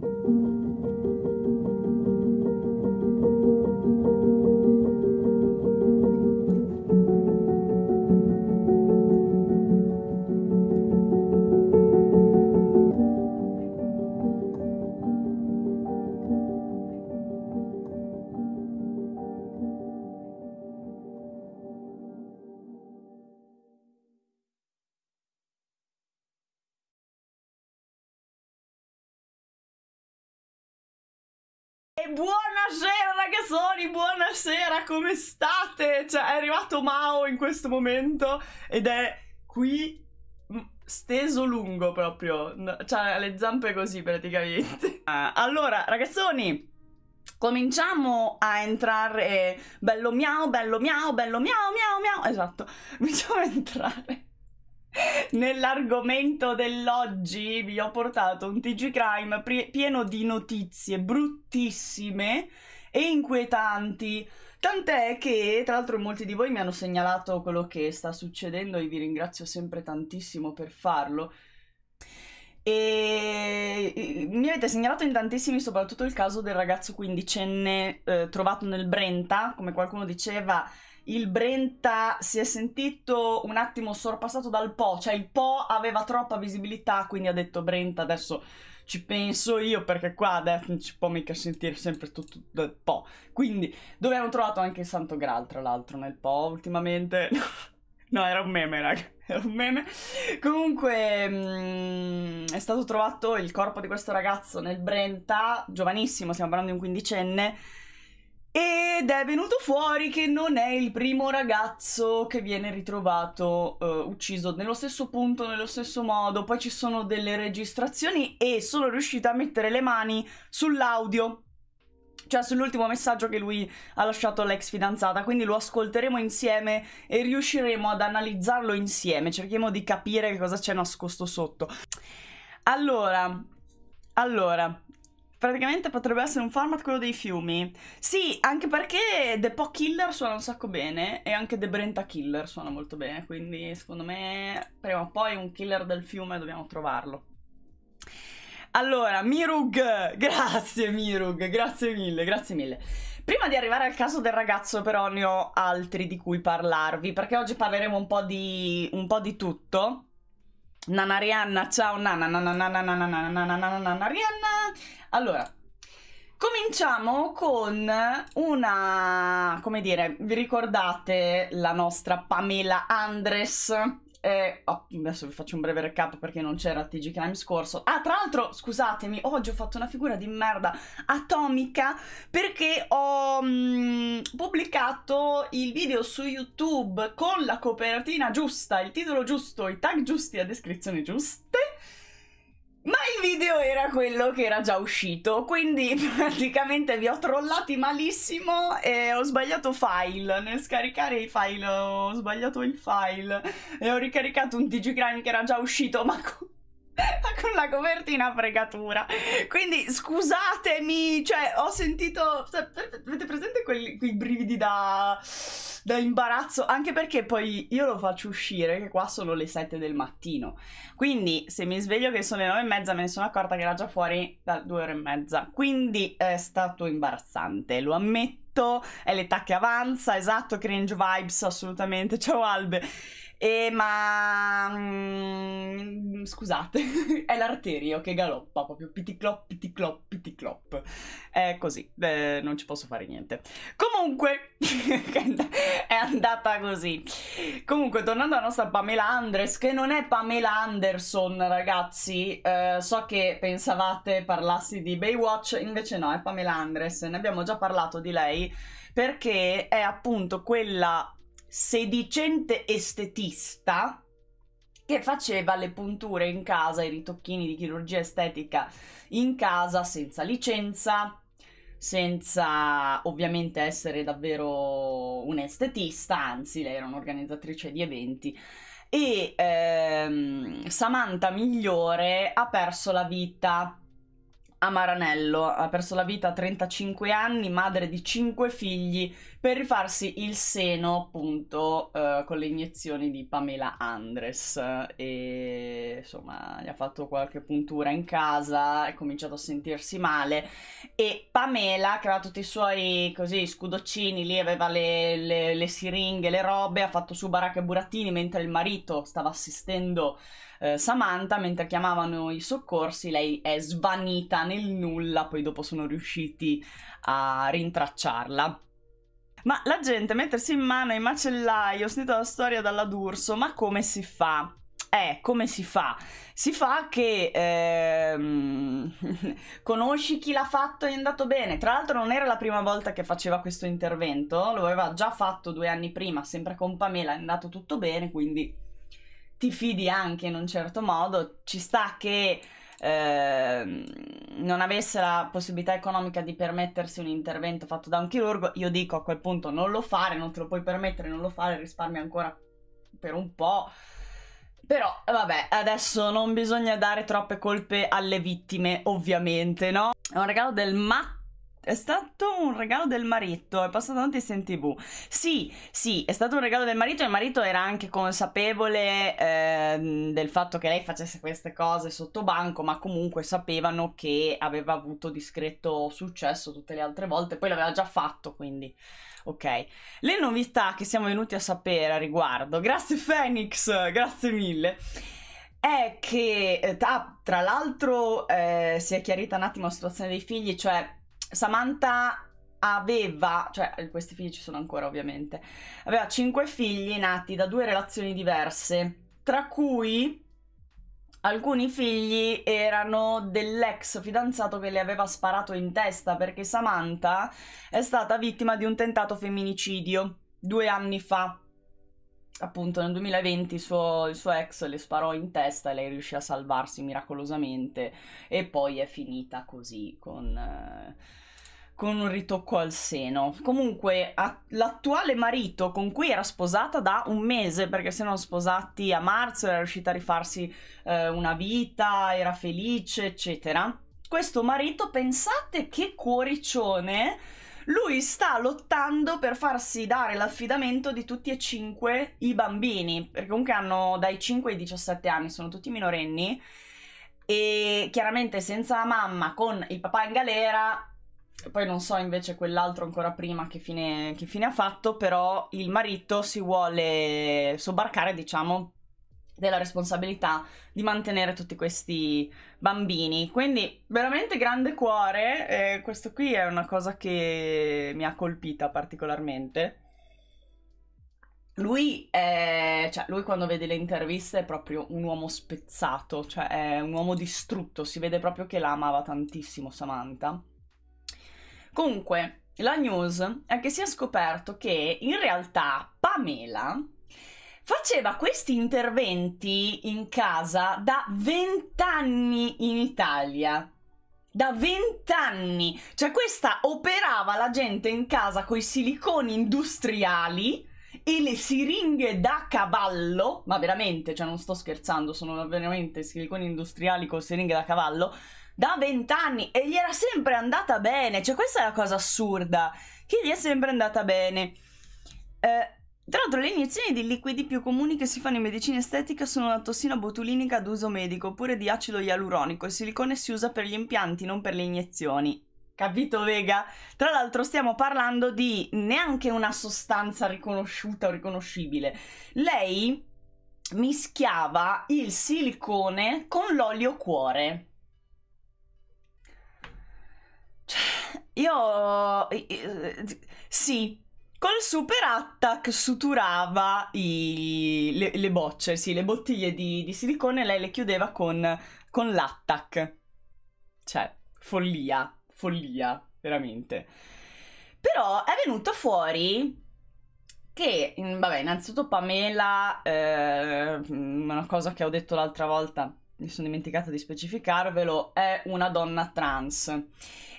Thank you. come state? Cioè, è arrivato Mao in questo momento ed è qui steso lungo proprio, cioè le zampe così praticamente. Ah, allora, ragazzoni, cominciamo a entrare eh, bello miau, bello miau, bello miau, miau, miau, esatto, cominciamo a entrare. Nell'argomento dell'oggi vi ho portato un TG Crime pieno di notizie bruttissime e inquietanti Tant'è che, tra l'altro, molti di voi mi hanno segnalato quello che sta succedendo e vi ringrazio sempre tantissimo per farlo. E mi avete segnalato in tantissimi, soprattutto il caso del ragazzo quindicenne eh, trovato nel Brenta, come qualcuno diceva. Il Brenta si è sentito un attimo sorpassato dal Po, cioè il Po aveva troppa visibilità, quindi ha detto Brenta adesso ci penso io perché qua adesso non si può mica sentire sempre tutto del po'. Quindi, dove hanno trovato anche il Santo Graal, tra l'altro, nel po' ultimamente. No, era un meme, raga. Era un meme. Comunque, mh, mm, è stato trovato il corpo di questo ragazzo nel Brenta, giovanissimo, stiamo parlando di un quindicenne ed è venuto fuori che non è il primo ragazzo che viene ritrovato uh, ucciso nello stesso punto, nello stesso modo. Poi ci sono delle registrazioni e sono riuscita a mettere le mani sull'audio, cioè sull'ultimo messaggio che lui ha lasciato all'ex fidanzata. Quindi lo ascolteremo insieme e riusciremo ad analizzarlo insieme. Cerchiamo di capire che cosa c'è nascosto sotto. Allora, allora, Praticamente potrebbe essere un format quello dei fiumi. Sì, anche perché The Po Killer suona un sacco bene e anche The Brenta Killer suona molto bene, quindi secondo me prima o poi un killer del fiume dobbiamo trovarlo. Allora, Mirug, grazie Mirug, grazie mille, grazie mille. Prima di arrivare al caso del ragazzo però ne ho altri di cui parlarvi, perché oggi parleremo un po' di, un po di tutto. Nana Rihanna, ciao Nana, Nana, Nana, Nana, Nana, Nana, Nana, Nana, Rihanna. Allora, Cominciamo con una, come dire, vi ricordate la nostra Pamela Andres? Eh, oh, adesso vi faccio un breve recap perché non c'era TG Crime scorso. Ah, tra l'altro, scusatemi, oggi ho fatto una figura di merda atomica perché ho mh, mm, pubblicato il video su YouTube con la copertina giusta, il titolo giusto, i tag giusti e le descrizioni giuste ma il video era quello che era già uscito, quindi praticamente vi ho trollati malissimo e ho sbagliato file. Nel scaricare i file ho sbagliato il file e ho ricaricato un digicrime che era già uscito, ma... con la copertina fregatura. Quindi scusatemi, cioè ho sentito... Cioè, avete presente quelli, quei brividi da, da imbarazzo? Anche perché poi io lo faccio uscire, che qua sono le 7 del mattino. Quindi se mi sveglio che sono le 9 e mezza me ne sono accorta che era già fuori da 2 ore e mezza. Quindi è stato imbarazzante, lo ammetto. È l'età che avanza, esatto, cringe vibes assolutamente. Ciao Albe. E, ma mm, scusate, è l'arterio che galoppa proprio piticlop, piticlop, piticlop. È così, eh, non ci posso fare niente. Comunque, è andata così. Comunque, tornando alla nostra Pamela Andres, che non è Pamela Anderson, ragazzi. Eh, so che pensavate parlassi di Baywatch, invece no, è Pamela Andres. Ne abbiamo già parlato di lei perché è appunto quella sedicente estetista che faceva le punture in casa, i ritocchini di chirurgia estetica in casa senza licenza, senza ovviamente essere davvero un estetista, anzi lei era un'organizzatrice di eventi e ehm, Samantha Migliore ha perso la vita a Maranello. ha perso la vita a 35 anni, madre di 5 figli, per rifarsi il seno appunto eh, con le iniezioni di Pamela Andres e insomma gli ha fatto qualche puntura in casa, è cominciato a sentirsi male e Pamela che aveva tutti i suoi così scudoccini lì, aveva le, le, le siringhe, le robe, ha fatto su baracche e burattini mentre il marito stava assistendo eh, Samantha, mentre chiamavano i soccorsi, lei è svanita nel nulla, poi dopo sono riusciti a rintracciarla. Ma la gente mettersi in mano ai macellai, ho sentito la storia dalla D'Urso, ma come si fa? Eh, come si fa? Si fa che ehm, conosci chi l'ha fatto e è andato bene. Tra l'altro non era la prima volta che faceva questo intervento, lo aveva già fatto due anni prima, sempre con Pamela, è andato tutto bene, quindi ti fidi anche in un certo modo, ci sta che eh, non avesse la possibilità economica di permettersi un intervento fatto da un chirurgo, io dico a quel punto non lo fare, non te lo puoi permettere, non lo fare, risparmi ancora per un po'. Però vabbè, adesso non bisogna dare troppe colpe alle vittime, ovviamente, no? È un regalo del matto è stato un regalo del marito, è passato notizie in tv. Sì, sì, è stato un regalo del marito e il marito era anche consapevole eh, del fatto che lei facesse queste cose sotto banco, ma comunque sapevano che aveva avuto discreto successo tutte le altre volte, poi l'aveva già fatto, quindi ok. Le novità che siamo venuti a sapere a riguardo, grazie Phoenix, grazie mille è che eh, ah, tra l'altro eh, si è chiarita un attimo la situazione dei figli, cioè Samantha aveva, cioè questi figli ci sono ancora ovviamente, aveva cinque figli nati da due relazioni diverse, tra cui alcuni figli erano dell'ex fidanzato che le aveva sparato in testa perché Samantha è stata vittima di un tentato femminicidio due anni fa appunto nel 2020 il suo, il suo, ex le sparò in testa e lei riuscì a salvarsi miracolosamente e poi è finita così con, eh, con un ritocco al seno. Comunque a, l'attuale marito con cui era sposata da un mese perché si erano sposati a marzo, era riuscita a rifarsi eh, una vita, era felice eccetera. Questo marito pensate che cuoricione lui sta lottando per farsi dare l'affidamento di tutti e cinque i bambini, perché comunque hanno dai 5 ai 17 anni, sono tutti minorenni. E chiaramente senza la mamma, con il papà in galera, poi non so invece quell'altro ancora prima che fine, che fine, ha fatto, però il marito si vuole sobbarcare, diciamo, della responsabilità di mantenere tutti questi bambini. Quindi veramente grande cuore, eh, questo qui è una cosa che mi ha colpita particolarmente. Lui, è, cioè, lui quando vede le interviste è proprio un uomo spezzato, cioè è un uomo distrutto, si vede proprio che la amava tantissimo Samantha. Comunque, la news è che si è scoperto che in realtà Pamela, faceva questi interventi in casa da vent'anni in Italia. Da vent'anni! anni, cioè questa operava la gente in casa con i siliconi industriali e le siringhe da cavallo, ma veramente, cioè non sto scherzando, sono veramente siliconi industriali con siringhe da cavallo, da vent'anni e gli era sempre andata bene, cioè questa è la cosa assurda, che gli è sempre andata bene. Eh, tra l'altro le iniezioni di liquidi più comuni che si fanno in medicina estetica sono la tossina botulinica ad uso medico oppure di acido ialuronico. Il silicone si usa per gli impianti, non per le iniezioni. Capito Vega? Tra l'altro stiamo parlando di neanche una sostanza riconosciuta o riconoscibile. Lei mischiava il silicone con l'olio cuore. Cioè, io... Sì, Col super attack suturava i, le, le, bocce, sì, le bottiglie di, di silicone e lei le chiudeva con, con l'attack. Cioè, follia, follia, veramente. Però è venuto fuori che, vabbè, innanzitutto Pamela, eh, una cosa che ho detto l'altra volta, mi sono dimenticata di specificarvelo, è una donna trans.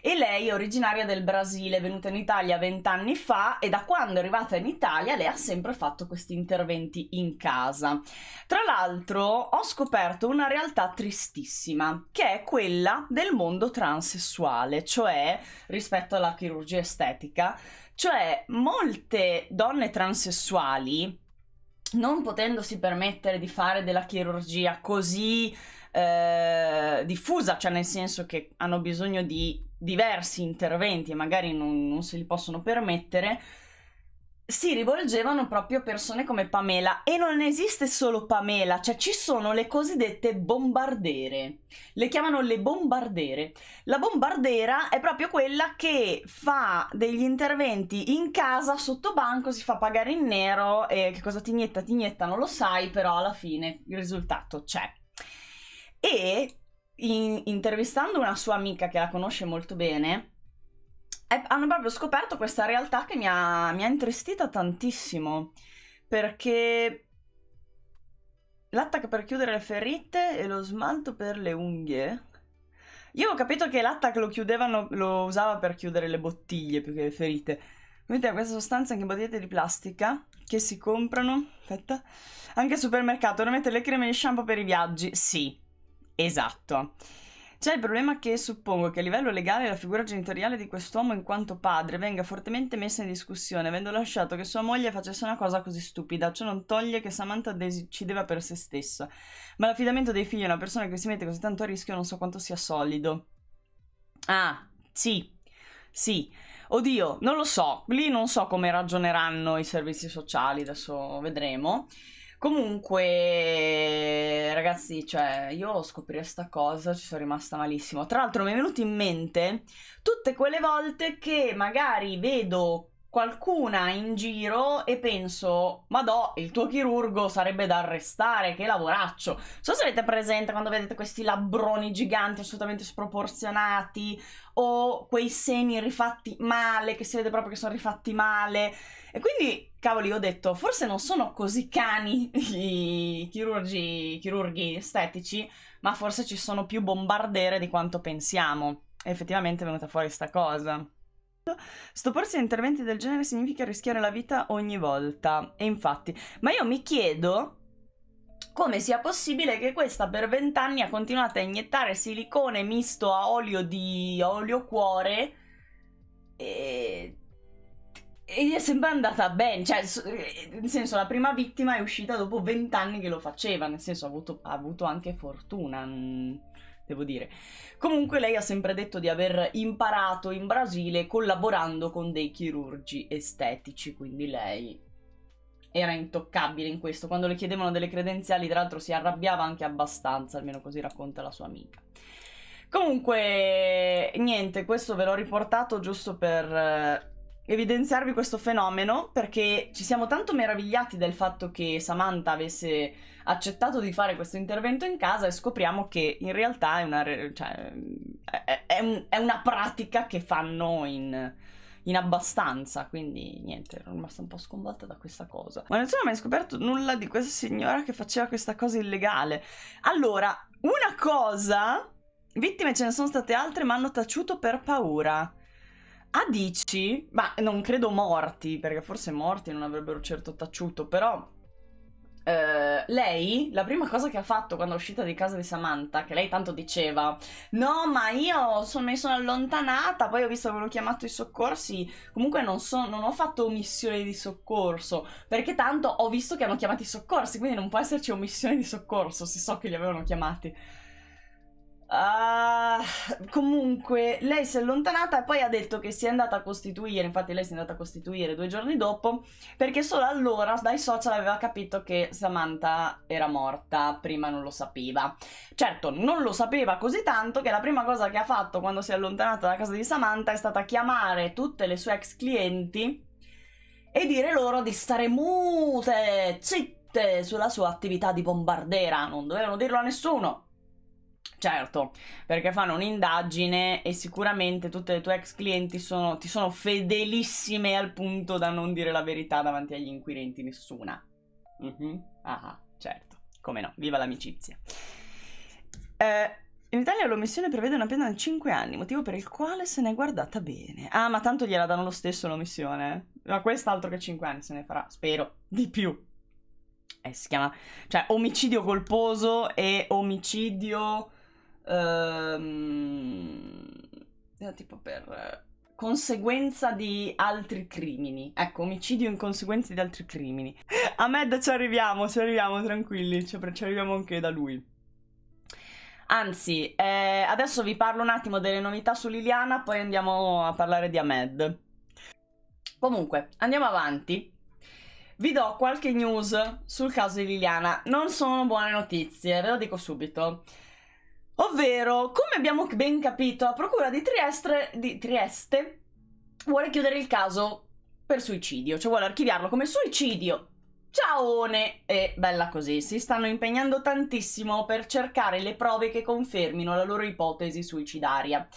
E lei è originaria del Brasile, è venuta in Italia vent'anni fa e da quando è arrivata in Italia lei ha sempre fatto questi interventi in casa. Tra l'altro ho scoperto una realtà tristissima, che è quella del mondo transessuale, cioè rispetto alla chirurgia estetica, cioè molte donne transessuali non potendosi permettere di fare della chirurgia così eh, diffusa, cioè nel senso che hanno bisogno di diversi interventi e magari non, non se li possono permettere, si rivolgevano proprio a persone come Pamela e non esiste solo Pamela, cioè ci sono le cosiddette bombardere, le chiamano le bombardere. La bombardera è proprio quella che fa degli interventi in casa sotto banco, si fa pagare in nero e che cosa ti inietta, ti inietta non lo sai, però alla fine il risultato c'è. E in, intervistando una sua amica che la conosce molto bene, è, hanno proprio scoperto questa realtà che mi ha, mi ha intristita tantissimo, perché l'attacco per chiudere le ferite e lo smalto per le unghie. Io ho capito che l'attacco lo chiudevano, lo usava per chiudere le bottiglie più che le ferite. Quindi è questa sostanza anche in bottiglie di plastica che si comprano, aspetta, anche al supermercato. Ora mette le creme di shampoo per i viaggi. Sì, esatto. C'è cioè, il problema che suppongo che a livello legale la figura genitoriale di quest'uomo in quanto padre venga fortemente messa in discussione, avendo lasciato che sua moglie facesse una cosa così stupida. Ciò non toglie che Samantha decideva per se stessa. Ma l'affidamento dei figli a una persona che si mette così tanto a rischio non so quanto sia solido. Ah, sì. Sì. Oddio, non lo so. Lì non so come ragioneranno i servizi sociali, adesso vedremo. Comunque, ragazzi, cioè, io ho scoperto questa cosa, ci sono rimasta malissimo. Tra l'altro, mi è venuto in mente tutte quelle volte che magari vedo qualcuna in giro e penso, ma madò, il tuo chirurgo sarebbe da arrestare, che lavoraccio. Non so se avete presente quando vedete questi labbroni giganti assolutamente sproporzionati o quei seni rifatti male, che si vede proprio che sono rifatti male. E quindi, cavoli, ho detto, forse non sono così cani i chirurgi, chirurghi estetici, ma forse ci sono più bombardere di quanto pensiamo. E effettivamente è venuta fuori sta cosa. Stoporsi a interventi del genere significa rischiare la vita ogni volta. E infatti, ma io mi chiedo come sia possibile che questa per vent'anni ha continuato a iniettare silicone misto a olio di olio cuore e e gli è sempre andata bene, cioè, nel senso, la prima vittima è uscita dopo vent'anni che lo faceva, nel senso, ha avuto, ha avuto anche fortuna, mm, devo dire. Comunque lei ha sempre detto di aver imparato in Brasile collaborando con dei chirurgi estetici, quindi lei era intoccabile in questo. Quando le chiedevano delle credenziali, tra l'altro, si arrabbiava anche abbastanza, almeno così racconta la sua amica. Comunque, niente, questo ve l'ho riportato giusto per evidenziarvi questo fenomeno perché ci siamo tanto meravigliati del fatto che Samantha avesse accettato di fare questo intervento in casa e scopriamo che in realtà è una, cioè, è, è un, è una pratica che fanno in, in abbastanza, quindi niente, ero rimasta un po' sconvolta da questa cosa. Ma nessuno ha mai scoperto nulla di questa signora che faceva questa cosa illegale. Allora, una cosa, vittime ce ne sono state altre, ma hanno taciuto per paura. Ah, dici? Ma non credo morti, perché forse morti non avrebbero certo taciuto, però Uh, lei, la prima cosa che ha fatto quando è uscita di casa di Samantha, che lei tanto diceva, no, ma io son, mi sono allontanata, poi ho visto che avevo chiamato i soccorsi, comunque non, so, non ho fatto omissione di soccorso, perché tanto ho visto che hanno chiamato i soccorsi, quindi non può esserci omissione di soccorso, si so che li avevano chiamati. Uh, comunque lei si è allontanata e poi ha detto che si è andata a costituire, infatti lei si è andata a costituire due giorni dopo, perché solo allora dai social aveva capito che Samantha era morta, prima non lo sapeva. Certo, non lo sapeva così tanto che la prima cosa che ha fatto quando si è allontanata da casa di Samantha è stata chiamare tutte le sue ex clienti e dire loro di stare mute, zitte sulla sua attività di bombardera, non dovevano dirlo a nessuno Certo, perché fanno un'indagine e sicuramente tutte le tue ex clienti sono, ti sono fedelissime al punto da non dire la verità davanti agli inquirenti, nessuna. Uh-huh. Ah, certo, come no, viva l'amicizia. Eh, in Italia l'omissione prevede una pena di 5 anni, motivo per il quale se n'è guardata bene. Ah, ma tanto gliela danno lo stesso l'omissione. Eh. Ma quest'altro che 5 anni se ne farà, spero, di più. Eh, si chiama, cioè, omicidio colposo e omicidio ehm, eh, tipo per eh, conseguenza di altri crimini. Ecco, omicidio in conseguenza di altri crimini. Ahmed ci arriviamo, ci arriviamo tranquilli, ci arriviamo anche da lui. Anzi, eh, adesso vi parlo un attimo delle novità su Liliana, poi andiamo a parlare di Ahmed. Comunque, andiamo avanti. Vi do qualche news sul caso di Liliana. Non sono buone notizie, ve lo dico subito. Ovvero, come abbiamo ben capito, la Procura di Trieste, di Trieste vuole chiudere il caso per suicidio, cioè vuole archiviarlo come suicidio. Ciaone! E bella così, si stanno impegnando tantissimo per cercare le prove che confermino la loro ipotesi suicidaria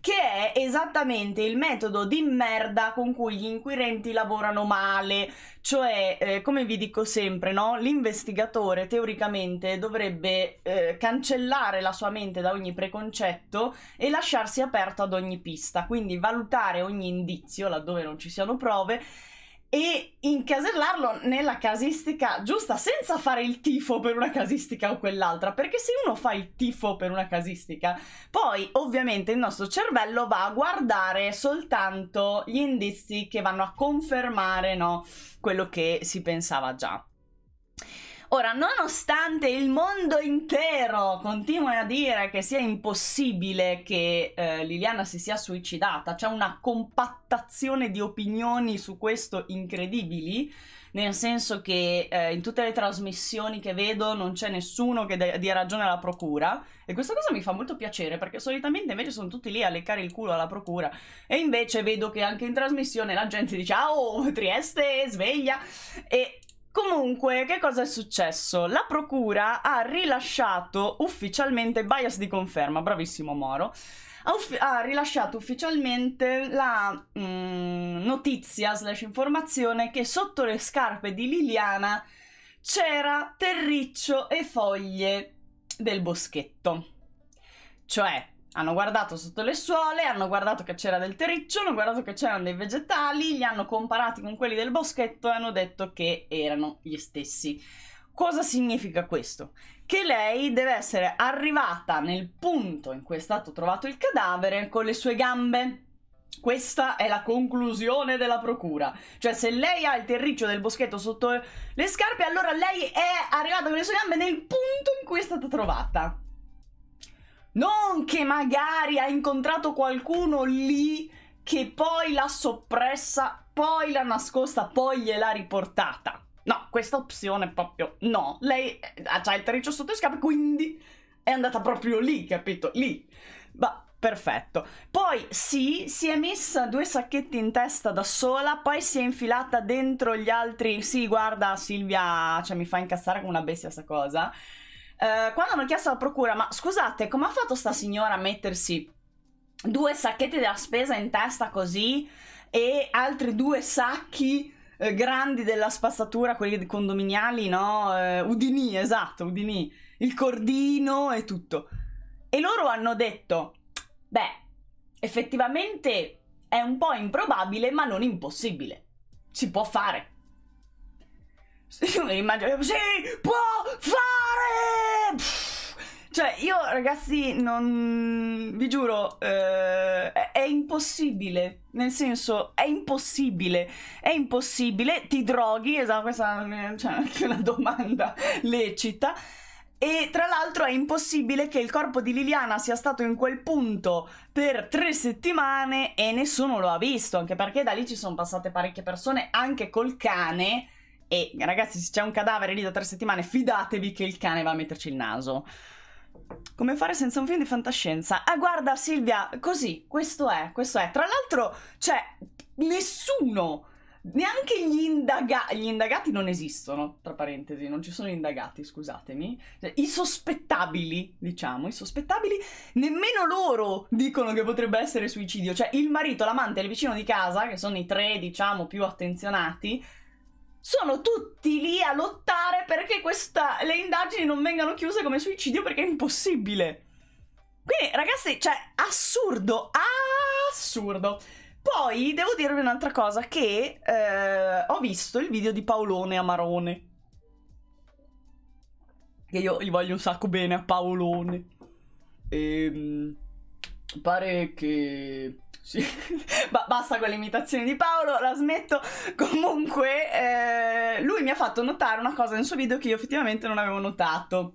che è esattamente il metodo di merda con cui gli inquirenti lavorano male. Cioè, eh, come vi dico sempre, no? l'investigatore teoricamente dovrebbe eh, cancellare la sua mente da ogni preconcetto e lasciarsi aperto ad ogni pista, quindi valutare ogni indizio laddove non ci siano prove e incasellarlo nella casistica giusta senza fare il tifo per una casistica o quell'altra, perché se uno fa il tifo per una casistica, poi ovviamente il nostro cervello va a guardare soltanto gli indizi che vanno a confermare no, quello che si pensava già. Ora, nonostante il mondo intero continui a dire che sia impossibile che eh, Liliana si sia suicidata, c'è una compattazione di opinioni su questo incredibili, nel senso che eh, in tutte le trasmissioni che vedo non c'è nessuno che dia ragione alla procura e questa cosa mi fa molto piacere perché solitamente invece sono tutti lì a leccare il culo alla procura e invece vedo che anche in trasmissione la gente dice ah oh Trieste sveglia e Comunque, che cosa è successo? La procura ha rilasciato ufficialmente, bias di conferma, bravissimo Moro, ha, ha rilasciato ufficialmente la mm, notizia slash informazione che sotto le scarpe di Liliana c'era terriccio e foglie del boschetto. Cioè, hanno guardato sotto le suole, hanno guardato che c'era del terriccio, hanno guardato che c'erano dei vegetali, li hanno comparati con quelli del boschetto e hanno detto che erano gli stessi. Cosa significa questo? Che lei deve essere arrivata nel punto in cui è stato trovato il cadavere con le sue gambe. Questa è la conclusione della procura. Cioè, se lei ha il terriccio del boschetto sotto le scarpe, allora lei è arrivata con le sue gambe nel punto in cui è stata trovata. Non che magari ha incontrato qualcuno lì che poi l'ha soppressa, poi l'ha nascosta, poi gliel'ha riportata. No, questa opzione proprio no. Lei eh, ha il terriccio sotto le scarpe, quindi è andata proprio lì, capito? Lì. Ma perfetto. Poi sì, si è messa due sacchetti in testa da sola, poi si è infilata dentro gli altri. Sì, guarda Silvia, cioè mi fa incazzare come una bestia sta cosa. Eh, quando hanno chiesto alla procura, ma scusate, come ha fatto sta signora a mettersi due sacchetti della spesa in testa così e altri due sacchi eh, grandi della spazzatura, quelli condominiali, no? Eh, Udini, esatto, Udini, il cordino e tutto. E loro hanno detto, beh, effettivamente è un po' improbabile, ma non impossibile. Si può fare. Immagino, si può fare! Pff. Cioè, io ragazzi, non... vi giuro, eh, è, è, impossibile. Nel senso, è impossibile. È impossibile, ti droghi, esatto, questa è cioè, anche una domanda lecita. E tra l'altro è impossibile che il corpo di Liliana sia stato in quel punto per tre settimane e nessuno lo ha visto, anche perché da lì ci sono passate parecchie persone, anche col cane e ragazzi, se c'è un cadavere lì da tre settimane, fidatevi che il cane va a metterci il naso. Come fare senza un film di fantascienza? Ah, guarda Silvia, così, questo è, questo è. Tra l'altro, cioè, nessuno, neanche gli indagati, gli indagati non esistono, tra parentesi, non ci sono indagati, scusatemi. Cioè, I sospettabili, diciamo, i sospettabili, nemmeno loro dicono che potrebbe essere suicidio. Cioè, il marito, l'amante, e il vicino di casa, che sono i tre, diciamo, più attenzionati, sono tutti lì a lottare perché questa, le indagini non vengano chiuse come suicidio perché è impossibile. Quindi, ragazzi, cioè, assurdo, assurdo. Poi devo dirvi un'altra cosa, che eh, ho visto il video di Paolone Amarone. Che io gli voglio un sacco bene a Paolone. Ehm, pare che sì. Ba- basta con le imitazioni di Paolo, la smetto. Comunque, eh, lui mi ha fatto notare una cosa nel suo video che io effettivamente non avevo notato.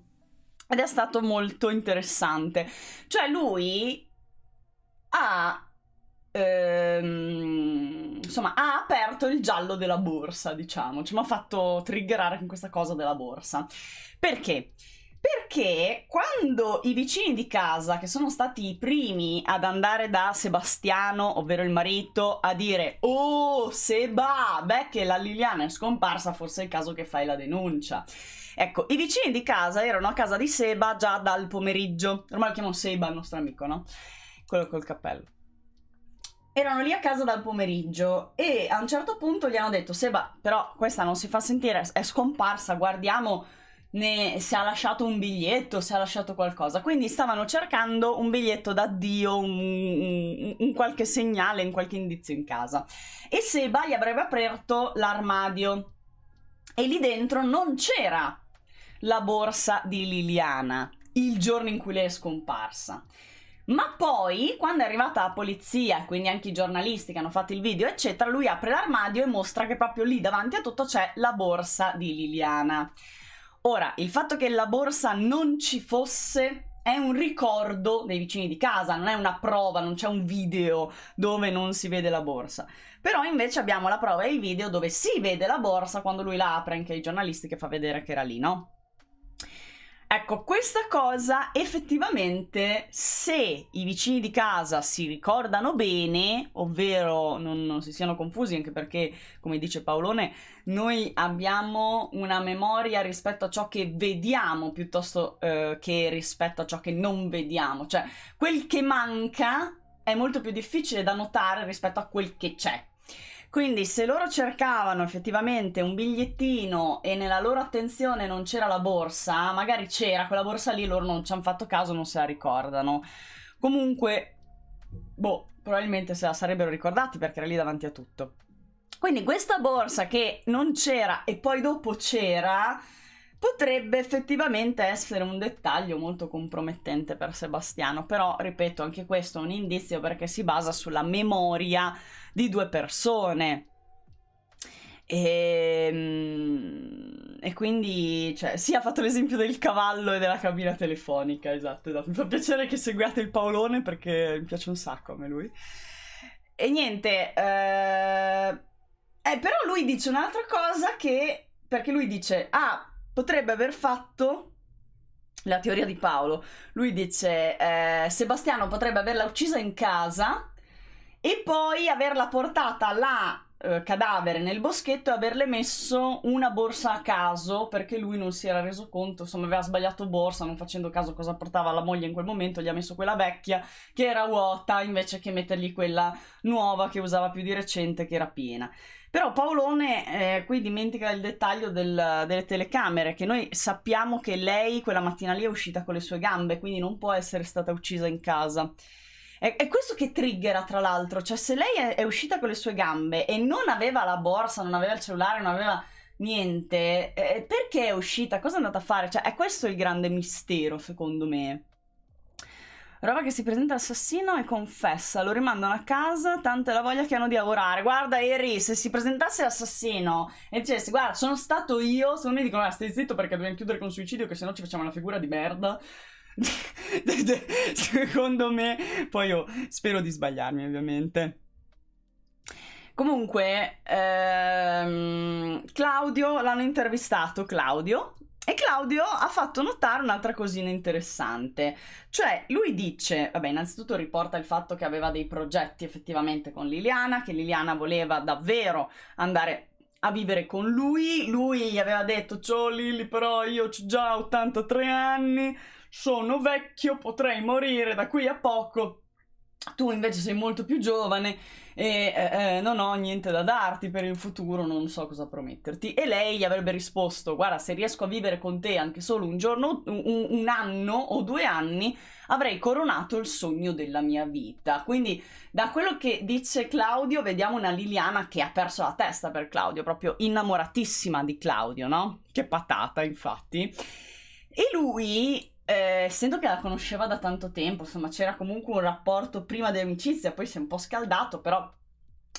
Ed è stato molto interessante. Cioè, lui ha. Ehm, insomma, ha aperto il giallo della borsa, diciamo. Ci cioè, mi ha fatto triggerare con questa cosa della borsa. Perché? Perché quando i vicini di casa, che sono stati i primi ad andare da Sebastiano, ovvero il marito, a dire Oh Seba, beh che la Liliana è scomparsa, forse è il caso che fai la denuncia. Ecco, i vicini di casa erano a casa di Seba già dal pomeriggio. Ormai lo chiamo Seba, il nostro amico, no? Quello col cappello erano lì a casa dal pomeriggio e a un certo punto gli hanno detto Seba però questa non si fa sentire è scomparsa guardiamo ne, se ha lasciato un biglietto, se ha lasciato qualcosa. Quindi stavano cercando un biglietto d'addio, un, un, un qualche segnale, un qualche indizio in casa. E Seba gli avrebbe aperto l'armadio e lì dentro non c'era la borsa di Liliana il giorno in cui lei è scomparsa. Ma poi, quando è arrivata la polizia, quindi anche i giornalisti che hanno fatto il video, eccetera, lui apre l'armadio e mostra che proprio lì davanti a tutto c'è la borsa di Liliana. Ora, il fatto che la borsa non ci fosse è un ricordo dei vicini di casa, non è una prova, non c'è un video dove non si vede la borsa. Però invece abbiamo la prova e il video dove si vede la borsa quando lui la apre, anche ai giornalisti che fa vedere che era lì, no? Ecco, questa cosa effettivamente, se i vicini di casa si ricordano bene, ovvero non, non, si siano confusi, anche perché, come dice Paolone, noi abbiamo una memoria rispetto a ciò che vediamo piuttosto eh, che rispetto a ciò che non vediamo. Cioè, quel che manca è molto più difficile da notare rispetto a quel che c'è. Quindi se loro cercavano effettivamente un bigliettino e nella loro attenzione non c'era la borsa, magari c'era quella borsa lì, loro non ci hanno fatto caso, non se la ricordano. Comunque, boh, probabilmente se la sarebbero ricordati perché era lì davanti a tutto. Quindi questa borsa che non c'era e poi dopo c'era potrebbe effettivamente essere un dettaglio molto compromettente per Sebastiano, però ripeto, anche questo è un indizio perché si basa sulla memoria di due persone. E, ehm, e, quindi, cioè, sì, ha fatto l'esempio del cavallo e della cabina telefonica, esatto, esatto. Mi fa piacere che seguiate il Paolone perché mi piace un sacco a me lui. E niente, eh, eh, però lui dice un'altra cosa che, perché lui dice, ah, potrebbe aver fatto la teoria di Paolo. Lui dice, eh, Sebastiano potrebbe averla uccisa in casa e poi averla portata là eh, cadavere nel boschetto e averle messo una borsa a caso perché lui non si era reso conto, insomma aveva sbagliato borsa non facendo caso cosa portava la moglie in quel momento, gli ha messo quella vecchia che era vuota invece che mettergli quella nuova che usava più di recente che era piena. Però Paolone eh, qui dimentica il dettaglio del, delle telecamere, che noi sappiamo che lei quella mattina lì è uscita con le sue gambe, quindi non può essere stata uccisa in casa. È, è questo che triggera, tra l'altro. Cioè, se lei è, è uscita con le sue gambe e non aveva la borsa, non aveva il cellulare, non aveva niente, eh, eh, perché è uscita? Cosa è andata a fare? Cioè, è questo il grande mistero, secondo me. Roba che si presenta assassino e confessa, lo rimandano a casa, tanto è la voglia che hanno di lavorare. Guarda, Eri, se si presentasse l'assassino e dicesse, guarda, sono stato io, secondo me dicono, ah, stai zitto perché dobbiamo chiudere con suicidio, che sennò ci facciamo una figura di merda. Secondo me, poi io spero di sbagliarmi ovviamente. Comunque, ehm, Claudio, l'hanno intervistato Claudio e Claudio ha fatto notare un'altra cosina interessante, cioè lui dice, vabbè innanzitutto riporta il fatto che aveva dei progetti effettivamente con Liliana, che Liliana voleva davvero andare a vivere con lui, lui gli aveva detto ciao Lili però io ho già 83 anni, sono vecchio, potrei morire da qui a poco, tu invece sei molto più giovane e eh, eh non ho niente da darti per il futuro, non so cosa prometterti. E lei gli avrebbe risposto, guarda, se riesco a vivere con te anche solo un giorno, un, un anno o due anni, avrei coronato il sogno della mia vita. Quindi da quello che dice Claudio, vediamo una Liliana che ha perso la testa per Claudio, proprio innamoratissima di Claudio, no? Che patata, infatti. E lui eh, essendo che la conosceva da tanto tempo, insomma, c'era comunque un rapporto prima di amicizia, poi si è un po' scaldato, però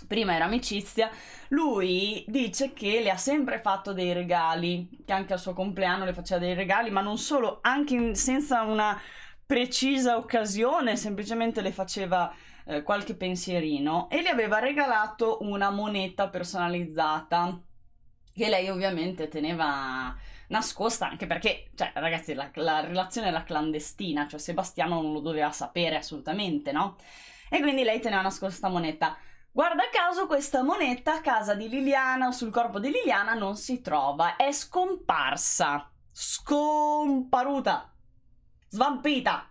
prima era amicizia, lui dice che le ha sempre fatto dei regali, che anche al suo compleanno le faceva dei regali, ma non solo, anche in, senza una precisa occasione, semplicemente le faceva eh, qualche pensierino e le aveva regalato una moneta personalizzata che lei ovviamente teneva nascosta, anche perché, cioè, ragazzi, la, la relazione era clandestina, cioè Sebastiano non lo doveva sapere assolutamente, no? E quindi lei teneva nascosta moneta. Guarda caso questa moneta a casa di Liliana o sul corpo di Liliana non si trova, è scomparsa, scomparuta, svampita.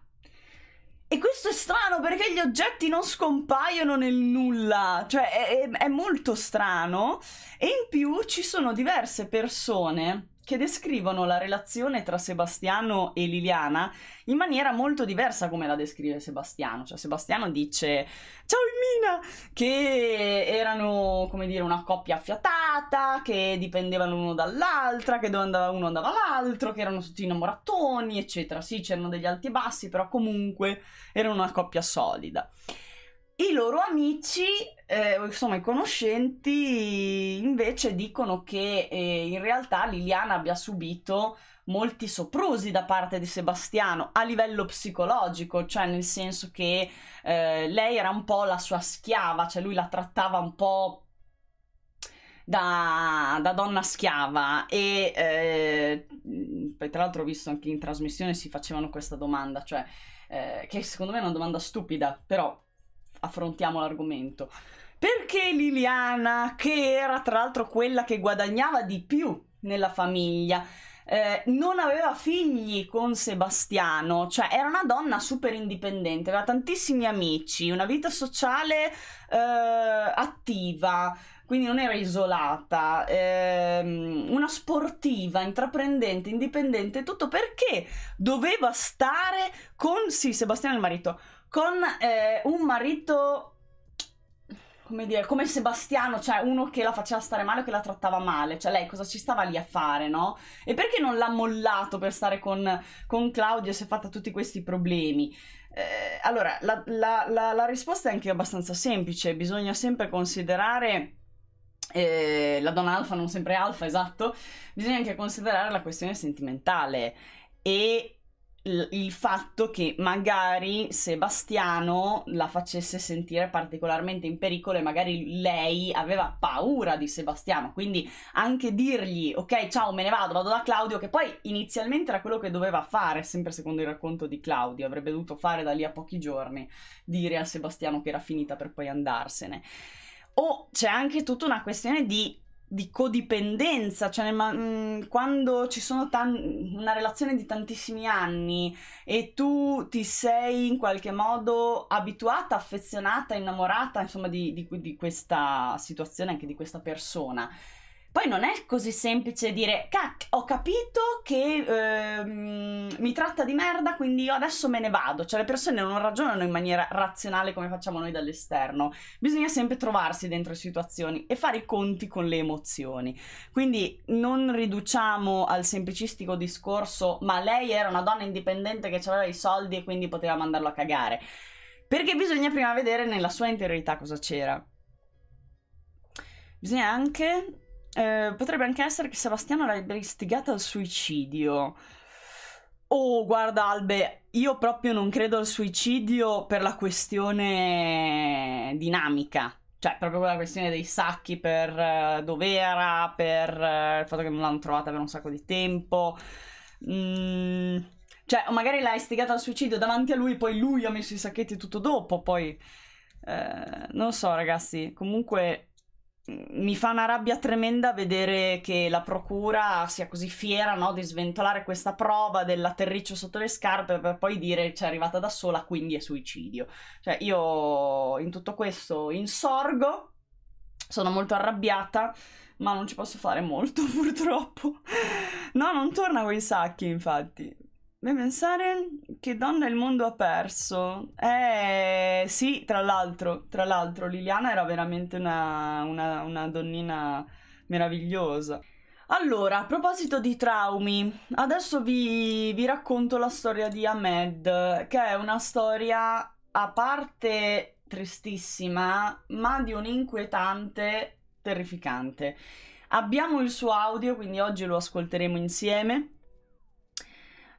E questo è strano perché gli oggetti non scompaiono nel nulla, cioè è, è, è molto strano e in più ci sono diverse persone che descrivono la relazione tra Sebastiano e Liliana in maniera molto diversa come la descrive Sebastiano. Cioè Sebastiano dice "Ciao Ilmina", che erano, come dire, una coppia affiatata, che dipendevano l'uno dall'altra, che dove andava uno andava l'altro, che erano tutti innamoratoni, eccetera. Sì, c'erano degli alti e bassi, però comunque erano una coppia solida. I loro amici eh, insomma i conoscenti invece dicono che eh, in realtà Liliana abbia subito molti soprusi da parte di Sebastiano a livello psicologico, cioè nel senso che eh, lei era un po' la sua schiava, cioè lui la trattava un po' Da, da, donna schiava e eh, tra l'altro ho visto anche in trasmissione si facevano questa domanda, cioè eh, che secondo me è una domanda stupida, però affrontiamo l'argomento. Perché Liliana, che era tra l'altro quella che guadagnava di più nella famiglia, eh, non aveva figli con Sebastiano, cioè era una donna super indipendente, aveva tantissimi amici, una vita sociale eh, attiva, quindi non era isolata, ehm, una sportiva, intraprendente, indipendente, tutto perché doveva stare con, sì, Sebastiano è il marito, con eh, un marito come dire, come Sebastiano, cioè uno che la faceva stare male o che la trattava male, cioè lei cosa ci stava lì a fare, no? E perché non l'ha mollato per stare con, con Claudio e si è fatta tutti questi problemi? Eh, allora, la, la, la, la risposta è anche abbastanza semplice, bisogna sempre considerare... Eh, la donna alfa non sempre alfa, esatto, bisogna anche considerare la questione sentimentale e il fatto che magari Sebastiano la facesse sentire particolarmente in pericolo e magari lei aveva paura di Sebastiano, quindi anche dirgli ok ciao me ne vado, vado da Claudio, che poi inizialmente era quello che doveva fare, sempre secondo il racconto di Claudio, avrebbe dovuto fare da lì a pochi giorni, dire a Sebastiano che era finita per poi andarsene. O c'è anche tutta una questione di di codipendenza, cioè mh, mm, quando ci sono tan- una relazione di tantissimi anni e tu ti sei in qualche modo abituata, affezionata, innamorata, insomma, di, di, di questa situazione, anche di questa persona poi non è così semplice dire, cac, ho capito che ehm, mi tratta di merda, quindi io adesso me ne vado. Cioè le persone non ragionano in maniera razionale come facciamo noi dall'esterno. Bisogna sempre trovarsi dentro le situazioni e fare i conti con le emozioni. Quindi non riduciamo al semplicistico discorso, ma lei era una donna indipendente che aveva i soldi e quindi poteva mandarlo a cagare. Perché bisogna prima vedere nella sua interiorità cosa c'era. Bisogna anche eh, potrebbe anche essere che Sebastiano l'abbia istigata al suicidio. Oh, guarda Albe, io proprio non credo al suicidio per la questione dinamica. Cioè, proprio quella questione dei sacchi per uh, dove era, per uh, il fatto che non l'hanno trovata per un sacco di tempo. Mm, cioè, o magari l'ha istigata al suicidio davanti a lui, poi lui ha messo i sacchetti tutto dopo, poi... Eh, non so, ragazzi. Comunque, mi fa una rabbia tremenda vedere che la procura sia così fiera no, di sventolare questa prova dell'atterriccio sotto le scarpe per poi dire c'è arrivata da sola, quindi è suicidio. Cioè, io in tutto questo insorgo, sono molto arrabbiata, ma non ci posso fare molto purtroppo. No, non torna Sacchi, infatti. Beh, pensare che donna il mondo ha perso. Eh sì, tra l'altro, tra l'altro Liliana era veramente una, una, una donnina meravigliosa. Allora, a proposito di traumi, adesso vi, vi racconto la storia di Ahmed, che è una storia a parte tristissima, ma di un inquietante terrificante. Abbiamo il suo audio, quindi oggi lo ascolteremo insieme.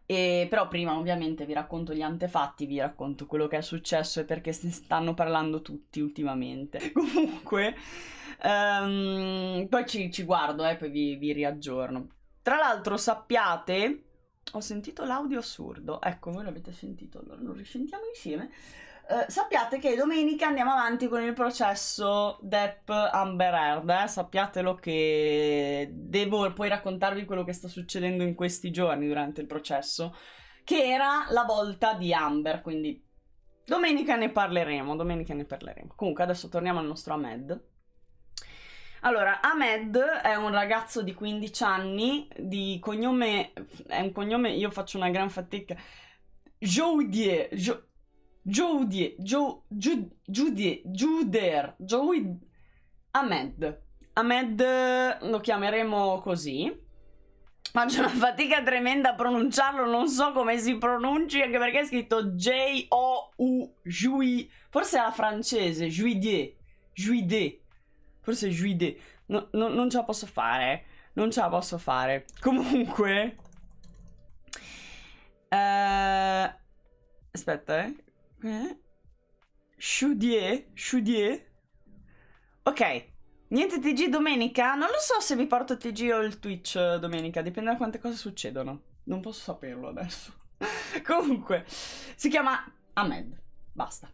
E, però prima ovviamente vi racconto gli antefatti, vi racconto quello che è successo e perché se ne stanno parlando tutti ultimamente. Comunque, um, poi ci, ci guardo e eh, poi vi, vi riaggiorno. Tra l'altro sappiate, ho sentito l'audio assurdo, ecco voi l'avete sentito, allora lo risentiamo insieme. Eh, sappiate che domenica andiamo avanti con il processo Depp Amber Heard, eh? sappiatelo che devo poi raccontarvi quello che sta succedendo in questi giorni durante il processo, che era la volta di Amber, quindi domenica ne parleremo, domenica ne parleremo. Comunque adesso torniamo al nostro Ahmed. Allora, Ahmed è un ragazzo di 15 anni, di cognome, è un cognome, io faccio una gran fatica, Joudier, Joudier Jodie, jo, Judie, Juder, Ahmed. Ahmed eh, lo chiameremo così. Faccio una fatica tremenda a pronunciarlo, non so come si pronunci, anche perché è scritto J-O-U, Jui, forse è la francese, Juidie, Juidie, forse Juidie, no, no, non ce la posso fare, non ce la posso fare. Comunque... Uh, aspetta, eh. Eh? Shudier? Ok. Niente TG domenica? Non lo so se vi porto TG o il Twitch eh, domenica, dipende da quante cose succedono. Non posso saperlo adesso. Comunque, si chiama Ahmed. Basta.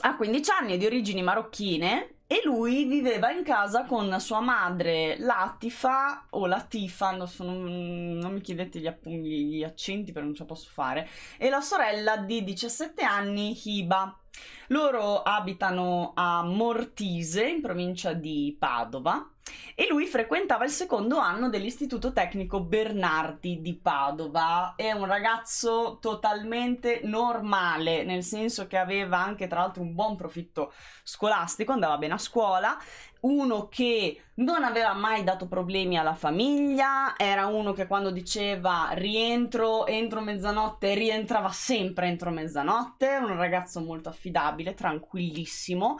Ha 15 anni, è di origini marocchine, e lui viveva in casa con sua madre Latifa o Latifa, non, so, non, non mi chiedete gli, appun- gli accenti perché non ce la posso fare, e la sorella di 17 anni Hiba. Loro abitano a Mortise, in provincia di Padova, e lui frequentava il secondo anno dell'Istituto Tecnico Bernardi di Padova. È un ragazzo totalmente normale, nel senso che aveva anche tra l'altro un buon profitto scolastico, andava bene a scuola uno che non aveva mai dato problemi alla famiglia, era uno che quando diceva rientro entro mezzanotte rientrava sempre entro mezzanotte, un ragazzo molto affidabile, tranquillissimo,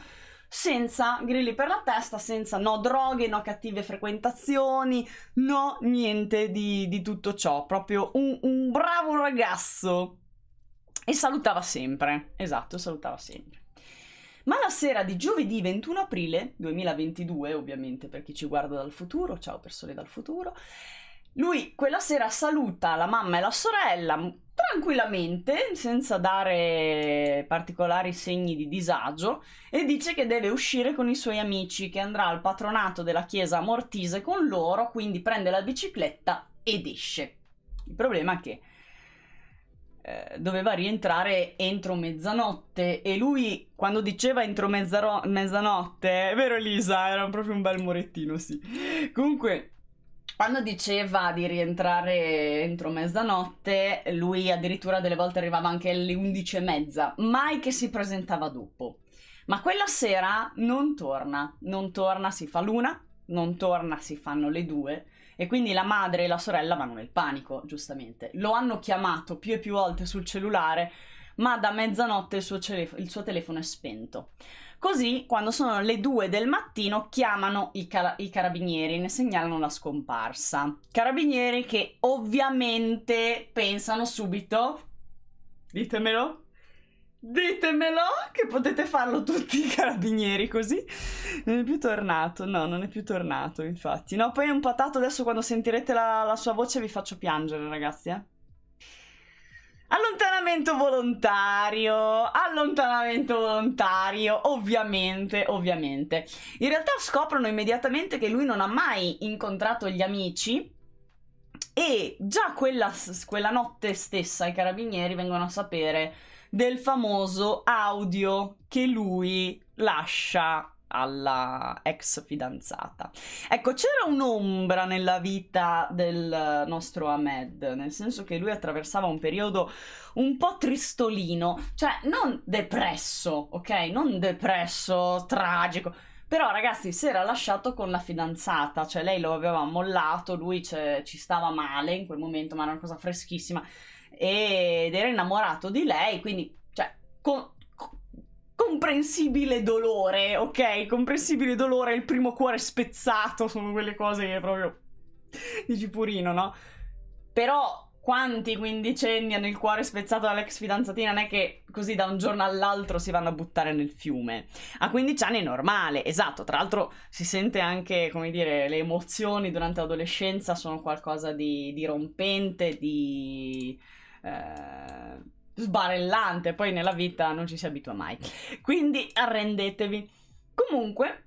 senza grilli per la testa, senza no droghe, no cattive frequentazioni, no niente di, di tutto ciò, proprio un, un bravo ragazzo. E salutava sempre, esatto, salutava sempre. Ma la sera di giovedì 21 aprile 2022, ovviamente per chi ci guarda dal futuro, ciao persone dal futuro, lui quella sera saluta la mamma e la sorella tranquillamente, senza dare particolari segni di disagio, e dice che deve uscire con i suoi amici, che andrà al patronato della chiesa Mortise con loro, quindi prende la bicicletta ed esce. Il problema è che eh, doveva rientrare entro mezzanotte e lui quando diceva entro mezzaro- mezzanotte, è vero Lisa, era proprio un bel morettino, sì. Comunque quando diceva di rientrare entro mezzanotte, lui addirittura delle volte arrivava anche alle 11 e mezza, mai che si presentava dopo. Ma quella sera non torna, non torna si fa l'una, non torna si fanno le due, e quindi la madre e la sorella vanno nel panico, giustamente. Lo hanno chiamato più e più volte sul cellulare, ma da mezzanotte il suo, celef- il suo telefono è spento. Così, quando sono le 2 del mattino, chiamano i, cal- i carabinieri e ne segnalano la scomparsa. Carabinieri che ovviamente pensano subito, ditemelo, Ditemelo, che potete farlo tutti i carabinieri così. Non è più tornato, no, non è più tornato, infatti. No, poi è un patato, adesso quando sentirete la, la sua voce vi faccio piangere, ragazzi, eh. Allontanamento volontario, allontanamento volontario, ovviamente, ovviamente. In realtà scoprono immediatamente che lui non ha mai incontrato gli amici e già quella, quella notte stessa i carabinieri vengono a sapere del famoso audio che lui lascia alla ex fidanzata. Ecco, c'era un'ombra nella vita del nostro Ahmed, nel senso che lui attraversava un periodo un po' tristolino, cioè non depresso, ok? Non depresso, tragico. Però ragazzi si era lasciato con la fidanzata, cioè lei lo aveva mollato, lui ci stava male in quel momento, ma era una cosa freschissima ed era innamorato di lei, quindi cioè, com- comprensibile dolore, ok? Comprensibile dolore, il primo cuore spezzato, sono quelle cose che proprio dici purino, no? Però quanti quindicenni hanno il cuore spezzato dall'ex fidanzatina non è che così da un giorno all'altro si vanno a buttare nel fiume. A 15 anni è normale, esatto, tra l'altro si sente anche, come dire, le emozioni durante l'adolescenza sono qualcosa di, di rompente, di eh, sbarellante, poi nella vita non ci si abitua mai. Quindi arrendetevi. Comunque,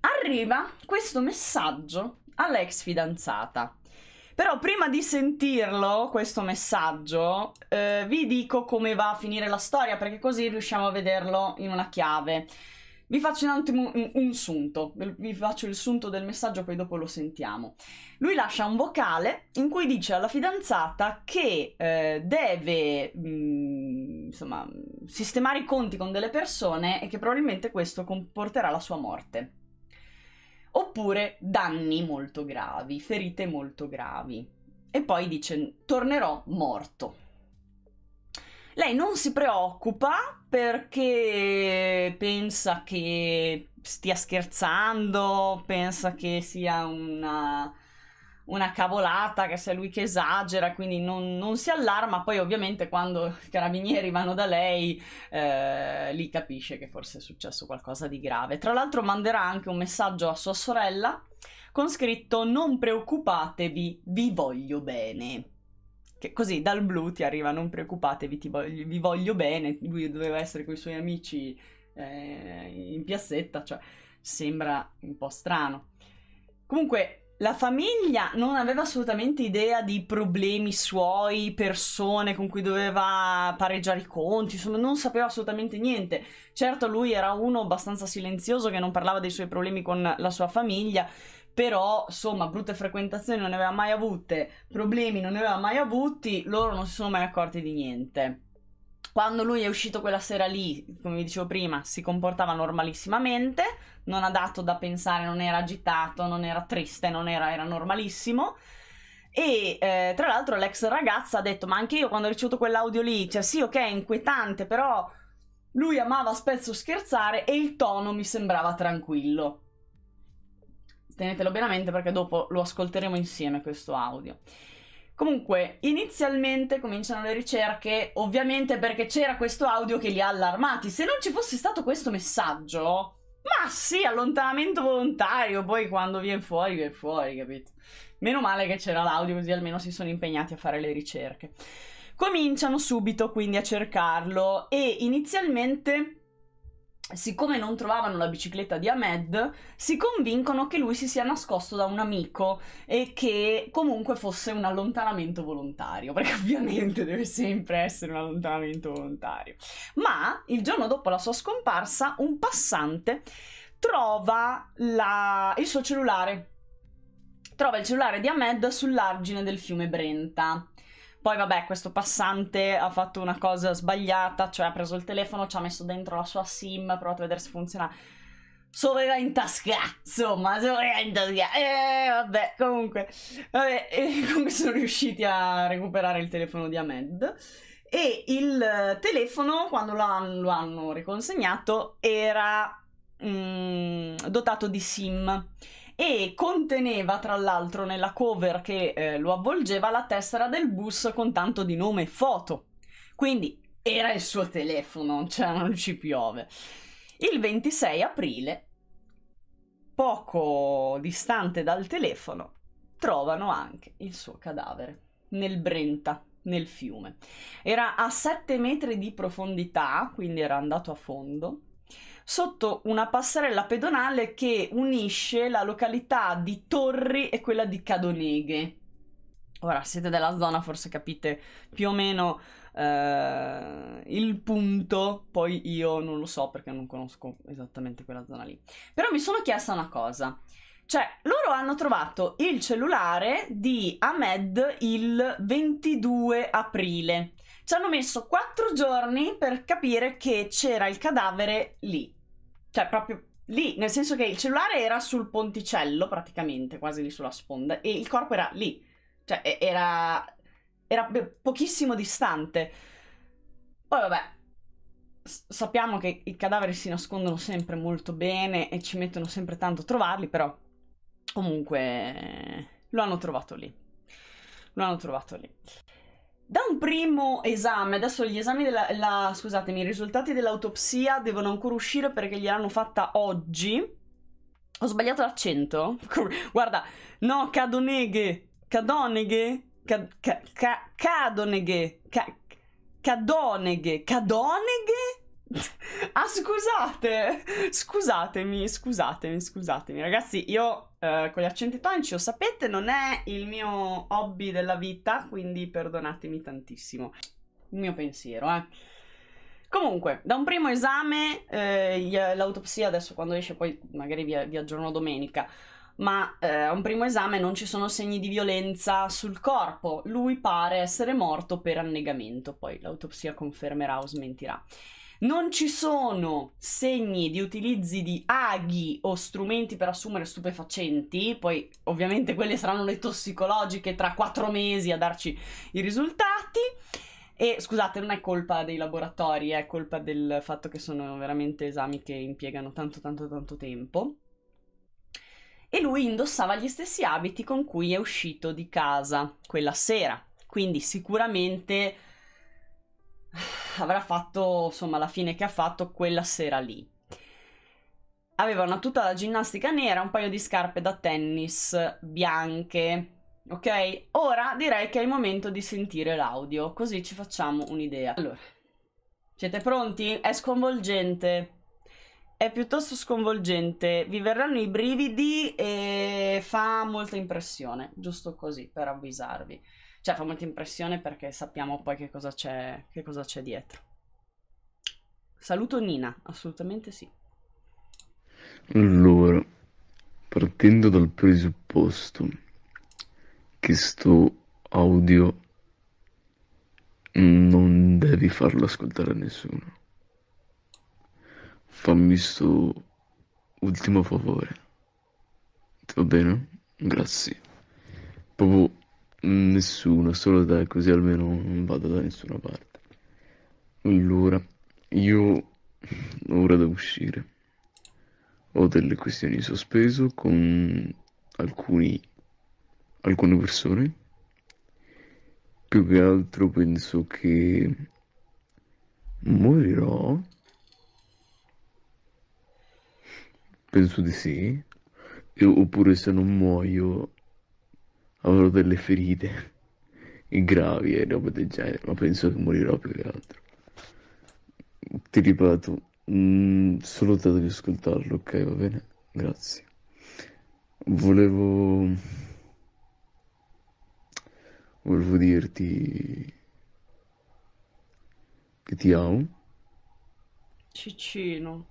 arriva questo messaggio all'ex fidanzata. Però prima di sentirlo, questo messaggio, eh, vi dico come va a finire la storia, perché così riusciamo a vederlo in una chiave. Vi faccio un attimo un, un sunto, vi faccio il sunto del messaggio, poi dopo lo sentiamo. Lui lascia un vocale in cui dice alla fidanzata che eh, deve mh, mm, insomma, sistemare i conti con delle persone e che probabilmente questo comporterà la sua morte. Oppure danni molto gravi, ferite molto gravi. E poi dice tornerò morto. Lei non si preoccupa perché pensa che stia scherzando, pensa che sia una, una cavolata, che sia lui che esagera, quindi non, non, si allarma. Poi ovviamente quando i carabinieri vanno da lei, eh, lì capisce che forse è successo qualcosa di grave. Tra l'altro manderà anche un messaggio a sua sorella con scritto non preoccupatevi, vi voglio bene. Che così dal blu ti arriva, non preoccupatevi, ti voglio, vi voglio bene, lui doveva essere con i suoi amici eh, in piazzetta, cioè sembra un po' strano. Comunque la famiglia non aveva assolutamente idea di problemi suoi, persone con cui doveva pareggiare i conti, insomma non sapeva assolutamente niente. Certo lui era uno abbastanza silenzioso che non parlava dei suoi problemi con la sua famiglia, però insomma brutte frequentazioni non ne aveva mai avute, problemi non ne aveva mai avuti, loro non si sono mai accorti di niente. Quando lui è uscito quella sera lì, come vi dicevo prima, si comportava normalissimamente, non ha dato da pensare, non era agitato, non era triste, non era, era normalissimo. E eh, tra l'altro l'ex ragazza ha detto, ma anche io quando ho ricevuto quell'audio lì, cioè sì ok è inquietante, però lui amava spesso scherzare e il tono mi sembrava tranquillo tenetelo bene a mente perché dopo lo ascolteremo insieme questo audio. Comunque, inizialmente cominciano le ricerche, ovviamente perché c'era questo audio che li ha allarmati. Se non ci fosse stato questo messaggio, ma sì, allontanamento volontario, poi quando viene fuori, viene fuori, capito? Meno male che c'era l'audio, così almeno si sono impegnati a fare le ricerche. Cominciano subito quindi a cercarlo e inizialmente siccome non trovavano la bicicletta di Ahmed, si convincono che lui si sia nascosto da un amico e che comunque fosse un allontanamento volontario, perché ovviamente deve sempre essere un allontanamento volontario. Ma il giorno dopo la sua scomparsa, un passante trova la... il suo cellulare. Trova il cellulare di Ahmed sull'argine del fiume Brenta. Poi vabbè, questo passante ha fatto una cosa sbagliata, cioè ha preso il telefono, ci ha messo dentro la sua SIM, ha provato a vedere se funziona. Soveva in tasca, insomma, soveva in tasca. E eh, vabbè, comunque, vabbè, e comunque sono riusciti a recuperare il telefono di Ahmed e il eh, telefono quando lo hanno, lo hanno riconsegnato era mm, dotato di sim e conteneva tra l'altro nella cover che eh, lo avvolgeva la tessera del bus con tanto di nome e foto. Quindi era il suo telefono, cioè non ci piove. Il 26 aprile, poco distante dal telefono, trovano anche il suo cadavere nel Brenta, nel fiume. Era a 7 metri di profondità, quindi era andato a fondo sotto una passerella pedonale che unisce la località di Torri e quella di Cadoneghe. Ora, siete della zona, forse capite più o meno eh, il punto, poi io non lo so perché non conosco esattamente quella zona lì. Però mi sono chiesta una cosa. Cioè, loro hanno trovato il cellulare di Ahmed il 22 aprile. Ci hanno messo quattro giorni per capire che c'era il cadavere lì. Cioè, proprio lì, nel senso che il cellulare era sul ponticello, praticamente, quasi lì sulla sponda, e il corpo era lì. Cioè, era, era pochissimo distante. Poi, vabbè, sappiamo che i cadaveri si nascondono sempre molto bene e ci mettono sempre tanto a trovarli, però comunque lo hanno trovato lì. Lo hanno trovato lì. Da un primo esame, adesso gli esami della, la, scusatemi, i risultati dell'autopsia devono ancora uscire perché gliel'hanno fatta oggi. Ho sbagliato l'accento? Guarda, no, cadoneghe, cadoneghe, cadoneghe, cadoneghe, cadoneghe? ah, scusate, scusatemi, scusatemi, scusatemi, ragazzi, io eh, con gli accenti tonici, lo sapete, non è il mio hobby della vita, quindi perdonatemi tantissimo. Il mio pensiero, eh. Comunque, da un primo esame, eh, l'autopsia adesso quando esce, poi magari vi, vi aggiorno domenica, ma eh, a un primo esame non ci sono segni di violenza sul corpo. Lui pare essere morto per annegamento, poi l'autopsia confermerà o smentirà. Non ci sono segni di utilizzi di aghi o strumenti per assumere stupefacenti, poi ovviamente quelle saranno le tossicologiche tra quattro mesi a darci i risultati. E scusate, non è colpa dei laboratori, è colpa del fatto che sono veramente esami che impiegano tanto tanto tanto tempo. E lui indossava gli stessi abiti con cui è uscito di casa quella sera, quindi sicuramente avrà fatto insomma la fine che ha fatto quella sera lì. Aveva una tuta da ginnastica nera, un paio di scarpe da tennis bianche. Ok? Ora direi che è il momento di sentire l'audio, così ci facciamo un'idea. Allora, siete pronti? È sconvolgente. È piuttosto sconvolgente, vi verranno i brividi e fa molta impressione, giusto così per avvisarvi cioè fa molta impressione perché sappiamo poi che cosa c'è, che cosa c'è dietro. Saluto Nina, assolutamente sì. Allora, partendo dal presupposto che sto audio non devi farlo ascoltare a nessuno. Fammi sto ultimo favore. Va bene? Grazie. Proprio Mm, nessuno, solo te, così almeno non vado da nessuna parte. Allora, io ho ora devo uscire. Ho delle questioni in sospeso con alcuni, alcune persone. Più che altro penso che morirò. Penso di sì. E, oppure se non muoio avrò delle ferite gravi e roba del genere, ma penso che morirò più che altro. Ti ripeto, mh, mm, solo dato di ascoltarlo, ok, va bene? Grazie. Volevo... Volevo dirti che ti amo. Ciccino.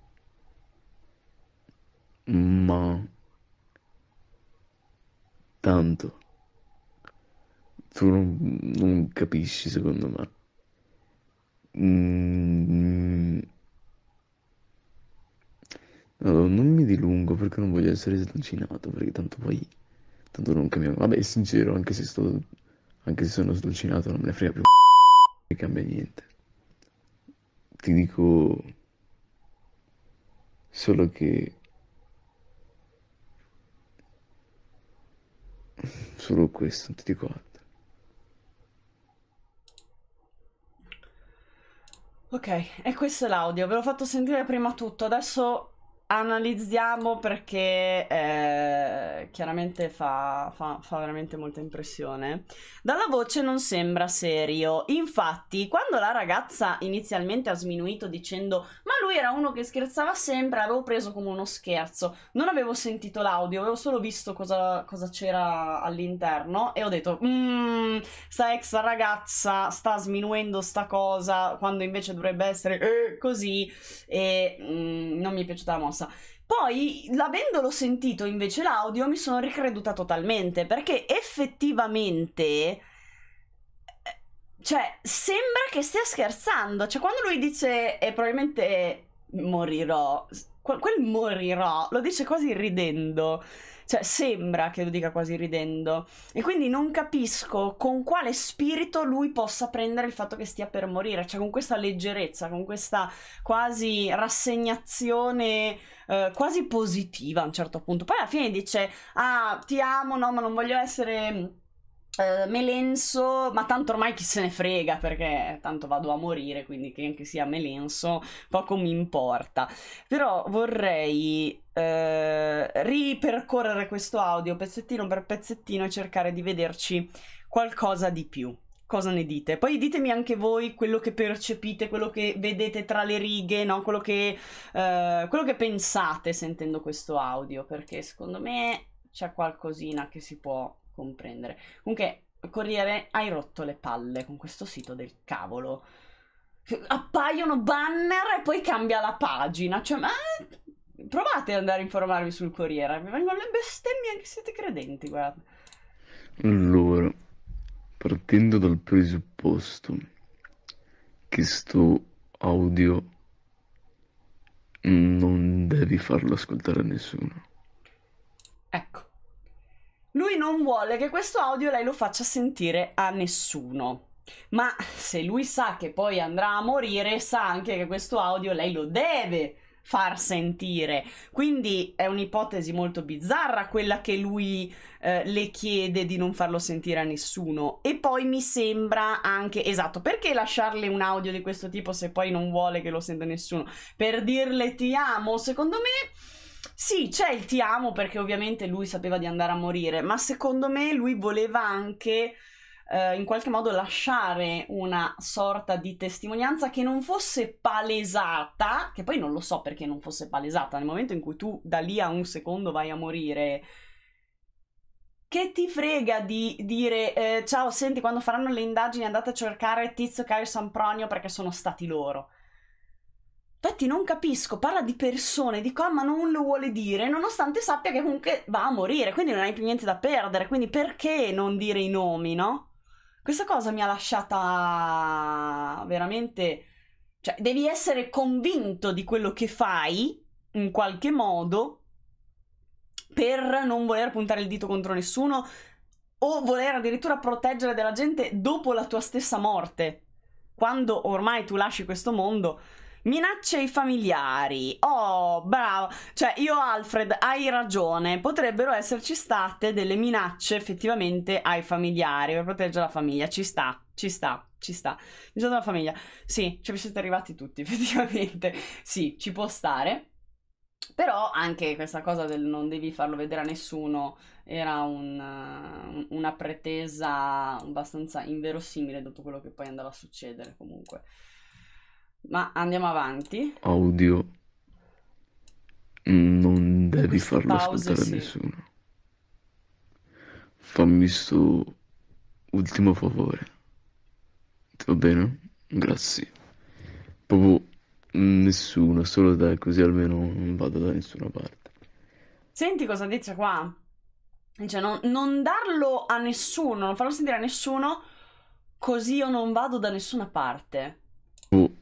Ma tanto tu non, non capisci secondo me. Mm. No, non mi dilungo perché non voglio essere sdolcinato, perché tanto poi... Tanto non cambia... Vabbè, sincero, anche se sto... Anche se sono sdolcinato non me ne frega più. Non cambia niente. Ti dico... Solo che... Solo questo, non ti dico altro. Ok, e questo è l'audio, ve l'ho fatto sentire prima tutto, adesso analizziamo perché eh, chiaramente fa, fa, fa, veramente molta impressione. Dalla voce non sembra serio. Infatti, quando la ragazza inizialmente ha sminuito dicendo ma lui era uno che scherzava sempre, avevo preso come uno scherzo. Non avevo sentito l'audio, avevo solo visto cosa, cosa c'era all'interno e ho detto mm, sta ex ragazza sta sminuendo sta cosa quando invece dovrebbe essere eh, così e mm, non mi è piaciuta la mossa mossa. Poi, l'avendolo sentito invece l'audio, mi sono ricreduta totalmente, perché effettivamente eh, cioè, sembra che stia scherzando. Cioè, quando lui dice, eh, probabilmente morirò, quel morirò, lo dice quasi ridendo. Cioè, sembra che lo dica quasi ridendo. E quindi non capisco con quale spirito lui possa prendere il fatto che stia per morire. Cioè, con questa leggerezza, con questa quasi rassegnazione eh, quasi positiva a un certo punto. Poi alla fine dice, ah, ti amo, no, ma non voglio essere... Uh, melenso, ma tanto ormai chi se ne frega perché tanto vado a morire, quindi che anche sia melenso poco mi importa. Però vorrei eh, ripercorrere questo audio pezzettino per pezzettino e cercare di vederci qualcosa di più. Cosa ne dite? Poi ditemi anche voi quello che percepite, quello che vedete tra le righe, no? quello, che, eh, quello che pensate sentendo questo audio, perché secondo me c'è qualcosina che si può comprendere. Comunque, Corriere, hai rotto le palle con questo sito del cavolo. Appaiono banner e poi cambia la pagina. Cioè, ma provate ad andare a informarvi sul Corriere, vi vengono le bestemmie anche se siete credenti, guarda. Allora, partendo dal presupposto che sto audio non devi farlo ascoltare a nessuno. Ecco. Lui non vuole che questo audio lei lo faccia sentire a nessuno. Ma se lui sa che poi andrà a morire, sa anche che questo audio lei lo deve far sentire. Quindi è un'ipotesi molto bizzarra quella che lui eh, le chiede di non farlo sentire a nessuno. E poi mi sembra anche, esatto, perché lasciarle un audio di questo tipo se poi non vuole che lo senta nessuno? Per dirle ti amo, secondo me... Sì, c'è il ti amo perché ovviamente lui sapeva di andare a morire, ma secondo me lui voleva anche eh, in qualche modo lasciare una sorta di testimonianza che non fosse palesata, che poi non lo so perché non fosse palesata, nel momento in cui tu da lì a un secondo vai a morire, che ti frega di dire eh, ciao, senti, quando faranno le indagini andate a cercare Tizio, Caio e Sampronio perché sono stati loro. Infatti non capisco, parla di persone, dico qua, ma non lo vuole dire, nonostante sappia che comunque va a morire, quindi non hai più niente da perdere, quindi perché non dire i nomi, no? Questa cosa mi ha lasciata veramente... Cioè, devi essere convinto di quello che fai, in qualche modo, per non voler puntare il dito contro nessuno o voler addirittura proteggere della gente dopo la tua stessa morte. Quando ormai tu lasci questo mondo, Minacce ai familiari. Oh, bravo. Cioè, io Alfred, hai ragione. Potrebbero esserci state delle minacce effettivamente ai familiari per proteggere la famiglia. Ci sta, ci sta, ci sta. Il giorno della famiglia. Sì, ci siete arrivati tutti, effettivamente. Sì, ci può stare. Però anche questa cosa del non devi farlo vedere a nessuno era un, una pretesa abbastanza inverosimile dopo quello che poi andava a succedere comunque. Ma andiamo avanti. Audio. Mm, non devi farlo pause, ascoltare a sì. nessuno. Fammi sto ultimo favore. va bene? Grazie. Proprio nessuno, solo dai, così almeno non vado da nessuna parte. Senti cosa dice qua. Dice cioè, non, non darlo a nessuno, non farlo sentire a nessuno, così io non vado da nessuna parte. Oh.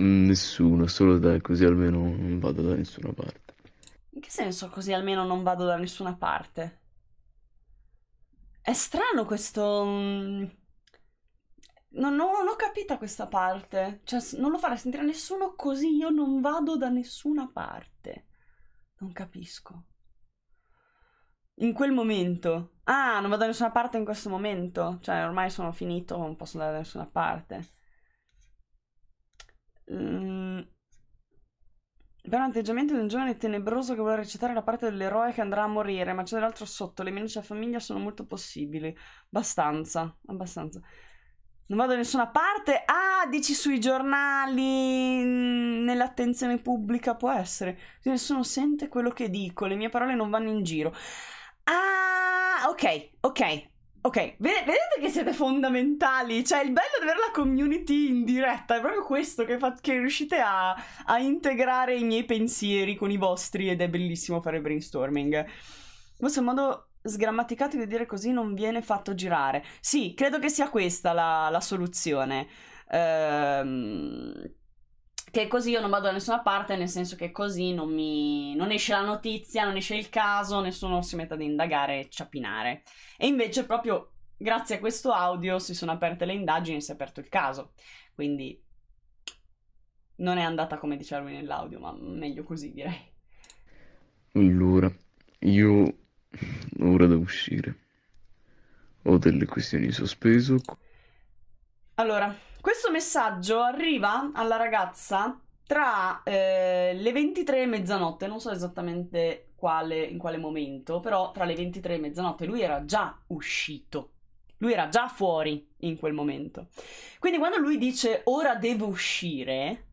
Mm, nessuno, solo te, così almeno non vado da nessuna parte. In che senso così almeno non vado da nessuna parte? È strano questo... Mm, non, non, non ho capito questa parte. Cioè, non lo farà sentire a nessuno così io non vado da nessuna parte. Non capisco. In quel momento. Ah, non vado da nessuna parte in questo momento. Cioè, ormai sono finito, non posso andare da nessuna parte. Per mm. un atteggiamento di un giovane tenebroso che vuole recitare la parte dell'eroe che andrà a morire, ma c'è dell'altro sotto. Le minacce a famiglia sono molto possibili. Abbastanza, abbastanza. Non vado da nessuna parte. Ah, dici sui giornali, mm, nell'attenzione pubblica può essere. Nessuno sente quello che dico, le mie parole non vanno in giro. Ah, ok, ok, Ok, vedete che siete fondamentali, cioè il bello di avere la community in diretta è proprio questo, che, che riuscite a, a, integrare i miei pensieri con i vostri ed è bellissimo fare brainstorming. Questo è un modo sgrammaticato di dire così non viene fatto girare. Sì, credo che sia questa la, la soluzione. Ehm che così io non vado da nessuna parte, nel senso che così non, mi, non esce la notizia, non esce il caso, nessuno si mette ad indagare e ciapinare. E invece proprio grazie a questo audio si sono aperte le indagini e si è aperto il caso. Quindi non è andata come dicevi nell'audio, ma meglio così direi. Allora, io ora devo uscire. Ho delle questioni in sospeso. Allora, questo messaggio arriva alla ragazza tra eh, le 23 e mezzanotte, non so esattamente quale, in quale momento, però tra le 23 e mezzanotte lui era già uscito. Lui era già fuori in quel momento. Quindi quando lui dice ora devo uscire,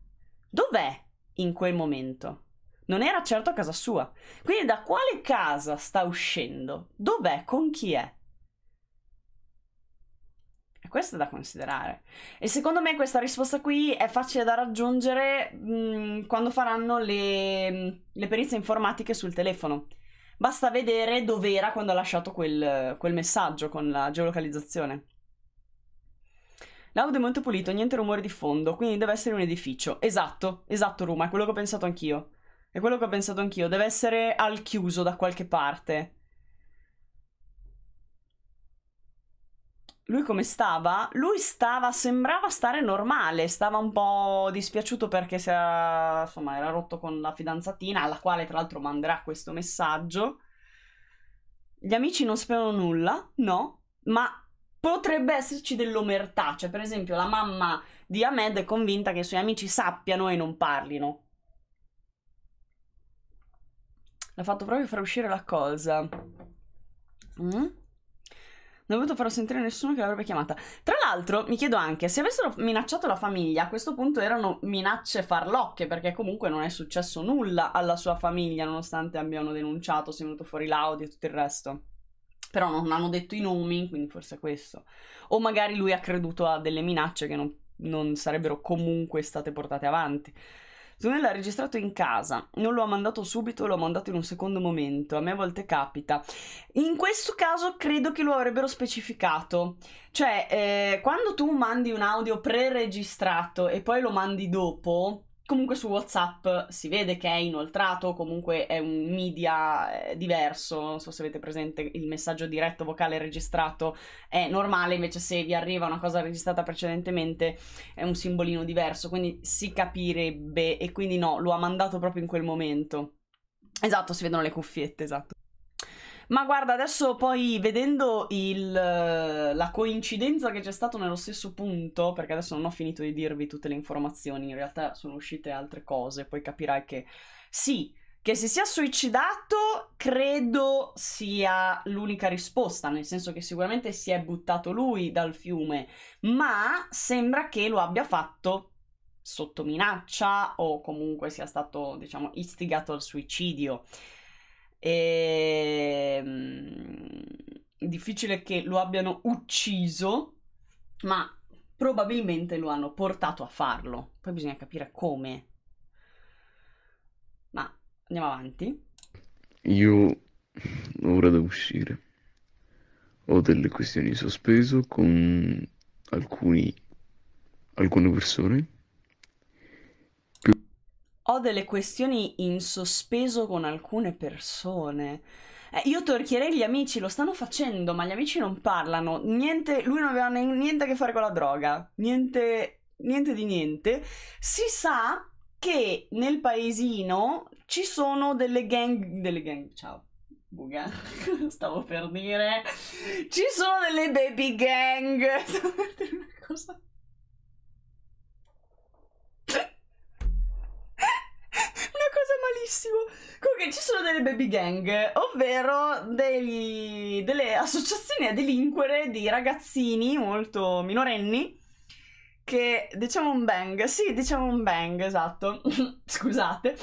dov'è in quel momento? Non era certo a casa sua. Quindi da quale casa sta uscendo? Dov'è? Con chi è? Questo è da considerare. E secondo me questa risposta qui è facile da raggiungere mh, mm, quando faranno le, le, perizie informatiche sul telefono. Basta vedere dove era quando ha lasciato quel, quel messaggio con la geolocalizzazione. L'audio è molto pulito, niente rumore di fondo, quindi deve essere un edificio. Esatto, esatto Ruma, è quello che ho pensato anch'io. È quello che ho pensato anch'io, deve essere al chiuso da qualche parte. lui come stava? Lui stava, sembrava stare normale, stava un po' dispiaciuto perché si era, insomma, era rotto con la fidanzatina, alla quale tra l'altro manderà questo messaggio. Gli amici non sperano nulla, no, ma potrebbe esserci dell'omertà, cioè per esempio la mamma di Ahmed è convinta che i suoi amici sappiano e non parlino. L'ha fatto proprio far uscire la cosa. Mm? Non ho voluto farlo sentire nessuno che l'avrebbe chiamata. Tra l'altro, mi chiedo anche se avessero minacciato la famiglia, a questo punto erano minacce farlocche, perché comunque non è successo nulla alla sua famiglia, nonostante abbiano denunciato, si è venuto fuori l'audio e tutto il resto. Però non hanno detto i nomi, quindi forse è questo. O magari lui ha creduto a delle minacce che non, non sarebbero comunque state portate avanti. Antonella ha registrato in casa, non lo ha mandato subito, lo ha mandato in un secondo momento, a me a volte capita. In questo caso credo che lo avrebbero specificato, cioè eh, quando tu mandi un audio pre-registrato e poi lo mandi dopo, comunque su WhatsApp si vede che è inoltrato, comunque è un media eh, diverso, non so se avete presente il messaggio diretto vocale registrato, è normale, invece se vi arriva una cosa registrata precedentemente è un simbolino diverso, quindi si capirebbe e quindi no, lo ha mandato proprio in quel momento. Esatto, si vedono le cuffiette, esatto. Ma guarda, adesso poi vedendo il, la coincidenza che c'è stato nello stesso punto, perché adesso non ho finito di dirvi tutte le informazioni, in realtà sono uscite altre cose, poi capirai che sì, che si sia suicidato credo sia l'unica risposta, nel senso che sicuramente si è buttato lui dal fiume, ma sembra che lo abbia fatto sotto minaccia o comunque sia stato, diciamo, istigato al suicidio. E... Ehm, è difficile che lo abbiano ucciso, ma probabilmente lo hanno portato a farlo. Poi bisogna capire come. Ma andiamo avanti. Io ora devo uscire. Ho delle questioni in sospeso con alcuni, alcune persone ho delle questioni in sospeso con alcune persone. Eh, io torchierei gli amici, lo stanno facendo, ma gli amici non parlano. Niente, lui non aveva ne- niente a che fare con la droga, niente, niente di niente. Si sa che nel paesino ci sono delle gang, delle gang, ciao. Buga, stavo per dire, ci sono delle baby gang. Stavo per dire una cosa malissimo. Comunque ci sono delle baby gang, ovvero dei, delle associazioni a delinquere di ragazzini molto minorenni che diciamo un bang, sì, diciamo un bang, esatto. Scusate.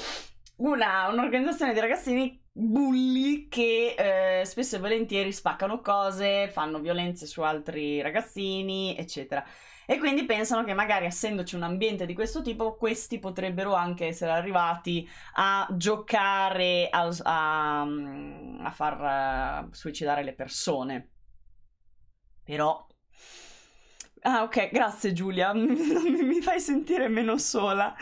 Una, un'organizzazione di ragazzini bulli che eh, spesso e volentieri spaccano cose, fanno violenze su altri ragazzini, eccetera e quindi pensano che magari essendoci un ambiente di questo tipo questi potrebbero anche essere arrivati a giocare a, a, mm, a far eh, suicidare le persone però Ah, ok, grazie Giulia, mi fai sentire meno sola.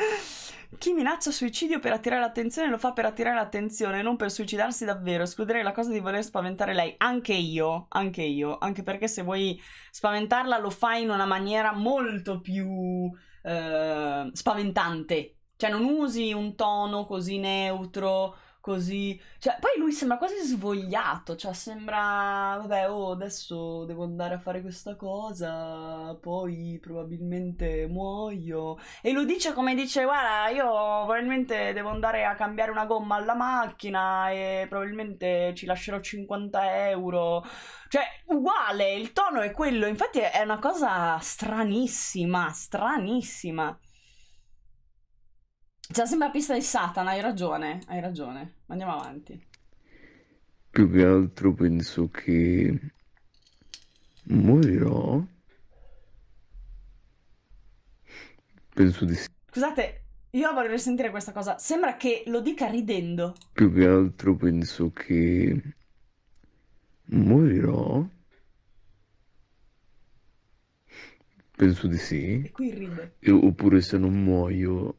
Chi minaccia suicidio per attirare l'attenzione lo fa per attirare l'attenzione, non per suicidarsi davvero. Escluderei la cosa di voler spaventare lei. Anche io, anche io, anche perché se vuoi spaventarla lo fai in una maniera molto più eh, spaventante. Cioè non usi un tono così neutro così. Cioè, poi lui sembra quasi svogliato, cioè sembra, vabbè, oh, adesso devo andare a fare questa cosa, poi probabilmente muoio. E lo dice come dice, guarda, io probabilmente devo andare a cambiare una gomma alla macchina e probabilmente ci lascerò 50 euro. Cioè, uguale, il tono è quello, infatti è una cosa stranissima, stranissima. Già sembra pista di Satana, hai ragione, hai ragione. Andiamo avanti. Più che altro penso che morirò. Penso di sì. Scusate, io vorrei sentire questa cosa. Sembra che lo dica ridendo. Più che altro penso che morirò. Penso di sì. E qui ride. E- oppure se non muoio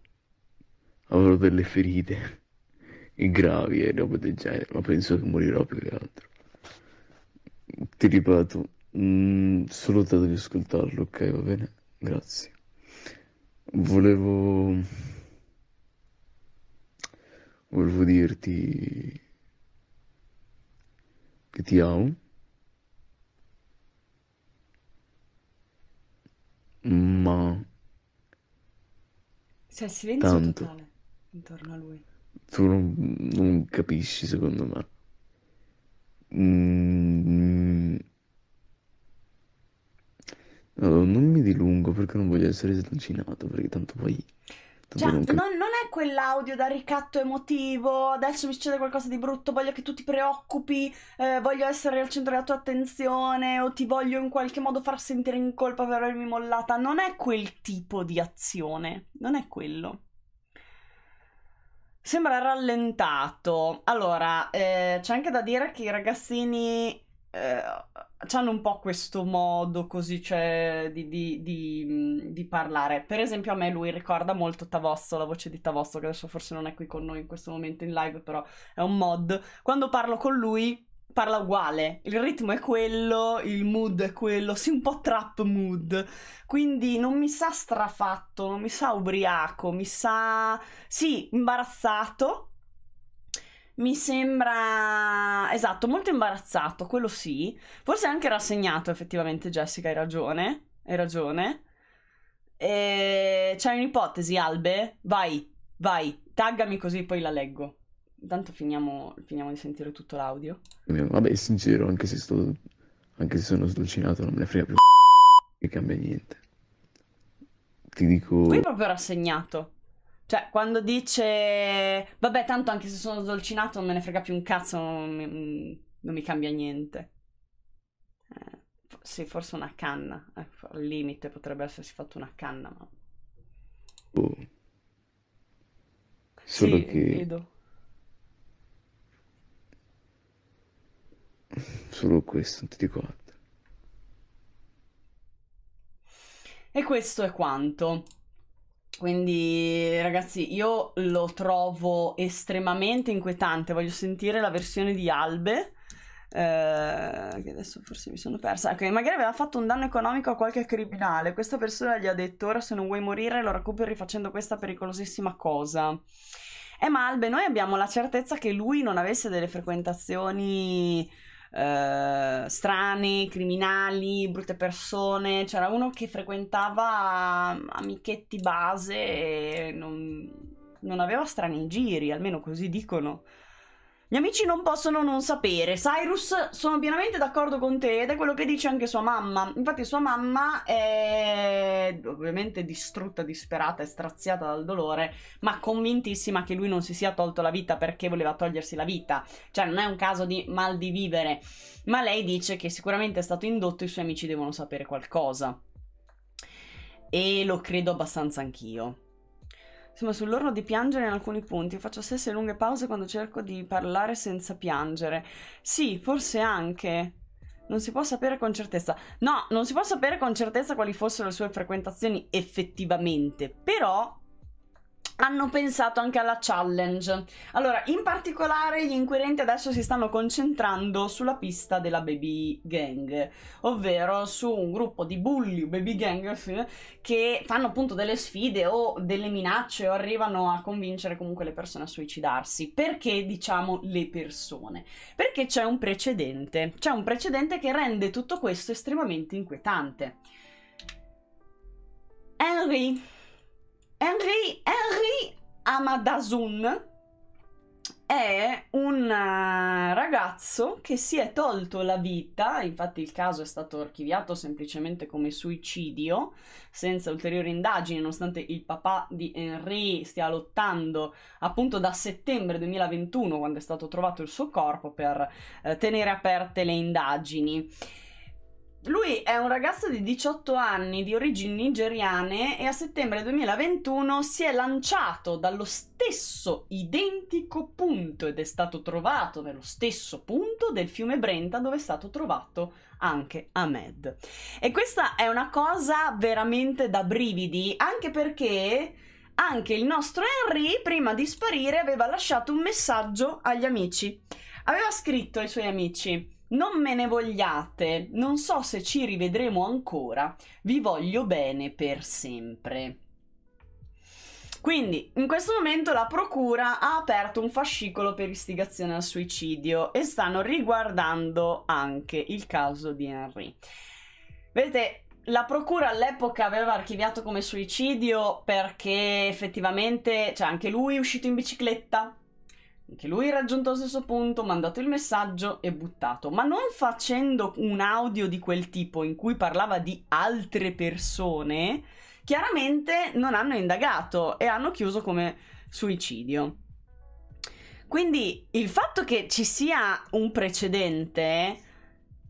avrò delle ferite e gravi e roba del genere, ma penso che morirò più che altro. Ti ripeto, mh, mm, solo dato di ascoltarlo, ok, va bene? Grazie. Volevo... Volevo dirti che ti amo. Ma... Sei silenzio Tanto. totale intorno a lui. Tu non, non capisci, secondo me. Mm. No, non mi dilungo perché non voglio essere slacinato, perché tanto poi... Cioè, non non, non è quell'audio da ricatto emotivo, adesso mi succede qualcosa di brutto, voglio che tu ti preoccupi, eh, voglio essere al centro della tua attenzione o ti voglio in qualche modo far sentire in colpa per avermi mollata. Non è quel tipo di azione, non è quello. Sembra rallentato. Allora, eh, c'è anche da dire che i ragazzini eh, hanno un po' questo modo così cioè, di, di, di, di, parlare. Per esempio, a me lui ricorda molto Tavosso, la voce di Tavosso, che adesso forse non è qui con noi in questo momento in live, però è un mod. Quando parlo con lui parla uguale, il ritmo è quello, il mood è quello, sì un po' trap mood, quindi non mi sa strafatto, non mi sa ubriaco, mi sa sì imbarazzato, mi sembra esatto, molto imbarazzato, quello sì, forse anche rassegnato effettivamente Jessica, hai ragione, hai ragione. E... C'è un'ipotesi, Albe? Vai, vai, taggami così poi la leggo. Intanto finiamo, finiamo di sentire tutto l'audio. Vabbè, sincero, anche se, sto, anche se sono sdolcinato non me ne frega più che cambia niente. Ti dico... Qui è proprio rassegnato. Cioè, quando dice... Vabbè, tanto anche se sono sdolcinato non me ne frega più un cazzo, non mi, non mi cambia niente. Eh, sì, forse una canna. Eh, al limite potrebbe essersi fatto una canna, ma... Oh. Solo sì, che... Vedo Solo questo, non ti dico altro. E questo è quanto. Quindi ragazzi io lo trovo estremamente inquietante, voglio sentire la versione di Albe. Eh, che adesso forse mi sono persa. Ok, magari aveva fatto un danno economico a qualche criminale. Questa persona gli ha detto: Ora, se non vuoi morire, lo recuperi facendo questa pericolosissima cosa. Eh, ma Albe, noi abbiamo la certezza che lui non avesse delle frequentazioni eh, strane, criminali, brutte persone. C'era uno che frequentava amichetti base e non, non aveva strani giri, almeno così dicono. Gli amici non possono non sapere. Cyrus, sono pienamente d'accordo con te ed è quello che dice anche sua mamma. Infatti sua mamma è ovviamente distrutta, disperata e straziata dal dolore, ma convintissima che lui non si sia tolto la vita perché voleva togliersi la vita. Cioè non è un caso di mal di vivere, ma lei dice che sicuramente è stato indotto e i suoi amici devono sapere qualcosa. E lo credo abbastanza anch'io. Insomma, sull'orlo di piangere in alcuni punti, faccio stesse lunghe pause quando cerco di parlare senza piangere. Sì, forse anche. Non si può sapere con certezza. No, non si può sapere con certezza quali fossero le sue frequentazioni effettivamente, però hanno pensato anche alla challenge. Allora, in particolare gli inquirenti adesso si stanno concentrando sulla pista della baby gang, ovvero su un gruppo di bulli baby gang che fanno appunto delle sfide o delle minacce o arrivano a convincere comunque le persone a suicidarsi. Perché diciamo le persone? Perché c'è un precedente, c'è un precedente che rende tutto questo estremamente inquietante. Henry Henry, Henry Amadazun è un eh, ragazzo che si è tolto la vita, infatti il caso è stato archiviato semplicemente come suicidio, senza ulteriori indagini, nonostante il papà di Henry stia lottando appunto da settembre 2021, quando è stato trovato il suo corpo, per eh, tenere aperte le indagini. Lui è un ragazzo di 18 anni di origini nigeriane e a settembre 2021 si è lanciato dallo stesso identico punto ed è stato trovato nello stesso punto del fiume Brenta dove è stato trovato anche Ahmed. E questa è una cosa veramente da brividi, anche perché anche il nostro Henry prima di sparire aveva lasciato un messaggio agli amici. Aveva scritto ai suoi amici non me ne vogliate, non so se ci rivedremo ancora, vi voglio bene per sempre. Quindi, in questo momento la procura ha aperto un fascicolo per istigazione al suicidio e stanno riguardando anche il caso di Henry. Vedete, la procura all'epoca aveva archiviato come suicidio perché effettivamente, cioè anche lui è uscito in bicicletta, anche lui ha raggiunto lo stesso punto, mandato il messaggio e buttato, ma non facendo un audio di quel tipo in cui parlava di altre persone, chiaramente non hanno indagato e hanno chiuso come suicidio. Quindi il fatto che ci sia un precedente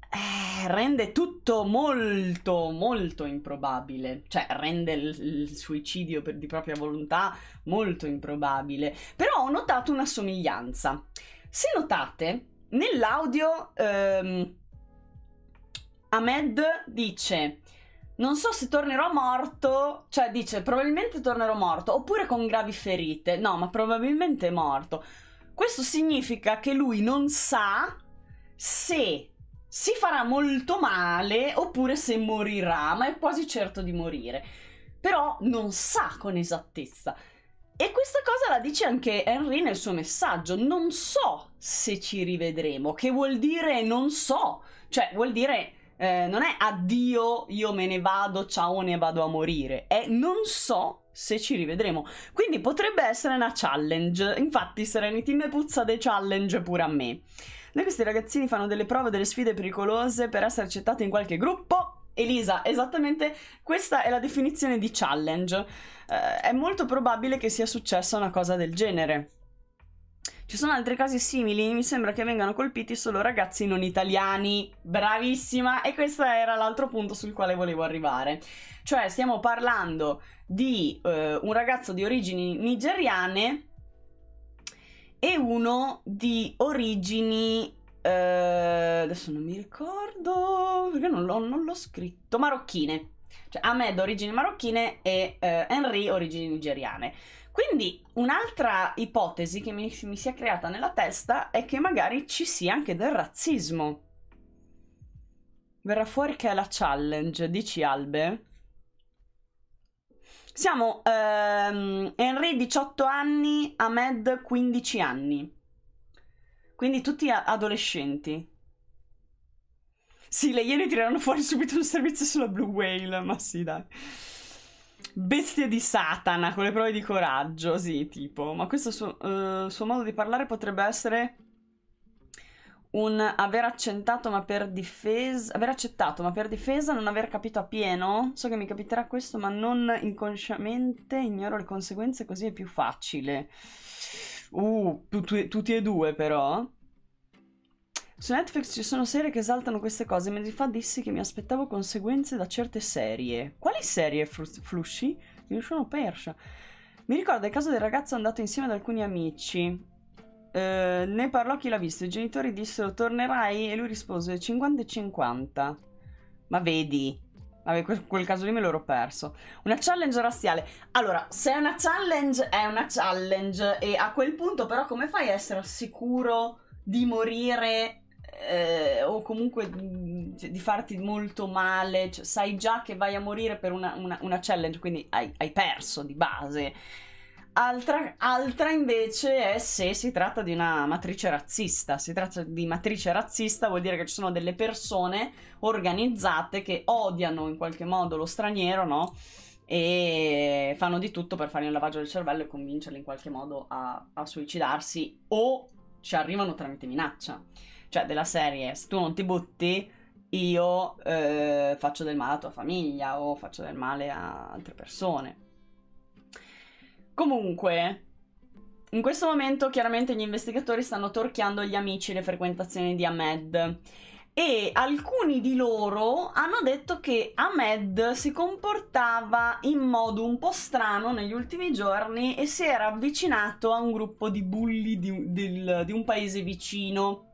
eh, rende tutto molto, molto improbabile. Cioè, rende il, il suicidio per, di propria volontà molto improbabile. Però ho notato una somiglianza. Se notate, nell'audio ehm, Ahmed dice... Non so se tornerò morto, cioè dice probabilmente tornerò morto, oppure con gravi ferite. No, ma probabilmente è morto. Questo significa che lui non sa se si farà molto male oppure se morirà, ma è quasi certo di morire. Però non sa con esattezza. E questa cosa la dice anche Henry nel suo messaggio. Non so se ci rivedremo, che vuol dire non so, cioè vuol dire eh, non è addio, io me ne vado, ciao, ne vado a morire, è non so se ci rivedremo. Quindi potrebbe essere una challenge. Infatti, Serenity me puzza dei challenge pure a me. Noi questi ragazzini fanno delle prove, delle sfide pericolose per essere accettati in qualche gruppo. Elisa, esattamente questa è la definizione di challenge. Eh, è molto probabile che sia successa una cosa del genere. Ci sono altri casi simili, mi sembra che vengano colpiti solo ragazzi non italiani. Bravissima! E questo era l'altro punto sul quale volevo arrivare. Cioè, stiamo parlando di eh, un ragazzo di origini nigeriane e uno di origini eh, adesso non mi ricordo perché non l'ho, non l'ho scritto marocchine cioè Ahmed origini marocchine e eh, Henry origini nigeriane quindi un'altra ipotesi che mi, mi è creata nella testa è che magari ci sia anche del razzismo verrà fuori che è la challenge dici Albe siamo ehm, Henry 18 anni, Ahmed 15 anni. Quindi tutti adolescenti. Sì, le Iene tireranno fuori subito un servizio sulla Blue Whale, ma sì, dai. Bestie di Satana, con le prove di coraggio, sì, tipo. Ma questo suo, uh, suo modo di parlare potrebbe essere un aver accettato ma per difesa, aver accettato ma per difesa, non aver capito appieno. So che mi capiterà questo, ma non inconsciamente ignoro le conseguenze, così è più facile. Uh, tutti, tutti e due però. Su Netflix ci sono serie che esaltano queste cose, mesi fa dissi che mi aspettavo conseguenze da certe serie. Quali serie, fl- Flushy? Mi sono persa. Mi ricorda il caso del ragazzo andato insieme ad alcuni amici. Eh, ne parlò chi l'ha visto. I genitori dissero tornerai e lui rispose 50 e 50. Ma vedi, Vabbè, quel, quel, caso lì me l'ero perso. Una challenge razziale. Allora, se è una challenge, è una challenge. E a quel punto, però, come fai a essere sicuro di morire? Eh, o comunque cioè, di farti molto male, cioè, sai già che vai a morire per una, una, una challenge, quindi hai, hai perso di base. Altra, altra, invece è se si tratta di una matrice razzista. Si tratta di matrice razzista, vuol dire che ci sono delle persone organizzate che odiano in qualche modo lo straniero, no? E fanno di tutto per fargli un lavaggio del cervello e convincerli in qualche modo a, a suicidarsi o ci arrivano tramite minaccia. Cioè, della serie, se tu non ti butti, io eh, faccio del male alla tua famiglia o faccio del male a altre persone. Comunque, in questo momento chiaramente gli investigatori stanno torchiando gli amici e le frequentazioni di Ahmed e alcuni di loro hanno detto che Ahmed si comportava in modo un po' strano negli ultimi giorni e si era avvicinato a un gruppo di bulli di, del, di un paese vicino.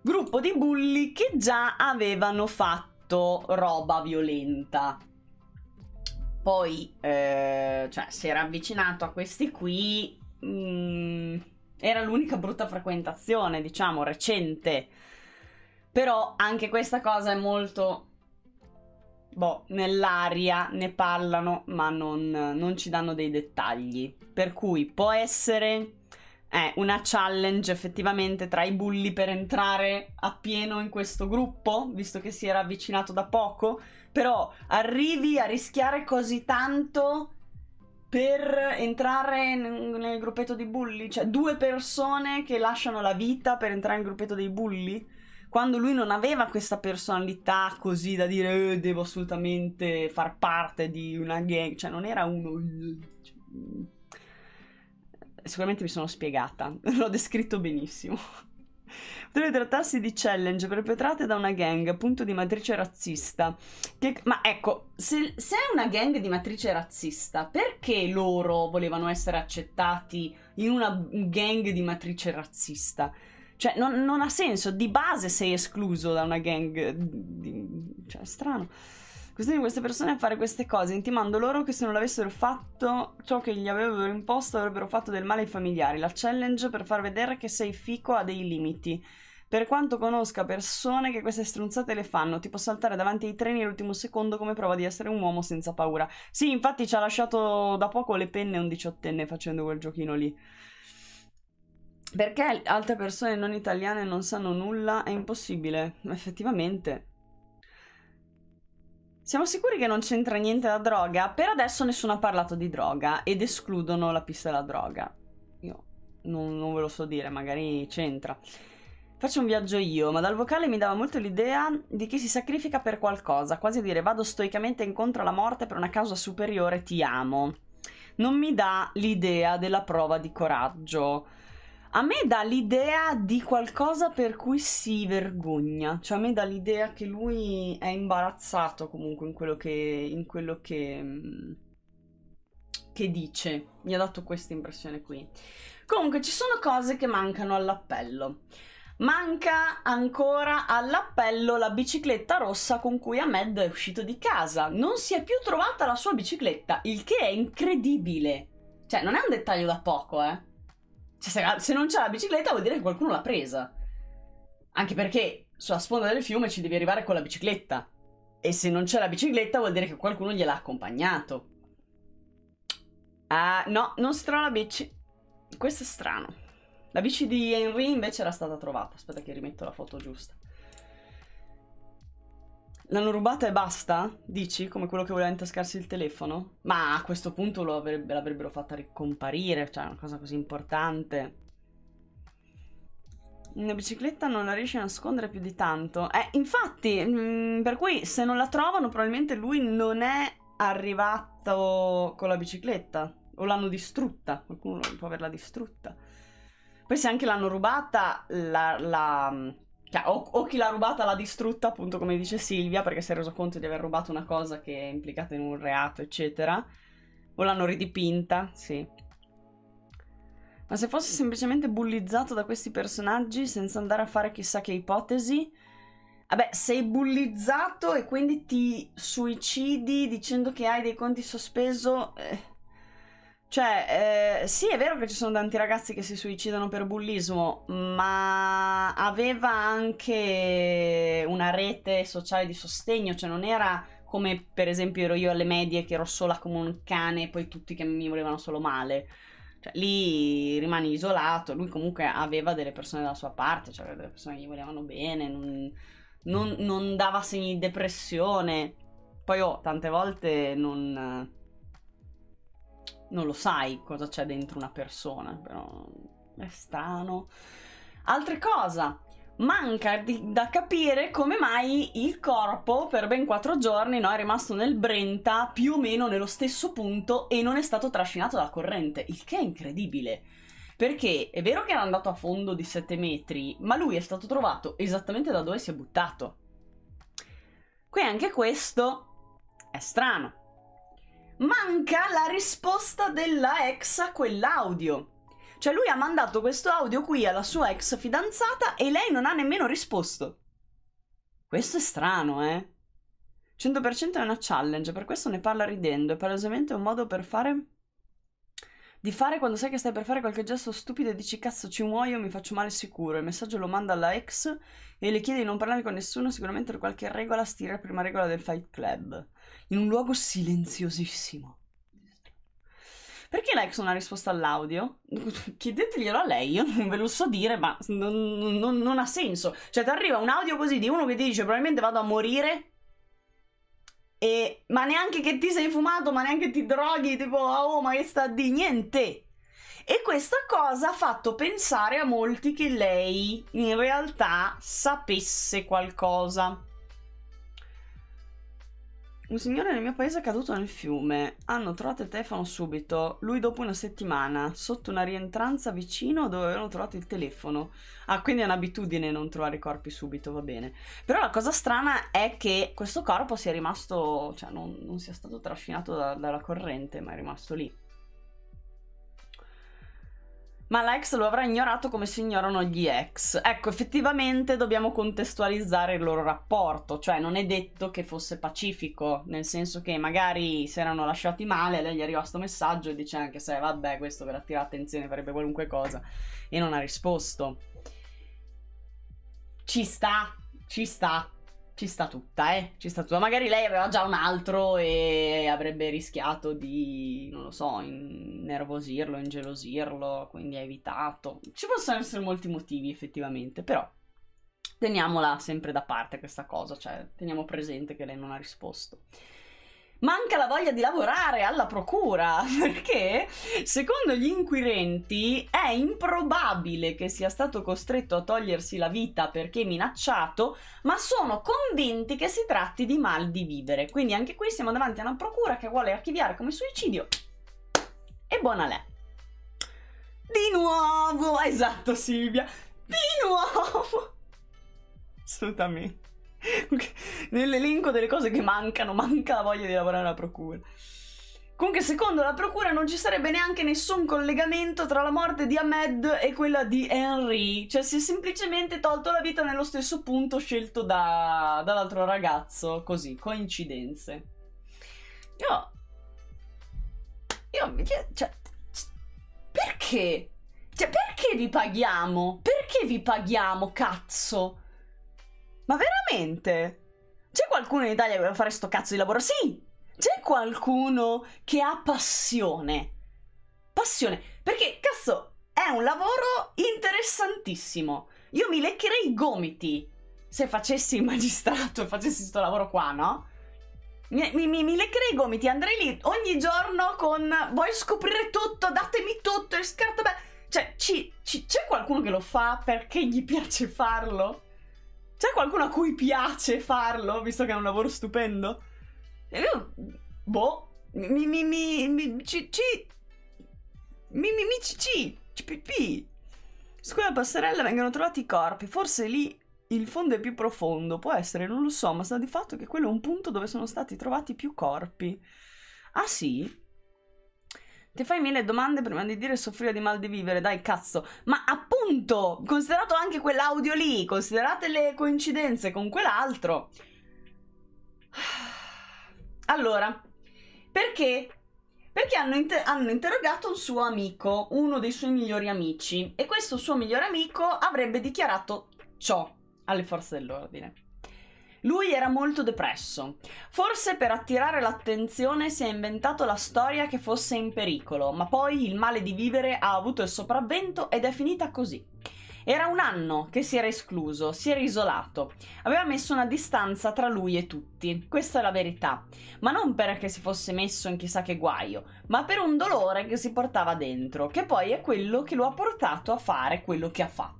Gruppo di bulli che già avevano fatto roba violenta. Poi, eh, cioè, si era avvicinato a questi qui. Mh, mm, era l'unica brutta frequentazione, diciamo, recente. Però anche questa cosa è molto. Boh, nell'aria ne parlano, ma non, non ci danno dei dettagli. Per cui può essere eh, una challenge effettivamente tra i bulli per entrare appieno in questo gruppo, visto che si era avvicinato da poco però arrivi a rischiare così tanto per entrare nel gruppetto dei bulli? Cioè, due persone che lasciano la vita per entrare nel gruppetto dei bulli? Quando lui non aveva questa personalità così da dire eh, devo assolutamente far parte di una gang, cioè non era uno... Cioè, mm. Sicuramente mi sono spiegata, l'ho descritto benissimo. Potrebbe trattarsi di challenge perpetrate da una gang appunto di matrice razzista. Che, ma ecco, se, se, è una gang di matrice razzista, perché loro volevano essere accettati in una gang di matrice razzista? Cioè, non, non ha senso. Di base sei escluso da una gang. Di, cioè, strano costringe queste persone a fare queste cose, intimando loro che se non l'avessero fatto ciò che gli avevano imposto avrebbero fatto del male ai familiari. La challenge per far vedere che sei fico ha dei limiti. Per quanto conosca persone che queste stronzate le fanno, tipo saltare davanti ai treni all'ultimo secondo come prova di essere un uomo senza paura. Sì, infatti ci ha lasciato da poco le penne un diciottenne facendo quel giochino lì. Perché altre persone non italiane non sanno nulla è impossibile, effettivamente. Siamo sicuri che non c'entra niente la droga? Per adesso nessuno ha parlato di droga ed escludono la pista della droga. Io non, non ve lo so dire, magari c'entra. Faccio un viaggio io, ma dal vocale mi dava molto l'idea di chi si sacrifica per qualcosa, quasi a dire vado stoicamente incontro alla morte per una causa superiore, ti amo. Non mi dà l'idea della prova di coraggio a me dà l'idea di qualcosa per cui si vergogna, cioè a me dà l'idea che lui è imbarazzato comunque in quello che, in quello che, mm, che dice, mi ha dato questa impressione qui. Comunque ci sono cose che mancano all'appello. Manca ancora all'appello la bicicletta rossa con cui Ahmed è uscito di casa. Non si è più trovata la sua bicicletta, il che è incredibile. Cioè, non è un dettaglio da poco, eh. Cioè, se non c'è la bicicletta vuol dire che qualcuno l'ha presa. Anche perché sulla sponda del fiume ci devi arrivare con la bicicletta. E se non c'è la bicicletta vuol dire che qualcuno gliel'ha accompagnato. Ah, no, non si trova la bici. Questo è strano. La bici di Henry invece era stata trovata. Aspetta che rimetto la foto giusta. L'hanno rubata e basta? Dici? Come quello che voleva intascarsi il telefono? Ma a questo punto avrebbe, l'avrebbero fatta ricomparire, cioè una cosa così importante. Una bicicletta non la riesce a nascondere più di tanto. Eh, infatti, mh, mm, per cui se non la trovano probabilmente lui non è arrivato con la bicicletta. O l'hanno distrutta, qualcuno può averla distrutta. Poi se anche l'hanno rubata, la, la mm, cioè, o, o, chi l'ha rubata l'ha distrutta, appunto come dice Silvia, perché si è reso conto di aver rubato una cosa che è implicata in un reato, eccetera, o l'hanno ridipinta, sì. Ma se fosse semplicemente bullizzato da questi personaggi senza andare a fare chissà che ipotesi, vabbè, sei bullizzato e quindi ti suicidi dicendo che hai dei conti sospeso... Eh cioè, eh, sì, è vero che ci sono tanti ragazzi che si suicidano per bullismo, ma aveva anche una rete sociale di sostegno, cioè non era come per esempio ero io alle medie che ero sola come un cane e poi tutti che mi volevano solo male. Cioè, lì rimani isolato, lui comunque aveva delle persone dalla sua parte, cioè delle persone che gli volevano bene, non, non, non dava segni di depressione. Poi oh, tante volte non non lo sai cosa c'è dentro una persona, però è strano. Altra cosa, manca di, da capire come mai il corpo per ben quattro giorni no, è rimasto nel Brenta più o meno nello stesso punto e non è stato trascinato dalla corrente, il che è incredibile. Perché è vero che era andato a fondo di 7 metri, ma lui è stato trovato esattamente da dove si è buttato. Qui anche questo è strano manca la risposta della ex a quell'audio. Cioè lui ha mandato questo audio qui alla sua ex fidanzata e lei non ha nemmeno risposto. Questo è strano, eh? 100% è una challenge, per questo ne parla ridendo, è palesemente un modo per fare di fare quando sai che stai per fare qualche gesto stupido e dici cazzo ci muoio, mi faccio male sicuro. Il messaggio lo manda alla ex e le chiede di non parlare con nessuno, sicuramente per qualche regola stira la prima regola del Fight Club in un luogo silenziosissimo. Perché Lex non ha risposto all'audio? Chiedeteglielo a lei, io non ve lo so dire, ma non, non, non ha senso. Cioè, ti arriva un audio così di uno che ti dice probabilmente vado a morire. E, ma neanche che ti sei fumato, ma neanche ti droghi, tipo, oh, ma che sta di niente. E questa cosa ha fatto pensare a molti che lei in realtà sapesse qualcosa. Un signore nel mio paese è caduto nel fiume. Hanno trovato il telefono subito. Lui dopo una settimana, sotto una rientranza vicino dove avevano trovato il telefono. Ah, quindi è un'abitudine non trovare i corpi subito, va bene. Però la cosa strana è che questo corpo sia rimasto, cioè non, non sia stato trascinato da, dalla corrente, ma è rimasto lì ma l'ex lo avrà ignorato come si ignorano gli ex. Ecco, effettivamente dobbiamo contestualizzare il loro rapporto, cioè non è detto che fosse pacifico, nel senso che magari si erano lasciati male, lei gli arriva questo messaggio e dice anche se vabbè questo per attirare attenzione farebbe qualunque cosa e non ha risposto. Ci sta, ci sta, ci sta tutta, eh. Ci sta tutta. Magari lei aveva già un altro e avrebbe rischiato di, non lo so, innervosirlo, ingelosirlo, quindi ha evitato. Ci possono essere molti motivi effettivamente, però teniamola sempre da parte questa cosa, cioè teniamo presente che lei non ha risposto manca la voglia di lavorare alla procura, perché secondo gli inquirenti è improbabile che sia stato costretto a togliersi la vita perché minacciato, ma sono convinti che si tratti di mal di vivere. Quindi anche qui siamo davanti a una procura che vuole archiviare come suicidio. E buona lei. Di nuovo, esatto Silvia, di nuovo. Assolutamente. Nell'elenco delle cose che mancano, manca la voglia di lavorare alla procura. Comunque, secondo la procura, non ci sarebbe neanche nessun collegamento tra la morte di Ahmed e quella di Henry. Cioè, si è semplicemente tolto la vita nello stesso punto scelto da, dall'altro ragazzo. Così, coincidenze. Io. Io mi chiedo. Cioè. Perché? Cioè, perché vi paghiamo? Perché vi paghiamo, cazzo? Ma veramente? C'è qualcuno in Italia che vuole fare sto cazzo di lavoro? Sì! C'è qualcuno che ha passione. Passione. Perché, cazzo, è un lavoro interessantissimo. Io mi leccherei i gomiti se facessi il magistrato e facessi questo lavoro qua, no? Mi, mi, mi, leccherei i gomiti, andrei lì ogni giorno con voglio scoprire tutto, datemi tutto, e scarto beh. Cioè, c'è qualcuno che lo fa perché gli piace farlo? C'è qualcuno a cui piace farlo, visto che è un lavoro stupendo? E eh, Io, boh, mi, mi, mi, mi, ci, ci, mi, mi, mi, ci, ci, ci, pi, Su quella passerella vengono trovati i corpi, forse lì il fondo è più profondo, può essere, non lo so, ma sta di fatto che quello è un punto dove sono stati trovati più corpi. Ah sì? Ti fai mille domande prima di dire soffrire di mal di vivere, dai cazzo. Ma appunto, considerato anche quell'audio lì, considerate le coincidenze con quell'altro. Allora, perché? Perché hanno, inter- hanno interrogato un suo amico, uno dei suoi migliori amici, e questo suo migliore amico avrebbe dichiarato ciò alle forze dell'ordine. Lui era molto depresso. Forse per attirare l'attenzione si è inventato la storia che fosse in pericolo, ma poi il male di vivere ha avuto il sopravvento ed è finita così. Era un anno che si era escluso, si era isolato. Aveva messo una distanza tra lui e tutti. Questa è la verità. Ma non perché si fosse messo in chissà che guaio, ma per un dolore che si portava dentro, che poi è quello che lo ha portato a fare quello che ha fatto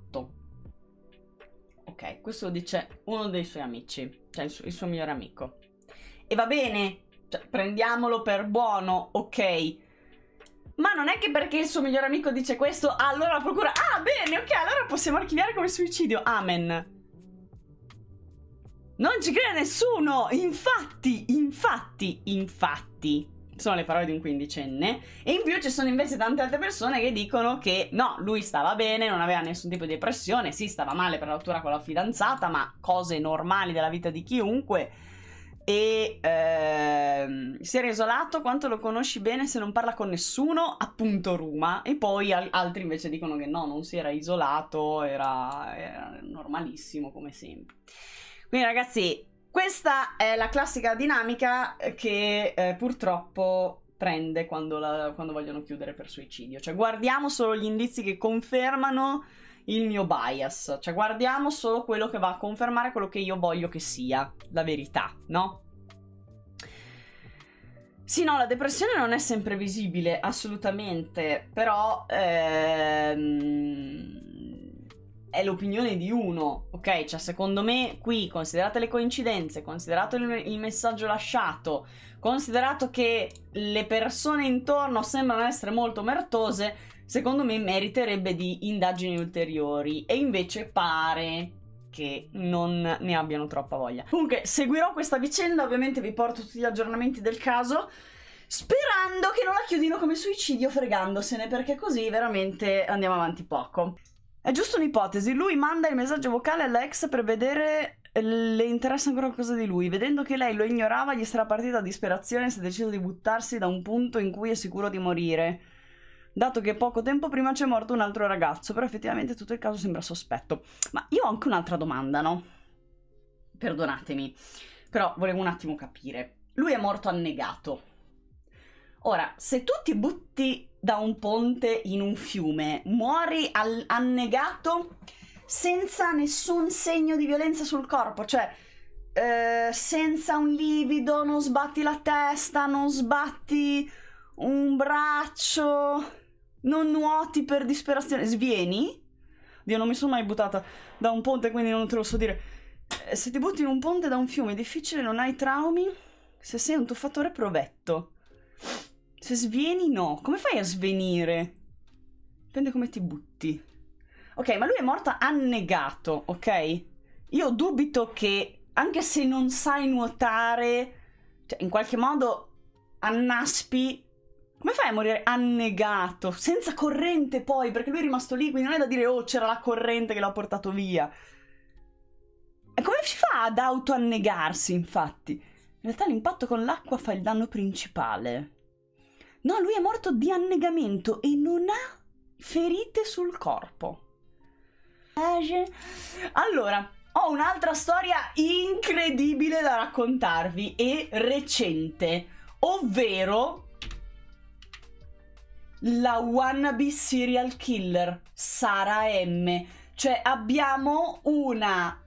ok, questo lo dice uno dei suoi amici, cioè il suo, il suo migliore amico. E va bene, cioè, prendiamolo per buono, ok. Ma non è che perché il suo migliore amico dice questo, allora la procura... Ah, bene, ok, allora possiamo archiviare come suicidio. Amen. Non ci crede nessuno! Infatti, infatti, infatti sono le parole di un quindicenne. E in più ci sono invece tante altre persone che dicono che no, lui stava bene, non aveva nessun tipo di depressione, sì, stava male per la rottura con la fidanzata, ma cose normali della vita di chiunque. E ehm, si era isolato quanto lo conosci bene se non parla con nessuno, appunto Roma. E poi al- altri invece dicono che no, non si era isolato, era, era normalissimo come sempre. Quindi ragazzi, questa è la classica dinamica eh, che eh, purtroppo prende quando, la, quando vogliono chiudere per suicidio. Cioè, guardiamo solo gli indizi che confermano il mio bias. Cioè, guardiamo solo quello che va a confermare quello che io voglio che sia la verità, no? Sì, no, la depressione non è sempre visibile, assolutamente, però ehm, è l'opinione di uno, ok? Cioè, secondo me, qui, considerate le coincidenze, considerato il, il, messaggio lasciato, considerato che le persone intorno sembrano essere molto mertose, secondo me meriterebbe di indagini ulteriori. E invece pare che non ne abbiano troppa voglia. Comunque, seguirò questa vicenda, ovviamente vi porto tutti gli aggiornamenti del caso sperando che non la chiudino come suicidio fregandosene, perché così veramente andiamo avanti poco. È giusto un'ipotesi. Lui manda il messaggio vocale all'ex per vedere eh, le interessa ancora qualcosa di lui. Vedendo che lei lo ignorava, gli sarà partita a disperazione se si deciso di buttarsi da un punto in cui è sicuro di morire. Dato che poco tempo prima c'è morto un altro ragazzo, però effettivamente tutto il caso sembra sospetto. Ma io ho anche un'altra domanda, no? Perdonatemi, però volevo un attimo capire. Lui è morto annegato. Ora, se tu ti butti da un ponte in un fiume, muori al- annegato senza nessun segno di violenza sul corpo, cioè eh, senza un livido, non sbatti la testa, non sbatti un braccio, non nuoti per disperazione, svieni. Dio, non mi sono mai buttata da un ponte, quindi non te lo so dire. Eh, se ti butti in un ponte da un fiume è difficile, non hai traumi, se sei un tuffatore provetto. Se svieni, no. Come fai a svenire? Dipende come ti butti. Ok, ma lui è morto annegato, ok? Io dubito che, anche se non sai nuotare, cioè in qualche modo annaspi... Come fai a morire annegato? Senza corrente poi, perché lui è rimasto lì, quindi non è da dire, oh, c'era la corrente che l'ha portato via. E come si fa ad auto-annegarsi, infatti? In realtà l'impatto con l'acqua fa il danno principale. No, lui è morto di annegamento e non ha ferite sul corpo. Allora, ho un'altra storia incredibile da raccontarvi e recente, ovvero la wannabe serial killer Sara M. Cioè abbiamo una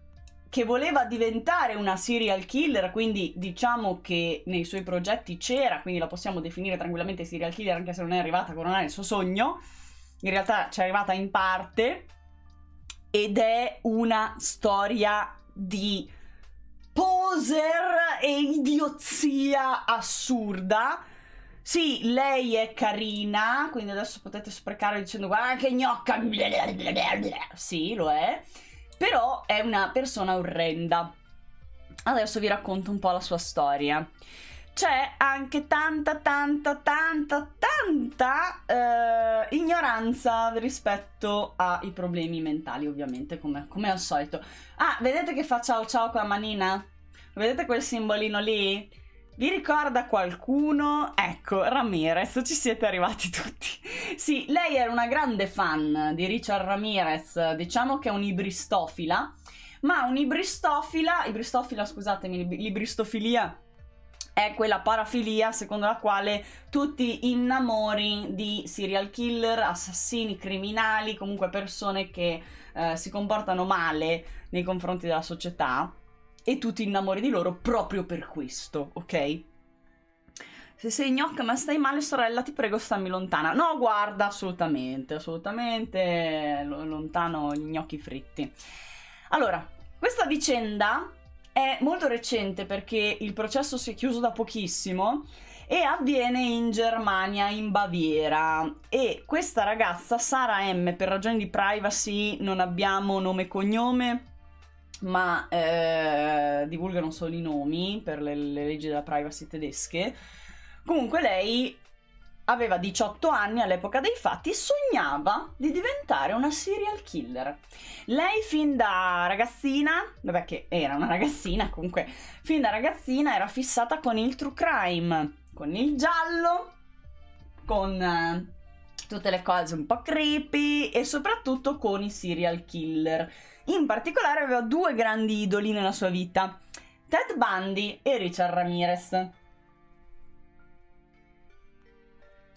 che voleva diventare una serial killer, quindi diciamo che nei suoi progetti c'era, quindi la possiamo definire tranquillamente serial killer anche se non è arrivata a coronare il suo sogno, in realtà ci è arrivata in parte ed è una storia di poser e idiozia assurda. Sì, lei è carina, quindi adesso potete sprecare dicendo guarda che gnocca. Sì, lo è. Però è una persona orrenda. Adesso vi racconto un po' la sua storia. C'è anche tanta, tanta, tanta, tanta eh, ignoranza rispetto ai problemi mentali, ovviamente, come, come al solito. Ah, vedete che fa ciao ciao con la manina? Vedete quel simbolino lì? Vi ricorda qualcuno? Ecco, Ramirez, ci siete arrivati tutti. sì, lei era una grande fan di Richard Ramirez, diciamo che è un'ibristofila, ma un'ibristofila, ibristofila scusatemi, l'ibristofilia è quella parafilia secondo la quale tutti innamori di serial killer, assassini, criminali, comunque persone che eh, si comportano male nei confronti della società e tu ti innamori di loro proprio per questo, ok? Se sei gnocca ma stai male sorella ti prego stammi lontana. No guarda assolutamente, assolutamente lontano gli gnocchi fritti. Allora, questa vicenda è molto recente perché il processo si è chiuso da pochissimo e avviene in Germania, in Baviera. E questa ragazza, Sara M, per ragioni di privacy non abbiamo nome e cognome, ma eh, divulgano solo i nomi per le, le leggi della privacy tedesche. Comunque lei aveva 18 anni all'epoca dei fatti, e sognava di diventare una serial killer. Lei fin da ragazzina, vabbè che era una ragazzina comunque, fin da ragazzina era fissata con il true crime, con il giallo, con eh, tutte le cose un po' creepy e soprattutto con i serial killer. In particolare aveva due grandi idoli nella sua vita, Ted Bundy e Richard Ramirez.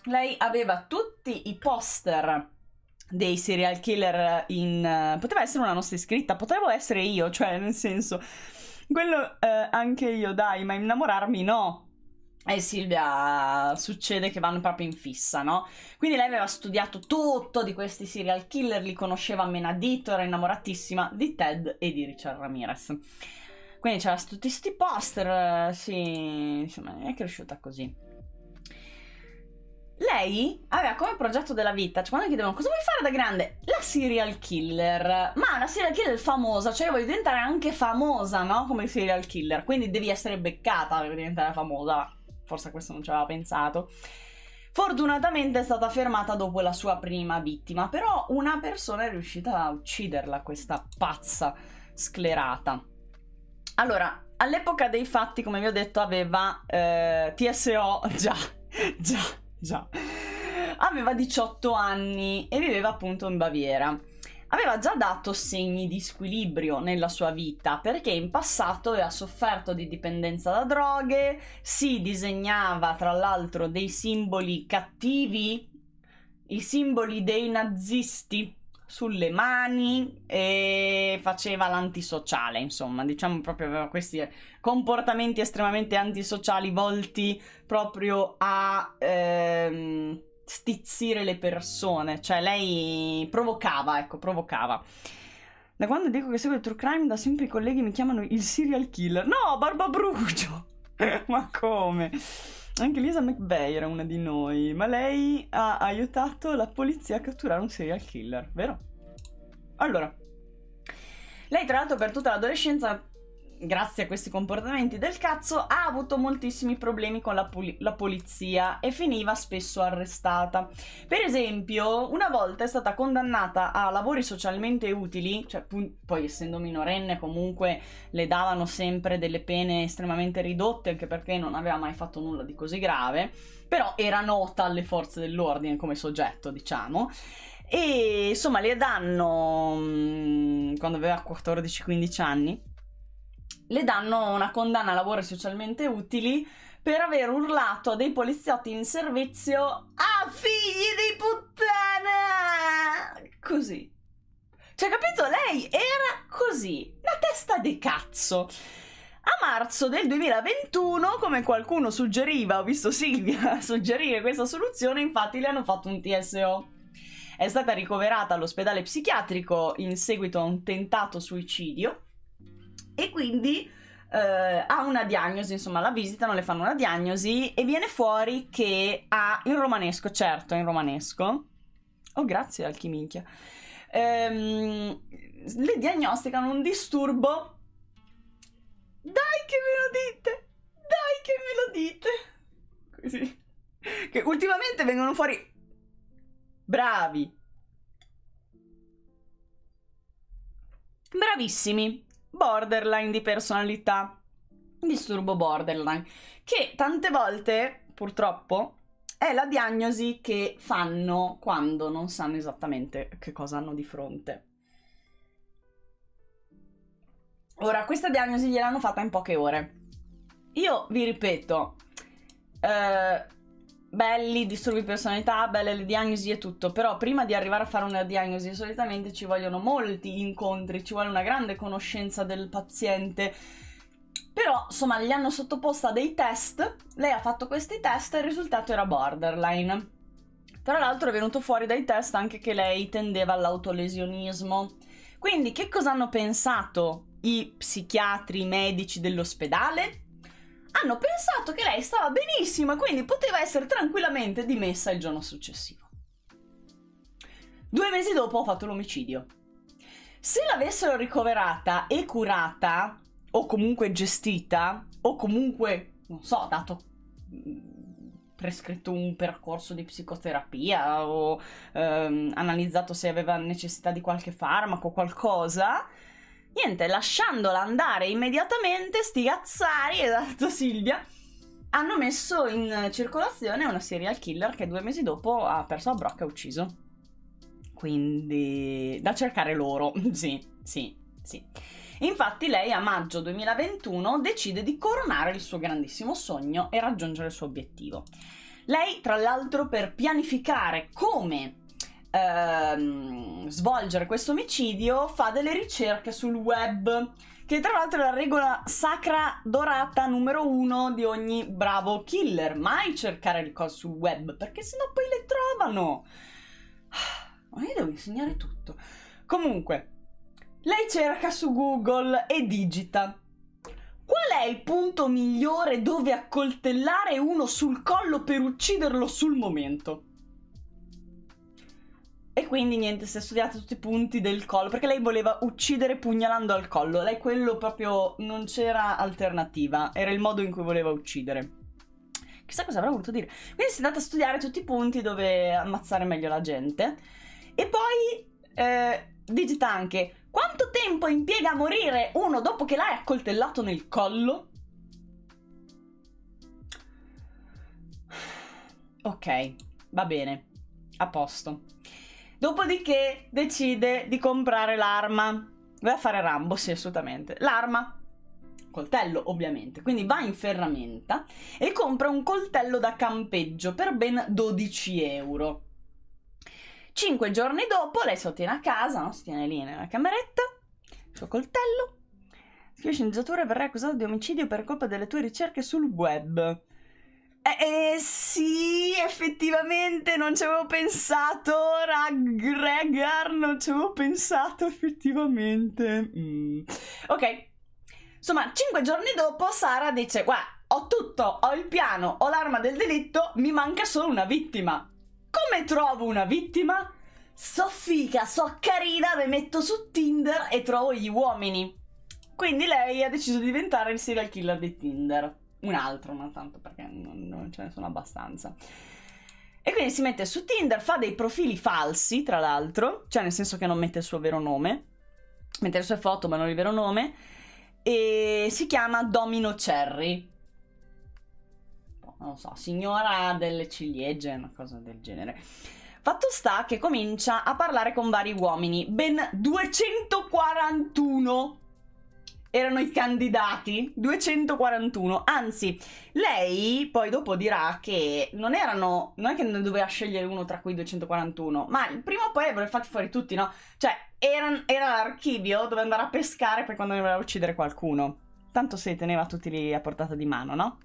Lei aveva tutti i poster dei serial killer in... Eh, poteva essere una nostra iscritta, potevo essere io, cioè nel senso... Quello eh, anche io, dai, ma innamorarmi no, e Silvia succede che vanno proprio in fissa, no? Quindi lei aveva studiato tutto di questi serial killer, li conosceva a menadito, era innamoratissima di Ted e di Richard Ramirez. Quindi c'era tutti questi poster, eh, sì, insomma, è cresciuta così. Lei aveva come progetto della vita, cioè quando chiedevano cosa vuoi fare da grande? La serial killer, ma la serial killer famosa, cioè voglio diventare anche famosa, no? Come serial killer, quindi devi essere beccata per diventare famosa, forse a questo non ci aveva pensato. Fortunatamente è stata fermata dopo la sua prima vittima, però una persona è riuscita a ucciderla, questa pazza sclerata. Allora, all'epoca dei fatti, come vi ho detto, aveva eh, TSO già, già, già. Aveva 18 anni e viveva appunto in Baviera aveva già dato segni di squilibrio nella sua vita perché in passato aveva sofferto di dipendenza da droghe, si disegnava tra l'altro dei simboli cattivi, i simboli dei nazisti sulle mani e faceva l'antisociale, insomma, diciamo proprio aveva questi comportamenti estremamente antisociali volti proprio a ehm, stizzire le persone, cioè lei provocava, ecco, provocava. Da quando dico che seguo il true crime, da sempre i colleghi mi chiamano il serial killer. No, Barbabrucio! Ma come? Anche Lisa McBay era una di noi, ma lei ha aiutato la polizia a catturare un serial killer, vero? Allora, lei tra l'altro per tutta l'adolescenza grazie a questi comportamenti del cazzo, ha avuto moltissimi problemi con la, pol- la, polizia e finiva spesso arrestata. Per esempio, una volta è stata condannata a lavori socialmente utili, cioè pu- poi essendo minorenne comunque le davano sempre delle pene estremamente ridotte, anche perché non aveva mai fatto nulla di così grave, però era nota alle forze dell'ordine come soggetto, diciamo. E insomma le danno mm, quando aveva 14-15 anni le danno una condanna a lavori socialmente utili per aver urlato a dei poliziotti in servizio Ah, figli di puttana! Così. Cioè, capito? Lei era così. una testa di cazzo. A marzo del 2021, come qualcuno suggeriva, ho visto Silvia suggerire questa soluzione, infatti le hanno fatto un TSO. È stata ricoverata all'ospedale psichiatrico in seguito a un tentato suicidio e quindi eh, ha una diagnosi, insomma, la visitano, le fanno una diagnosi e viene fuori che ha in romanesco, certo, in romanesco. Oh, grazie al Chimichia. Ehm, le diagnosticano un disturbo. Dai che me lo dite! Dai che me lo dite! Così. Che ultimamente vengono fuori bravi. Bravissimi borderline di personalità, disturbo borderline, che tante volte, purtroppo, è la diagnosi che fanno quando non sanno esattamente che cosa hanno di fronte. Ora, questa diagnosi gliel'hanno fatta in poche ore. Io vi ripeto, eh, belli disturbi personalità, belle le diagnosi e tutto, però prima di arrivare a fare una diagnosi solitamente ci vogliono molti incontri, ci vuole una grande conoscenza del paziente. Però, insomma, gli hanno sottoposta dei test, lei ha fatto questi test e il risultato era borderline. Tra l'altro è venuto fuori dai test anche che lei tendeva all'autolesionismo. Quindi che cosa hanno pensato i psichiatri, i medici dell'ospedale? hanno pensato che lei stava benissimo e quindi poteva essere tranquillamente dimessa il giorno successivo. Due mesi dopo ho fatto l'omicidio. Se l'avessero ricoverata e curata, o comunque gestita, o comunque, non so, dato mm, prescritto un percorso di psicoterapia o ehm, analizzato se aveva necessità di qualche farmaco, qualcosa, Niente, lasciandola andare immediatamente, sti cazzari, esatto Silvia, hanno messo in circolazione una serial killer che due mesi dopo ha perso a Brock e ha ucciso. Quindi da cercare loro, sì, sì, sì. Infatti lei a maggio 2021 decide di coronare il suo grandissimo sogno e raggiungere il suo obiettivo. Lei, tra l'altro, per pianificare come ehm, svolgere questo omicidio fa delle ricerche sul web, che tra l'altro è la regola sacra dorata numero uno di ogni bravo killer. Mai cercare le cose sul web, perché sennò poi le trovano. Ma io devo insegnare tutto. Comunque, lei cerca su Google e digita. Qual è il punto migliore dove accoltellare uno sul collo per ucciderlo sul momento? E quindi niente, si è studiato tutti i punti del collo, perché lei voleva uccidere pugnalando al collo, lei quello proprio non c'era alternativa, era il modo in cui voleva uccidere. Chissà cosa avrà voluto dire. Quindi si è andata a studiare tutti i punti dove ammazzare meglio la gente. E poi eh, digita anche quanto tempo impiega a morire uno dopo che l'hai accoltellato nel collo? Ok, va bene, a posto. Dopodiché decide di comprare l'arma. Vai a fare Rambo, sì, assolutamente. L'arma. Coltello, ovviamente. Quindi va in ferramenta e compra un coltello da campeggio per ben 12 euro. Cinque giorni dopo lei si ottiene a casa, no? si tiene lì nella cameretta, il suo coltello. Il sceneggiatore verrai accusato di omicidio per colpa delle tue ricerche sul web. Eh, eh, sì, effettivamente non ci avevo pensato, Ragregar, non ci avevo pensato effettivamente. Mm. Ok, insomma, cinque giorni dopo Sara dice, guarda, ho tutto, ho il piano, ho l'arma del delitto, mi manca solo una vittima. Come trovo una vittima? So figa, so carina, mi metto su Tinder e trovo gli uomini. Quindi lei ha deciso di diventare il serial killer di Tinder un altro, non tanto perché non, non ce ne sono abbastanza. E quindi si mette su Tinder, fa dei profili falsi, tra l'altro, cioè nel senso che non mette il suo vero nome, mette le sue foto ma non il vero nome, e si chiama Domino Cherry. Non lo so, signora delle ciliegie, una cosa del genere. Fatto sta che comincia a parlare con vari uomini, ben 241 erano i candidati 241 anzi lei poi dopo dirà che non erano non è che ne doveva scegliere uno tra quei 241 ma prima o poi avrebbe fatti fuori tutti no cioè era, era l'archivio dove andare a pescare per quando ne voleva uccidere qualcuno tanto se teneva tutti lì a portata di mano no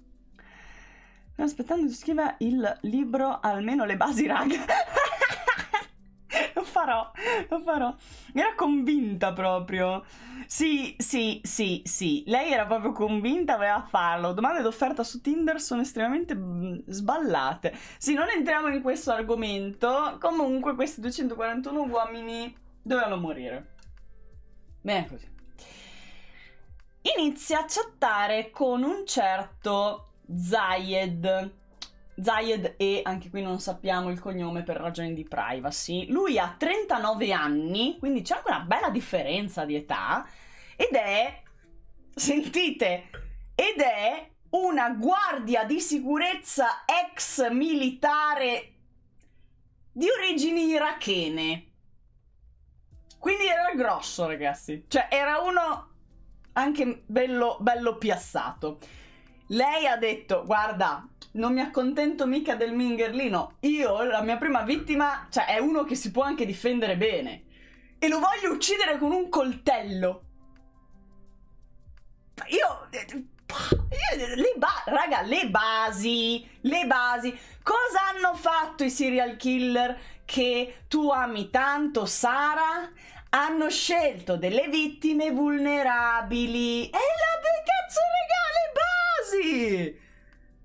aspettando che scriva il libro almeno le basi raga farò, lo farò. Era convinta proprio. Sì, sì, sì, sì. Lei era proprio convinta, voleva farlo. Domande d'offerta su Tinder sono estremamente mm, sballate. Sì, non entriamo in questo argomento. Comunque questi 241 uomini dovevano morire. Bene così. Inizia a chattare con un certo Zayed Zayed e anche qui non sappiamo il cognome per ragioni di privacy. Lui ha 39 anni, quindi c'è anche una bella differenza di età ed è sentite ed è una guardia di sicurezza ex militare di origini irachene. Quindi era grosso, ragazzi. Cioè, era uno anche bello, bello piazzato. Lei ha detto, guarda, non mi accontento mica del mingerlino. Io, la mia prima vittima, cioè è uno che si può anche difendere bene. E lo voglio uccidere con un coltello. Io... Eh, le ba- raga, le basi, le basi. Cosa hanno fatto i serial killer che tu ami tanto, Sara? Hanno scelto delle vittime vulnerabili. E la cazzo regale, basta! così?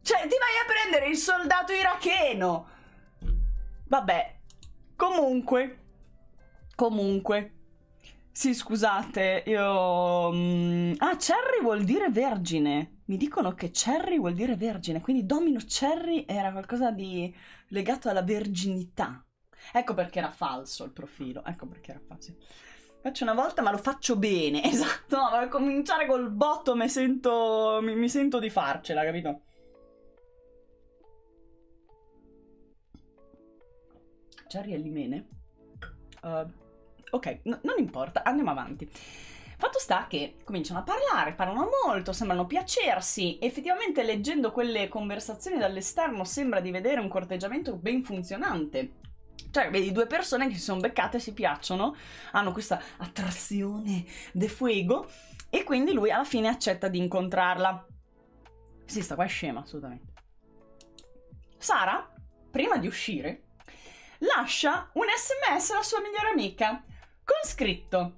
Cioè, ti vai a prendere il soldato iracheno. Vabbè. Comunque. Comunque. Sì, scusate, io... Mm, ah, Cherry vuol dire vergine. Mi dicono che Cherry vuol dire vergine, quindi Domino Cherry era qualcosa di legato alla verginità. Ecco perché era falso il profilo, ecco perché era falso faccio una volta ma lo faccio bene, esatto, no, cominciare col botto mi sento, mi, mi sento di farcela, capito? Già rialimene. Uh, eh, ok, no, non importa, andiamo avanti. Fatto sta che cominciano a parlare, parlano molto, sembrano piacersi. Effettivamente, leggendo quelle conversazioni dall'esterno, sembra di vedere un corteggiamento ben funzionante. Cioè, vedi due persone che si sono beccate, si piacciono, hanno questa attrazione de fuego e quindi lui alla fine accetta di incontrarla. Sì, sta qua è scema, assolutamente. Sara, prima di uscire, lascia un sms alla sua migliore amica con scritto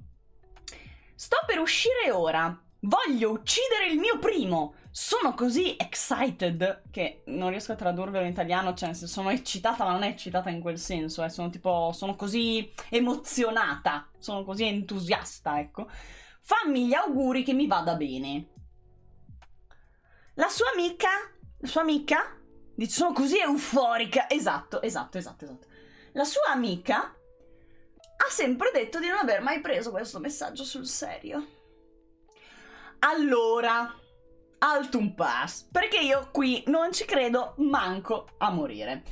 Sto per uscire ora, voglio uccidere il mio primo, sono così excited che non riesco a tradurvelo in italiano, cioè sono eccitata, ma non è eccitata in quel senso, eh. sono tipo, sono così emozionata, sono così entusiasta, ecco. Fammi gli auguri che mi vada bene. La sua amica, la sua amica, dice, sono così euforica, esatto, esatto, esatto, esatto. La sua amica ha sempre detto di non aver mai preso questo messaggio sul serio. Allora, Altum Pass, perché io qui non ci credo manco a morire.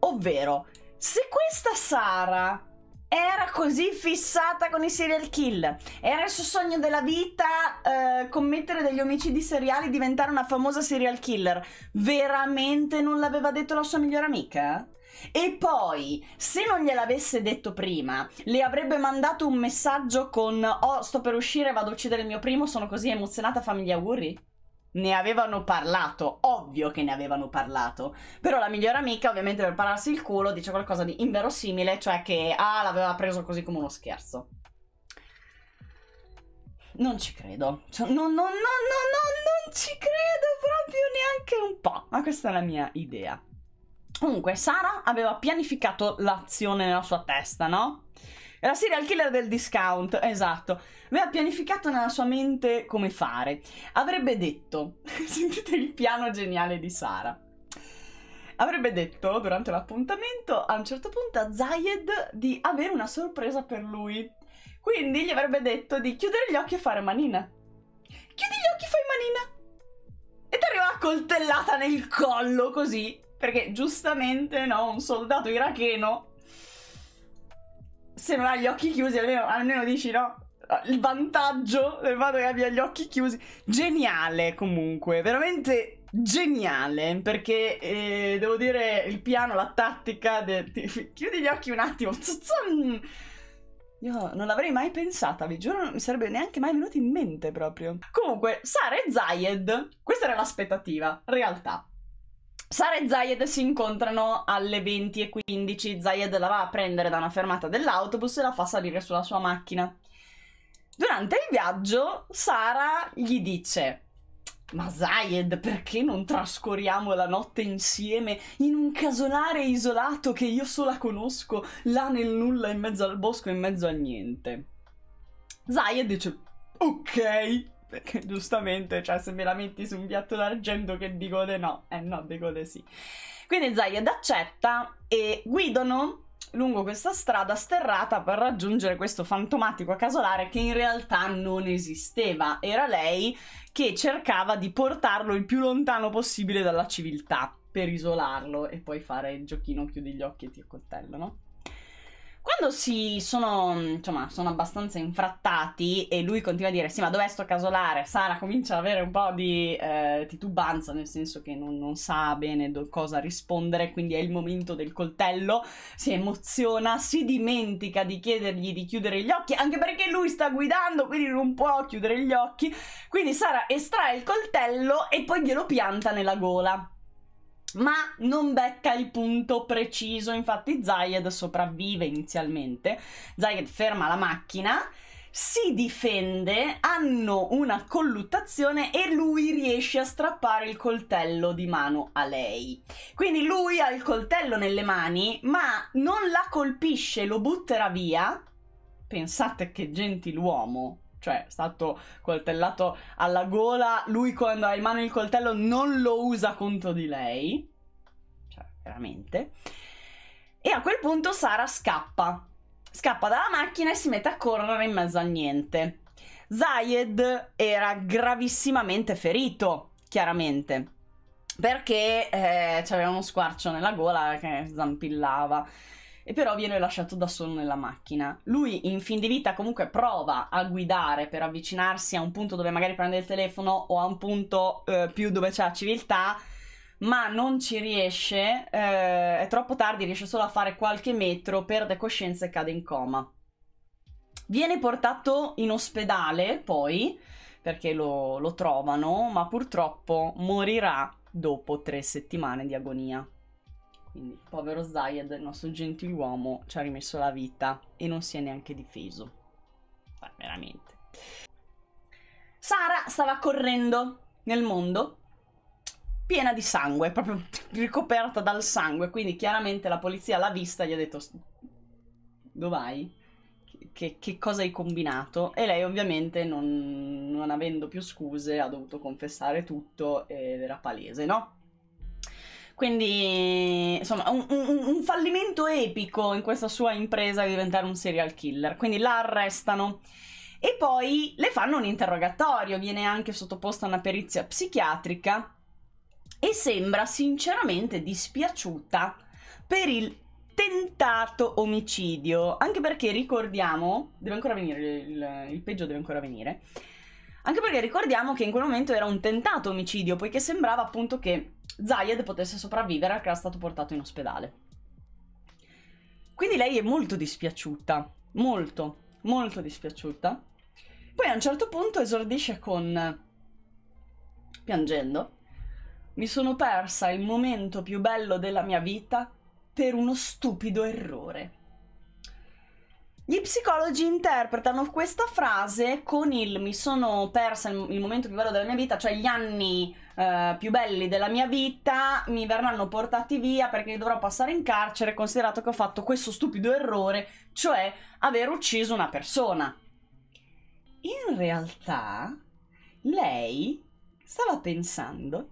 Ovvero, se questa Sara era così fissata con i serial kill, era il suo sogno della vita eh, commettere degli omicidi seriali, e diventare una famosa serial killer, veramente non l'aveva detto la sua migliore amica? E poi, se non gliel'avesse detto prima, le avrebbe mandato un messaggio con Oh, sto per uscire, vado a uccidere il mio primo, sono così emozionata, fammi gli auguri? ne avevano parlato, ovvio che ne avevano parlato, però la migliore amica ovviamente per pararsi il culo dice qualcosa di inverosimile, cioè che ah l'aveva preso così come uno scherzo. Non ci credo, cioè, no, no, no, no, no, non ci credo proprio neanche un po', ma questa è la mia idea. Comunque, Sara aveva pianificato l'azione nella sua testa, no? Era serial killer del discount, esatto. Aveva pianificato nella sua mente come fare. Avrebbe detto, sentite il piano geniale di Sara. Avrebbe detto durante l'appuntamento a un certo punto a Zayed di avere una sorpresa per lui. Quindi gli avrebbe detto di chiudere gli occhi e fare manina. Chiudi gli occhi e fai manina. E ti arriva la coltellata nel collo così. Perché giustamente, no, un soldato iracheno se non hai gli occhi chiusi, almeno, almeno dici no. Il vantaggio del fatto che abbia gli occhi chiusi. Geniale comunque, veramente geniale perché eh, devo dire il piano, la tattica del... chiudi gli occhi un attimo io non l'avrei mai pensata, vi giuro, non mi sarebbe neanche mai venuto in mente proprio. Comunque, Sara e Zayed, questa era l'aspettativa, realtà. Sara e Zayed si incontrano alle 20.15. Zayed la va a prendere da una fermata dell'autobus e la fa salire sulla sua macchina. Durante il viaggio, Sara gli dice: Ma Zayed, perché non trascorriamo la notte insieme in un casolare isolato che io sola conosco, là nel nulla, in mezzo al bosco, in mezzo a niente? Zayed dice: Ok, perché giustamente, cioè, se me la metti su un piatto d'argento che di no, eh no, di sì. Quindi Zayed accetta e guidano lungo questa strada sterrata per raggiungere questo fantomatico casolare che in realtà non esisteva. Era lei che cercava di portarlo il più lontano possibile dalla civiltà per isolarlo e poi fare il giochino chiudi gli occhi e ti accoltello, no? quando si sono, insomma, sono abbastanza infrattati e lui continua a dire sì ma dov'è sto casolare, Sara comincia ad avere un po' di eh, titubanza nel senso che non, non sa bene do- cosa rispondere, quindi è il momento del coltello, si emoziona, si dimentica di chiedergli di chiudere gli occhi, anche perché lui sta guidando, quindi non può chiudere gli occhi, quindi Sara estrae il coltello e poi glielo pianta nella gola ma non becca il punto preciso, infatti Zayed sopravvive inizialmente, Zayed ferma la macchina, si difende, hanno una colluttazione e lui riesce a strappare il coltello di mano a lei. Quindi lui ha il coltello nelle mani, ma non la colpisce, lo butterà via. Pensate che gentiluomo cioè, è stato coltellato alla gola. Lui quando ha in mano il coltello non lo usa contro di lei. Cioè, veramente. E a quel punto Sara scappa. Scappa dalla macchina e si mette a correre in mezzo al niente. Zayed era gravissimamente ferito, chiaramente. Perché eh, c'aveva uno squarcio nella gola che zampillava e però viene lasciato da solo nella macchina. Lui in fin di vita comunque prova a guidare per avvicinarsi a un punto dove magari prende il telefono o a un punto eh, più dove c'è la civiltà, ma non ci riesce, eh, è troppo tardi, riesce solo a fare qualche metro, perde coscienza e cade in coma. Viene portato in ospedale poi, perché lo, lo trovano, ma purtroppo morirà dopo tre settimane di agonia. Quindi, povero Zayed, il nostro gentiluomo, ci ha rimesso la vita e non si è neanche difeso. Beh, veramente. Sara stava correndo nel mondo piena di sangue, proprio ricoperta dal sangue, quindi chiaramente la polizia l'ha vista e gli ha detto dove vai? Che, che, cosa hai combinato? E lei ovviamente non, non avendo più scuse ha dovuto confessare tutto ed era palese, no? Quindi, insomma, un, un, un fallimento epico in questa sua impresa di diventare un serial killer. Quindi la arrestano e poi le fanno un interrogatorio, viene anche sottoposta a una perizia psichiatrica e sembra sinceramente dispiaciuta per il tentato omicidio, anche perché ricordiamo, deve ancora venire, il, il, peggio deve ancora venire, anche perché ricordiamo che in quel momento era un tentato omicidio, poiché sembrava appunto che Zayed potesse sopravvivere al che era stato portato in ospedale. Quindi lei è molto dispiaciuta, molto, molto dispiaciuta. Poi a un certo punto esordisce con, piangendo, mi sono persa il momento più bello della mia vita per uno stupido errore. Gli psicologi interpretano questa frase con il mi sono persa il, momento più bello della mia vita, cioè gli anni eh, più belli della mia vita mi verranno portati via perché dovrò passare in carcere considerato che ho fatto questo stupido errore, cioè aver ucciso una persona. In realtà lei stava pensando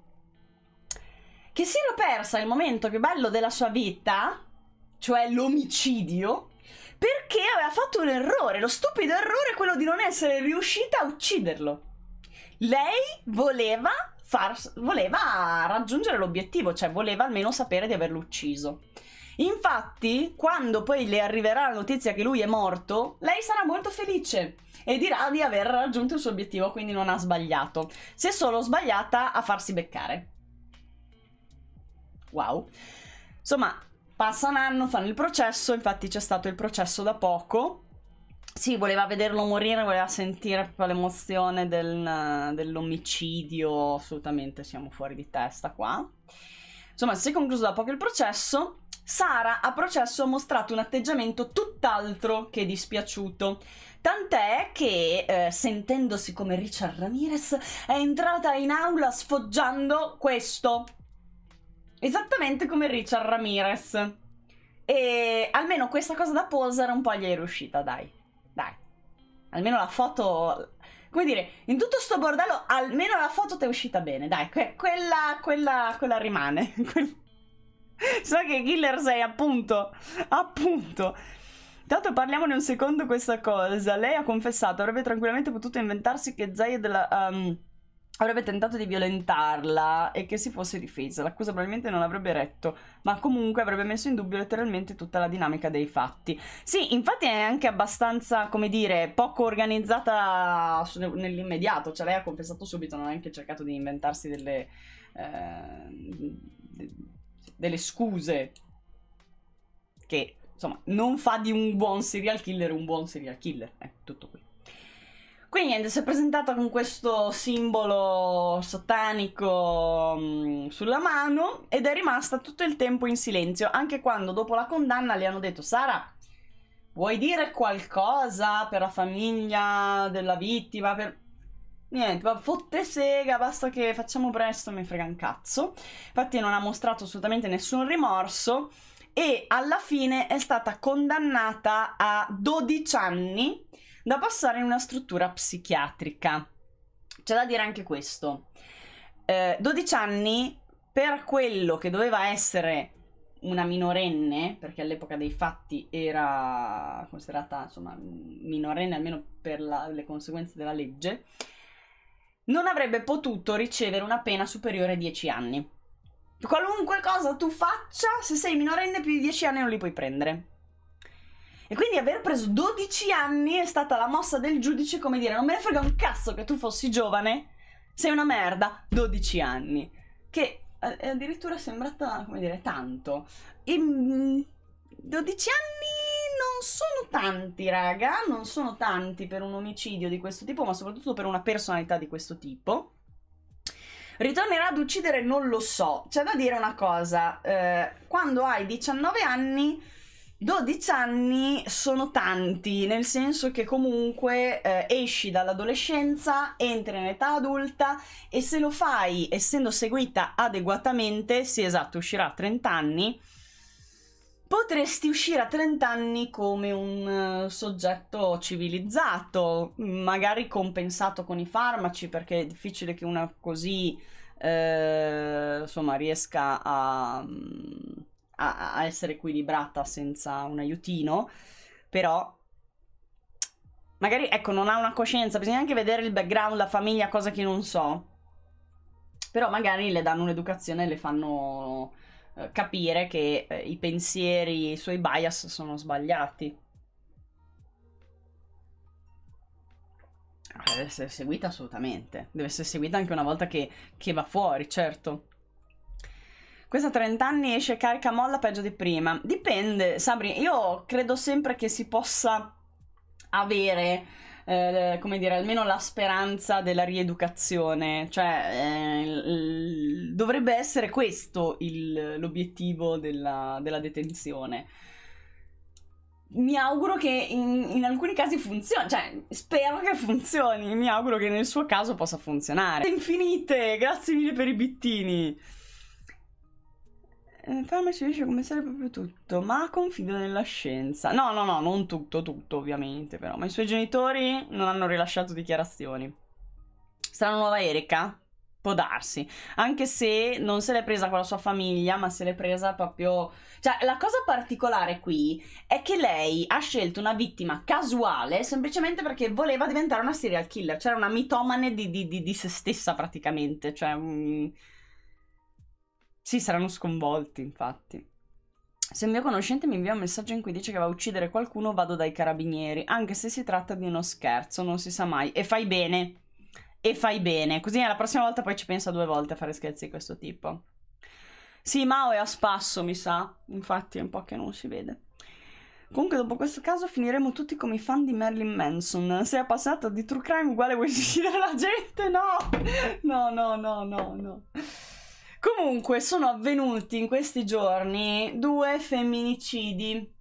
che si era persa il momento più bello della sua vita, cioè l'omicidio, perché aveva fatto un errore, lo stupido errore è quello di non essere riuscita a ucciderlo. Lei voleva far, voleva raggiungere l'obiettivo, cioè voleva almeno sapere di averlo ucciso. Infatti, quando poi le arriverà la notizia che lui è morto, lei sarà molto felice e dirà di aver raggiunto il suo obiettivo, quindi non ha sbagliato. Si è solo sbagliata a farsi beccare. Wow. Insomma, passa un anno, fanno il processo, infatti c'è stato il processo da poco, sì, voleva vederlo morire, voleva sentire proprio l'emozione del, dell'omicidio. Assolutamente siamo fuori di testa qua. Insomma, si è concluso da poco il processo. Sara a processo ha mostrato un atteggiamento tutt'altro che dispiaciuto. Tant'è che, eh, sentendosi come Richard Ramirez, è entrata in aula sfoggiando questo. Esattamente come Richard Ramirez. E almeno questa cosa da poser un po' gli è riuscita, dai. Almeno la foto... Come dire, in tutto sto bordello, almeno la foto ti è uscita bene. Dai, que quella, quella, quella rimane. so che killer sei, appunto. Appunto. Tanto parliamone un secondo questa cosa. Lei ha confessato, avrebbe tranquillamente potuto inventarsi che Zayed la... Um ehm, avrebbe tentato di violentarla e che si fosse difesa. L'accusa probabilmente non l'avrebbe retto, ma comunque avrebbe messo in dubbio letteralmente tutta la dinamica dei fatti. Sì, infatti è anche abbastanza, come dire, poco organizzata nell'immediato, cioè lei ha confessato subito, non ha neanche cercato di inventarsi delle, eh, delle scuse che, insomma, non fa di un buon serial killer un buon serial killer, eh, tutto qui. Quindi niente, si è presentata con questo simbolo satanico mm, sulla mano ed è rimasta tutto il tempo in silenzio, anche quando dopo la condanna le hanno detto Sara, vuoi dire qualcosa per la famiglia della vittima? Per... Niente, ma fotte sega, basta che facciamo presto, mi frega un cazzo. Infatti non ha mostrato assolutamente nessun rimorso e alla fine è stata condannata a 12 anni da passare in una struttura psichiatrica. C'è da dire anche questo. Eh, 12 anni per quello che doveva essere una minorenne, perché all'epoca dei fatti era considerata insomma, minorenne almeno per la, le conseguenze della legge, non avrebbe potuto ricevere una pena superiore a 10 anni. Qualunque cosa tu faccia, se sei minorenne più di 10 anni non li puoi prendere. E quindi aver preso 12 anni è stata la mossa del giudice come dire non me ne frega un cazzo che tu fossi giovane, sei una merda, 12 anni. Che è eh, addirittura sembrata, come dire, tanto. E 12 mm, anni non sono tanti, raga, non sono tanti per un omicidio di questo tipo, ma soprattutto per una personalità di questo tipo. Ritornerà ad uccidere? Non lo so. C'è da dire una cosa, eh, quando hai 19 anni 12 anni sono tanti, nel senso che comunque eh, esci dall'adolescenza, entri in età adulta e se lo fai essendo seguita adeguatamente, sì esatto, uscirà a 30 anni, potresti uscire a 30 anni come un uh, soggetto civilizzato, magari compensato con i farmaci perché è difficile che una così eh, insomma riesca a... Um, a, a essere equilibrata senza un aiutino, però magari ecco non ha una coscienza, bisogna anche vedere il background, la famiglia, cose che non so. Però magari le danno un'educazione e le fanno eh, capire che eh, i pensieri, i suoi bias sono sbagliati. Ah, deve essere seguita assolutamente. Deve essere seguita anche una volta che, che va fuori, certo. Questa a 30 anni esce carica molla peggio di prima. Dipende, Sabri, io credo sempre che si possa avere, eh, come dire, almeno la speranza della rieducazione. Cioè, eh, l- dovrebbe essere questo il, l'obiettivo della, della detenzione mi auguro che in, in, alcuni casi funzioni, cioè spero che funzioni, mi auguro che nel suo caso possa funzionare. Infinite, grazie mille per i bittini. Eh, farmaci riesce a serve proprio tutto, ma confido nella scienza. No, no, no, non tutto, tutto ovviamente però, ma i suoi genitori non hanno rilasciato dichiarazioni. Sarà una nuova Erika? Può darsi, anche se non se l'è presa con la sua famiglia, ma se l'è presa proprio... Cioè, la cosa particolare qui è che lei ha scelto una vittima casuale semplicemente perché voleva diventare una serial killer, cioè una mitomane di, di, di, di se stessa praticamente, cioè... Um... Sì, saranno sconvolti, infatti. Se un mio conoscente mi invia un messaggio in cui dice che va a uccidere qualcuno, vado dai carabinieri, anche se si tratta di uno scherzo, non si sa mai. E fai bene. E fai bene. Così la prossima volta poi ci pensa due volte a fare scherzi di questo tipo. Sì, Mao è a spasso, mi sa. Infatti è un po' che non si vede. Comunque, dopo questo caso, finiremo tutti come i fan di Marilyn Manson. Se è passato di true crime, uguale vuoi uccidere la gente? No! No, no, no, no, no. Comunque sono avvenuti in questi giorni due femminicidi,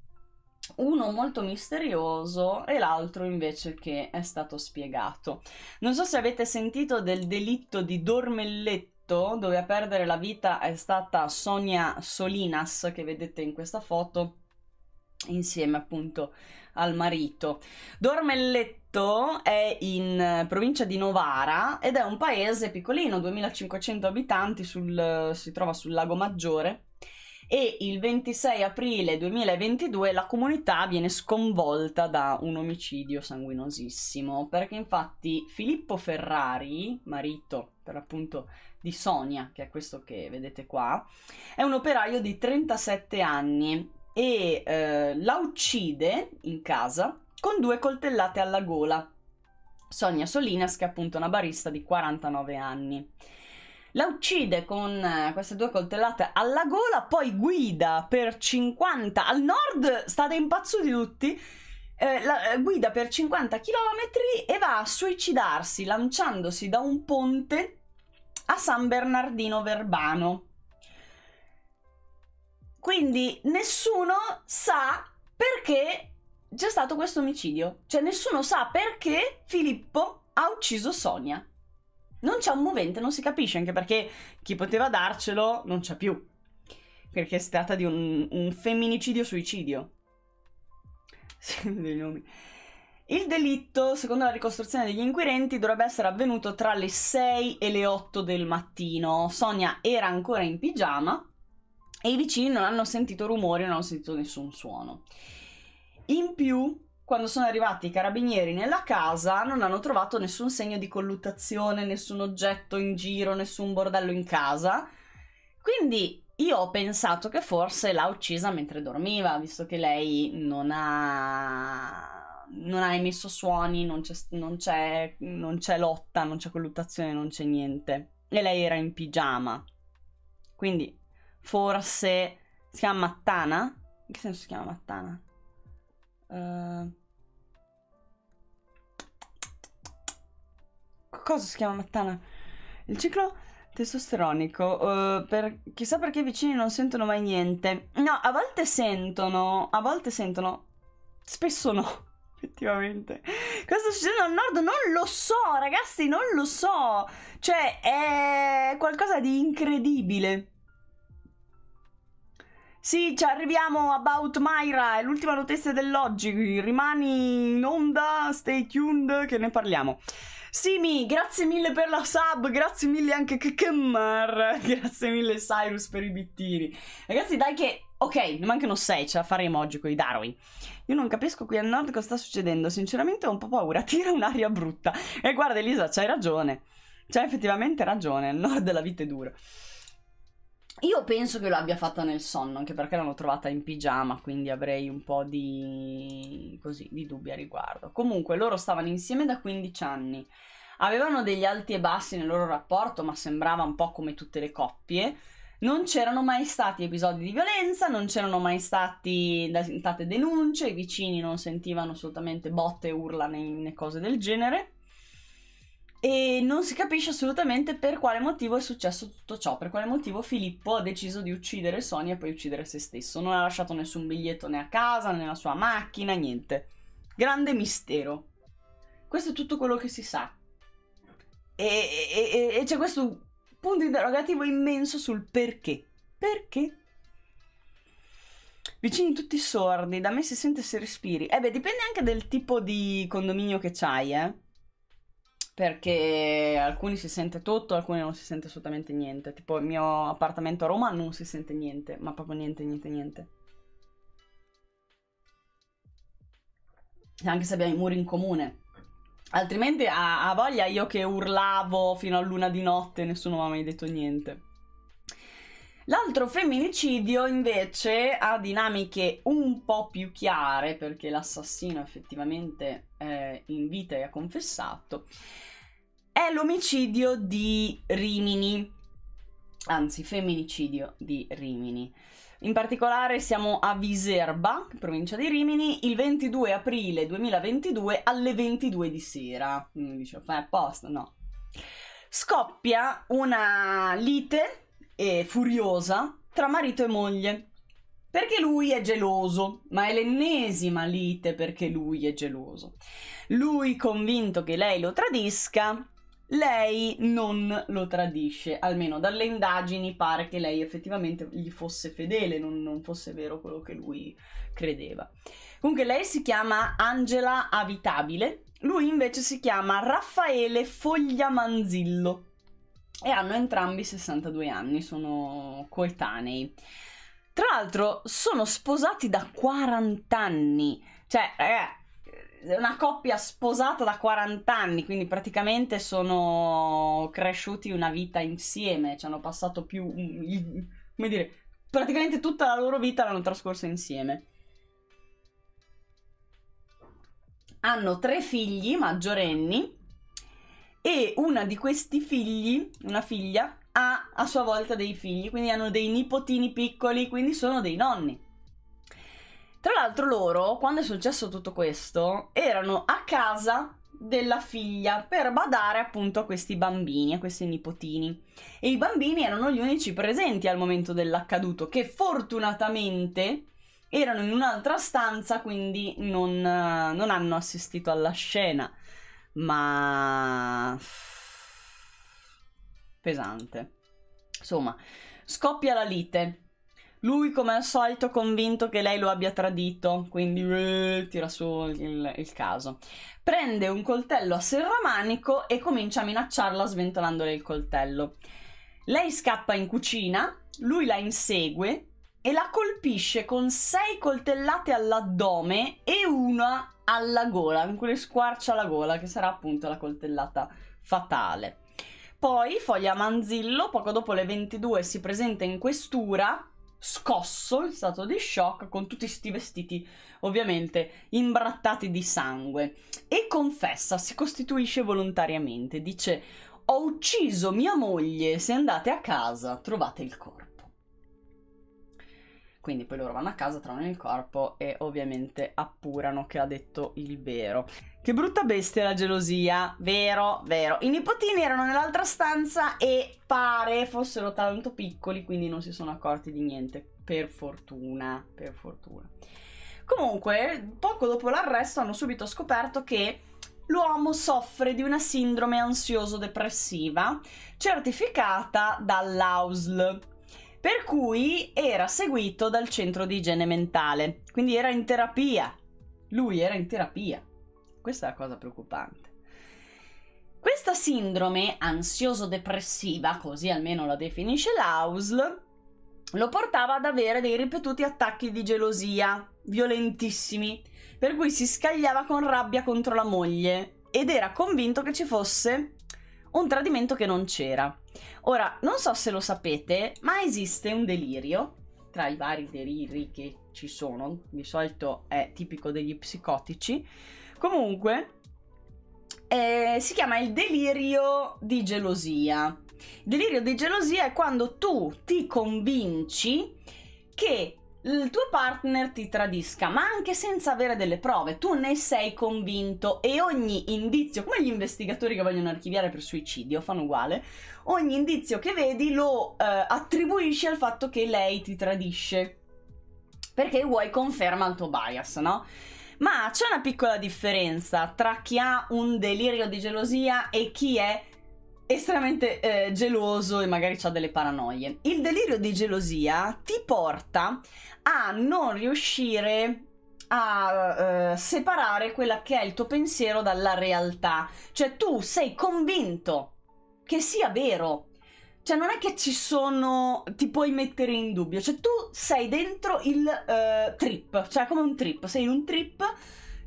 uno molto misterioso e l'altro invece che è stato spiegato. Non so se avete sentito del delitto di Dormelletto dove a perdere la vita è stata Sonia Solinas che vedete in questa foto insieme appunto al marito. Dormelletto è in eh, provincia di Novara ed è un paese piccolino, 2500 abitanti, sul, eh, si trova sul lago Maggiore e il 26 aprile 2022 la comunità viene sconvolta da un omicidio sanguinosissimo perché infatti Filippo Ferrari, marito per appunto di Sonia, che è questo che vedete qua, è un operaio di 37 anni e eh, la uccide in casa con due coltellate alla gola. Sonia Solinas, che è appunto una barista di 49 anni. La uccide con eh, queste due coltellate alla gola, poi guida per 50 al nord, state impazzuti tutti. Eh, la, eh, guida per 50 km e va a suicidarsi lanciandosi da un ponte a San Bernardino Verbano quindi nessuno sa perché c'è stato questo omicidio. Cioè nessuno sa perché Filippo ha ucciso Sonia. Non c'è un movente, non si capisce, anche perché chi poteva darcelo non c'è più. Perché si tratta di un, un femminicidio-suicidio. Il delitto, secondo la ricostruzione degli inquirenti, dovrebbe essere avvenuto tra le 6 e le 8 del mattino. Sonia era ancora in pigiama e i vicini non hanno sentito rumori, non hanno sentito nessun suono. In più, quando sono arrivati i carabinieri nella casa, non hanno trovato nessun segno di colluttazione, nessun oggetto in giro, nessun bordello in casa. Quindi io ho pensato che forse l'ha uccisa mentre dormiva, visto che lei non ha, non ha emesso suoni, non c'è, non, c'è, non c'è, lotta, non c'è colluttazione, non c'è niente. E lei era in pigiama. Quindi forse... Si chiama Mattana? In che senso si chiama Mattana? Uh... Cosa si chiama Mattana? Il ciclo testosteronico. Uh, per... Chissà perché i vicini non sentono mai niente. No, a volte sentono, a volte sentono, spesso no effettivamente. Cosa sta succedendo al nord? Non lo so, ragazzi, non lo so. Cioè, è qualcosa di incredibile. Sì, ci arriviamo About Myra, è l'ultima notizia dell'oggi, rimani in onda, stay tuned che ne parliamo. Simi, grazie mille per la sub, grazie mille anche Kekemar, grazie mille Cyrus per i bittini. Ragazzi dai che, ok, ne mancano 6, ce la faremo oggi con i Darwin. Io non capisco qui al nord cosa sta succedendo, sinceramente ho un po' paura, tira un'aria brutta. E guarda Elisa, c'hai ragione, c'hai effettivamente ragione, al nord la vita è dura. Io penso che l'abbia fatta nel sonno, anche perché l'hanno trovata in pigiama, quindi avrei un po' di, così, di dubbi a riguardo. Comunque, loro stavano insieme da 15 anni. Avevano degli alti e bassi nel loro rapporto, ma sembrava un po' come tutte le coppie. Non c'erano mai stati episodi di violenza, non c'erano mai stati, state denunce, i vicini non sentivano assolutamente botte, urla né, né cose del genere e non si capisce assolutamente per quale motivo è successo tutto ciò, per quale motivo Filippo ha deciso di uccidere Sonia e poi uccidere se stesso. Non ha lasciato nessun biglietto né a casa, né nella sua macchina, niente. Grande mistero. Questo è tutto quello che si sa. E, e, e, e c'è questo punto interrogativo immenso sul perché. Perché? vicini tutti sordi, da me si sente se respiri. Eh beh, dipende anche dal tipo di condominio che c'hai, eh perché alcuni si sente tutto, alcuni non si sente assolutamente niente. Tipo il mio appartamento a Roma non si sente niente, ma proprio niente, niente, niente. Anche se abbiamo i muri in comune. Altrimenti a, voglia io che urlavo fino a luna di notte, e nessuno mi ha mai detto niente. L'altro femminicidio invece ha dinamiche un po' più chiare perché l'assassino effettivamente è eh, in vita e ha confessato. È l'omicidio di Rimini, anzi femminicidio di Rimini. In particolare siamo a Viserba, provincia di Rimini, il 22 aprile 2022 alle 22 di sera. Quindi dicevo, fai apposta? No. Scoppia una lite e furiosa tra marito e moglie. Perché lui è geloso, ma è l'ennesima lite perché lui è geloso. Lui convinto che lei lo tradisca, lei non lo tradisce, almeno dalle indagini pare che lei effettivamente gli fosse fedele, non, non fosse vero quello che lui credeva. Comunque lei si chiama Angela Avitabile, lui invece si chiama Raffaele Fogliamanzillo e hanno entrambi 62 anni, sono coetanei. Tra l'altro sono sposati da 40 anni, cioè eh, una coppia sposata da 40 anni, quindi praticamente sono cresciuti una vita insieme, ci hanno passato più, come dire, praticamente tutta la loro vita l'hanno trascorsa insieme. Hanno tre figli maggiorenni e una di questi figli, una figlia, ha a sua volta dei figli, quindi hanno dei nipotini piccoli, quindi sono dei nonni. Tra l'altro loro, quando è successo tutto questo, erano a casa della figlia per badare appunto a questi bambini, a questi nipotini. E i bambini erano gli unici presenti al momento dell'accaduto, che fortunatamente erano in un'altra stanza, quindi non, non hanno assistito alla scena ma pesante. Insomma, scoppia la lite. Lui, come al solito, convinto che lei lo abbia tradito, quindi eh, tira su il, il, caso. Prende un coltello a serramanico e comincia a minacciarla sventolandole il coltello. Lei scappa in cucina, lui la insegue e la colpisce con sei coltellate all'addome e una alla gola, in cui le squarcia la gola, che sarà appunto la coltellata fatale. Poi Foglia Manzillo, poco dopo le 22, si presenta in questura, scosso, in stato di shock, con tutti questi vestiti ovviamente imbrattati di sangue, e confessa, si costituisce volontariamente, dice ho ucciso mia moglie, se andate a casa trovate il corpo. Quindi poi loro vanno a casa, trovano il corpo e ovviamente appurano che ha detto il vero. Che brutta bestia la gelosia, vero, vero. I nipotini erano nell'altra stanza e pare fossero tanto piccoli, quindi non si sono accorti di niente. Per fortuna, per fortuna. Comunque, poco dopo l'arresto hanno subito scoperto che l'uomo soffre di una sindrome ansioso-depressiva certificata dall'AUSL per cui era seguito dal centro di igiene mentale, quindi era in terapia. Lui era in terapia. Questa è la cosa preoccupante. Questa sindrome ansioso-depressiva, così almeno la definisce l'AUSL, lo portava ad avere dei ripetuti attacchi di gelosia, violentissimi, per cui si scagliava con rabbia contro la moglie ed era convinto che ci fosse un tradimento che non c'era. Ora, non so se lo sapete, ma esiste un delirio, tra i vari deliri che ci sono, di solito è tipico degli psicotici, comunque eh, si chiama il delirio di gelosia. Il delirio di gelosia è quando tu ti convinci che il tuo partner ti tradisca, ma anche senza avere delle prove, tu ne sei convinto e ogni indizio, come gli investigatori che vogliono archiviare per suicidio fanno uguale, ogni indizio che vedi lo eh, attribuisci al fatto che lei ti tradisce, perché vuoi conferma il tuo bias, no? Ma c'è una piccola differenza tra chi ha un delirio di gelosia e chi è estremamente eh, geloso e magari ha delle paranoie. Il delirio di gelosia ti porta a non riuscire a eh, separare quella che è il tuo pensiero dalla realtà. Cioè tu sei convinto che sia vero. Cioè non è che ci sono, ti puoi mettere in dubbio, cioè tu sei dentro il eh, trip, cioè come un trip, sei in un trip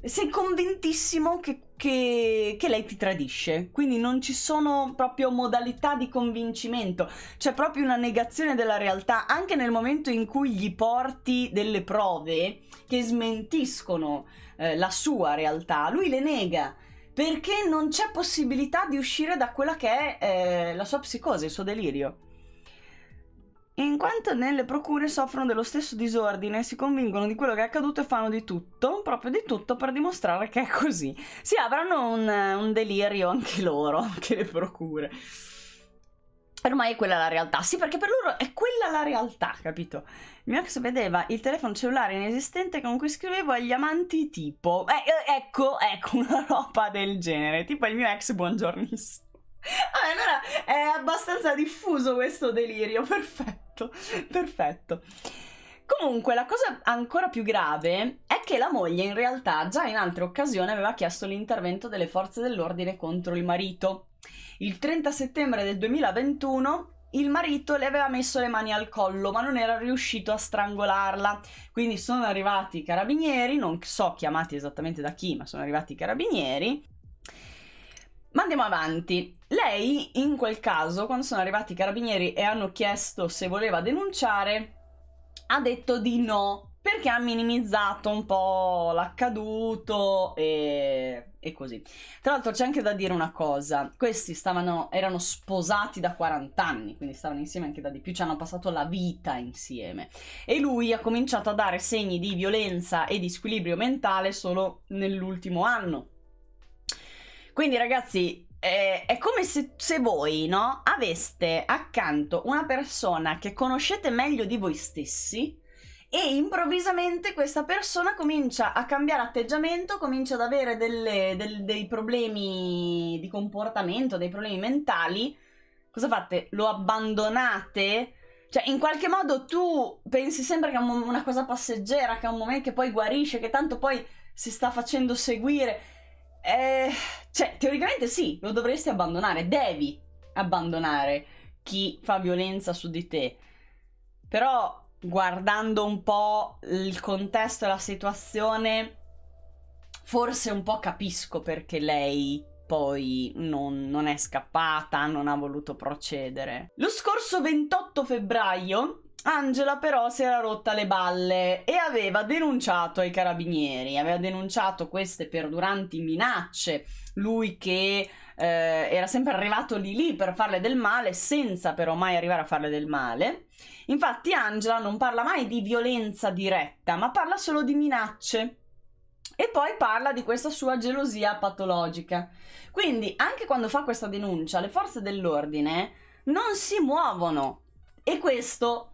sei convintissimo che, che, che, lei ti tradisce, quindi non ci sono proprio modalità di convincimento, c'è proprio una negazione della realtà, anche nel momento in cui gli porti delle prove che smentiscono eh, la sua realtà, lui le nega. Perché non c'è possibilità di uscire da quella che è eh, la sua psicosi, il suo delirio in quanto nelle procure soffrono dello stesso disordine, si convincono di quello che è accaduto e fanno di tutto, proprio di tutto, per dimostrare che è così. Si avranno un, un delirio anche loro, anche le procure. Ormai è quella la realtà, sì, perché per loro è quella la realtà, capito? Il mio ex vedeva il telefono cellulare inesistente con cui scrivevo agli amanti tipo... Eh, eh ecco, ecco, una roba del genere, tipo il mio ex buongiornissimo. Ah, allora è abbastanza diffuso questo delirio, perfetto perfetto, perfetto. Comunque, la cosa ancora più grave è che la moglie in realtà già in altre occasioni aveva chiesto l'intervento delle forze dell'ordine contro il marito. Il 30 settembre del 2021 il marito le aveva messo le mani al collo, ma non era riuscito a strangolarla. Quindi sono arrivati i carabinieri, non so chiamati esattamente da chi, ma sono arrivati i carabinieri. Ma andiamo avanti. Lei, in quel caso, quando sono arrivati i carabinieri e hanno chiesto se voleva denunciare, ha detto di no perché ha minimizzato un po' l'accaduto e, e così. Tra l'altro c'è anche da dire una cosa, questi stavano, erano sposati da 40 anni, quindi stavano insieme anche da di più, ci hanno passato la vita insieme e lui ha cominciato a dare segni di violenza e di squilibrio mentale solo nell'ultimo anno. Quindi ragazzi, è, è come se, se, voi, no? Aveste accanto una persona che conoscete meglio di voi stessi e improvvisamente questa persona comincia a cambiare atteggiamento, comincia ad avere delle, del, dei problemi di comportamento, dei problemi mentali. Cosa fate? Lo abbandonate? Cioè, in qualche modo tu pensi sempre che è un, una cosa passeggera, che è un momento che poi guarisce, che tanto poi si sta facendo seguire eh, cioè, teoricamente sì, lo dovresti abbandonare, devi abbandonare chi fa violenza su di te. Però guardando un po' il contesto e la situazione, forse un po' capisco perché lei poi non, non, è scappata, non ha voluto procedere. Lo scorso 28 febbraio Angela però si era rotta le balle e aveva denunciato ai carabinieri, aveva denunciato queste perduranti minacce, lui che eh, era sempre arrivato lì lì per farle del male senza però mai arrivare a farle del male. Infatti Angela non parla mai di violenza diretta, ma parla solo di minacce. E poi parla di questa sua gelosia patologica. Quindi, anche quando fa questa denuncia, le forze dell'ordine non si muovono. E questo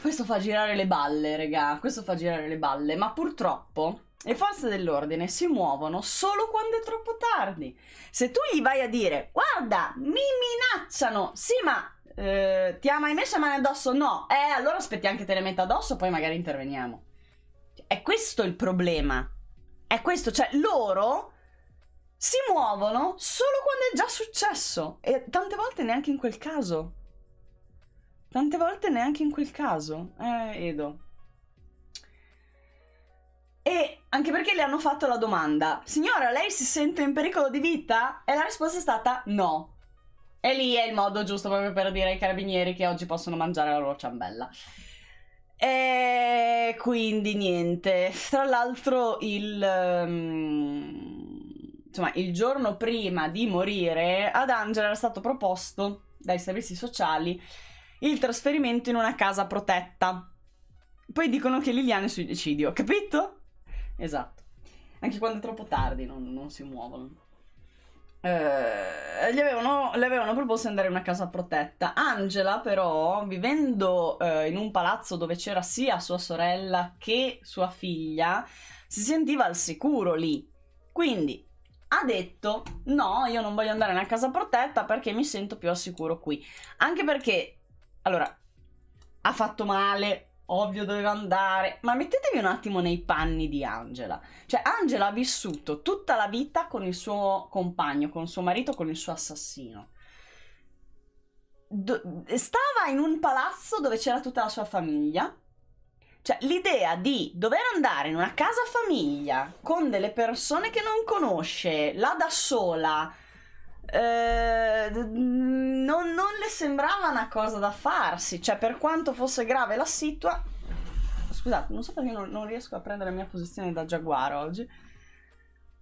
questo fa girare le balle, raga, questo fa girare le balle, ma purtroppo le forze dell'ordine si muovono solo quando è troppo tardi. Se tu gli vai a dire, guarda, mi minacciano, sì ma eh, ti ha mai messo la mano addosso? No, eh allora aspetti anche te le metta addosso, poi magari interveniamo. Cioè, è questo il problema, è questo, cioè loro si muovono solo quando è già successo e tante volte neanche in quel caso. Tante volte neanche in quel caso, eh, Edo. E anche perché le hanno fatto la domanda, signora, lei si sente in pericolo di vita? E la risposta è stata no. E lì è il modo giusto proprio per dire ai carabinieri che oggi possono mangiare la loro ciambella. E quindi niente. Tra l'altro, il. Um, insomma, il giorno prima di morire, ad Angela era stato proposto dai servizi sociali il trasferimento in una casa protetta. Poi dicono che Liliana è suicidio, capito? Esatto. Anche quando è troppo tardi non, non si muovono. Eh, gli avevano, le avevano proposto di andare in una casa protetta. Angela, però, vivendo eh, in un palazzo dove c'era sia sua sorella che sua figlia, si sentiva al sicuro lì. Quindi ha detto: No, io non voglio andare in una casa protetta perché mi sento più al sicuro qui. Anche perché allora, ha fatto male, ovvio doveva andare, ma mettetevi un attimo nei panni di Angela. Cioè, Angela ha vissuto tutta la vita con il suo compagno, con il suo marito, con il suo assassino. Do- stava in un palazzo dove c'era tutta la sua famiglia. Cioè, l'idea di dover andare in una casa famiglia con delle persone che non conosce, là da sola, eh, non, non, le sembrava una cosa da farsi, cioè per quanto fosse grave la situa... Scusate, non so perché non, non riesco a prendere la mia posizione da giaguaro oggi.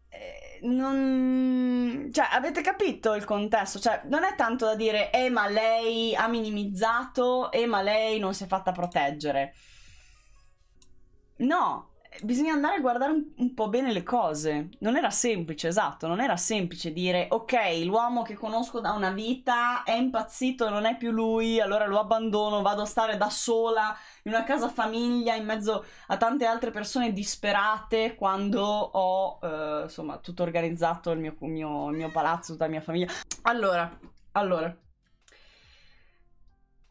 Eh, non... Cioè, avete capito il contesto? Cioè, non è tanto da dire, eh ma lei ha minimizzato, eh ma lei non si è fatta proteggere. No, bisogna andare a guardare un, un, po' bene le cose. Non era semplice, esatto, non era semplice dire ok, l'uomo che conosco da una vita è impazzito, non è più lui, allora lo abbandono, vado a stare da sola in una casa famiglia in mezzo a tante altre persone disperate quando ho eh, insomma tutto organizzato il mio, mio, il mio palazzo, tutta la mia famiglia. Allora, allora,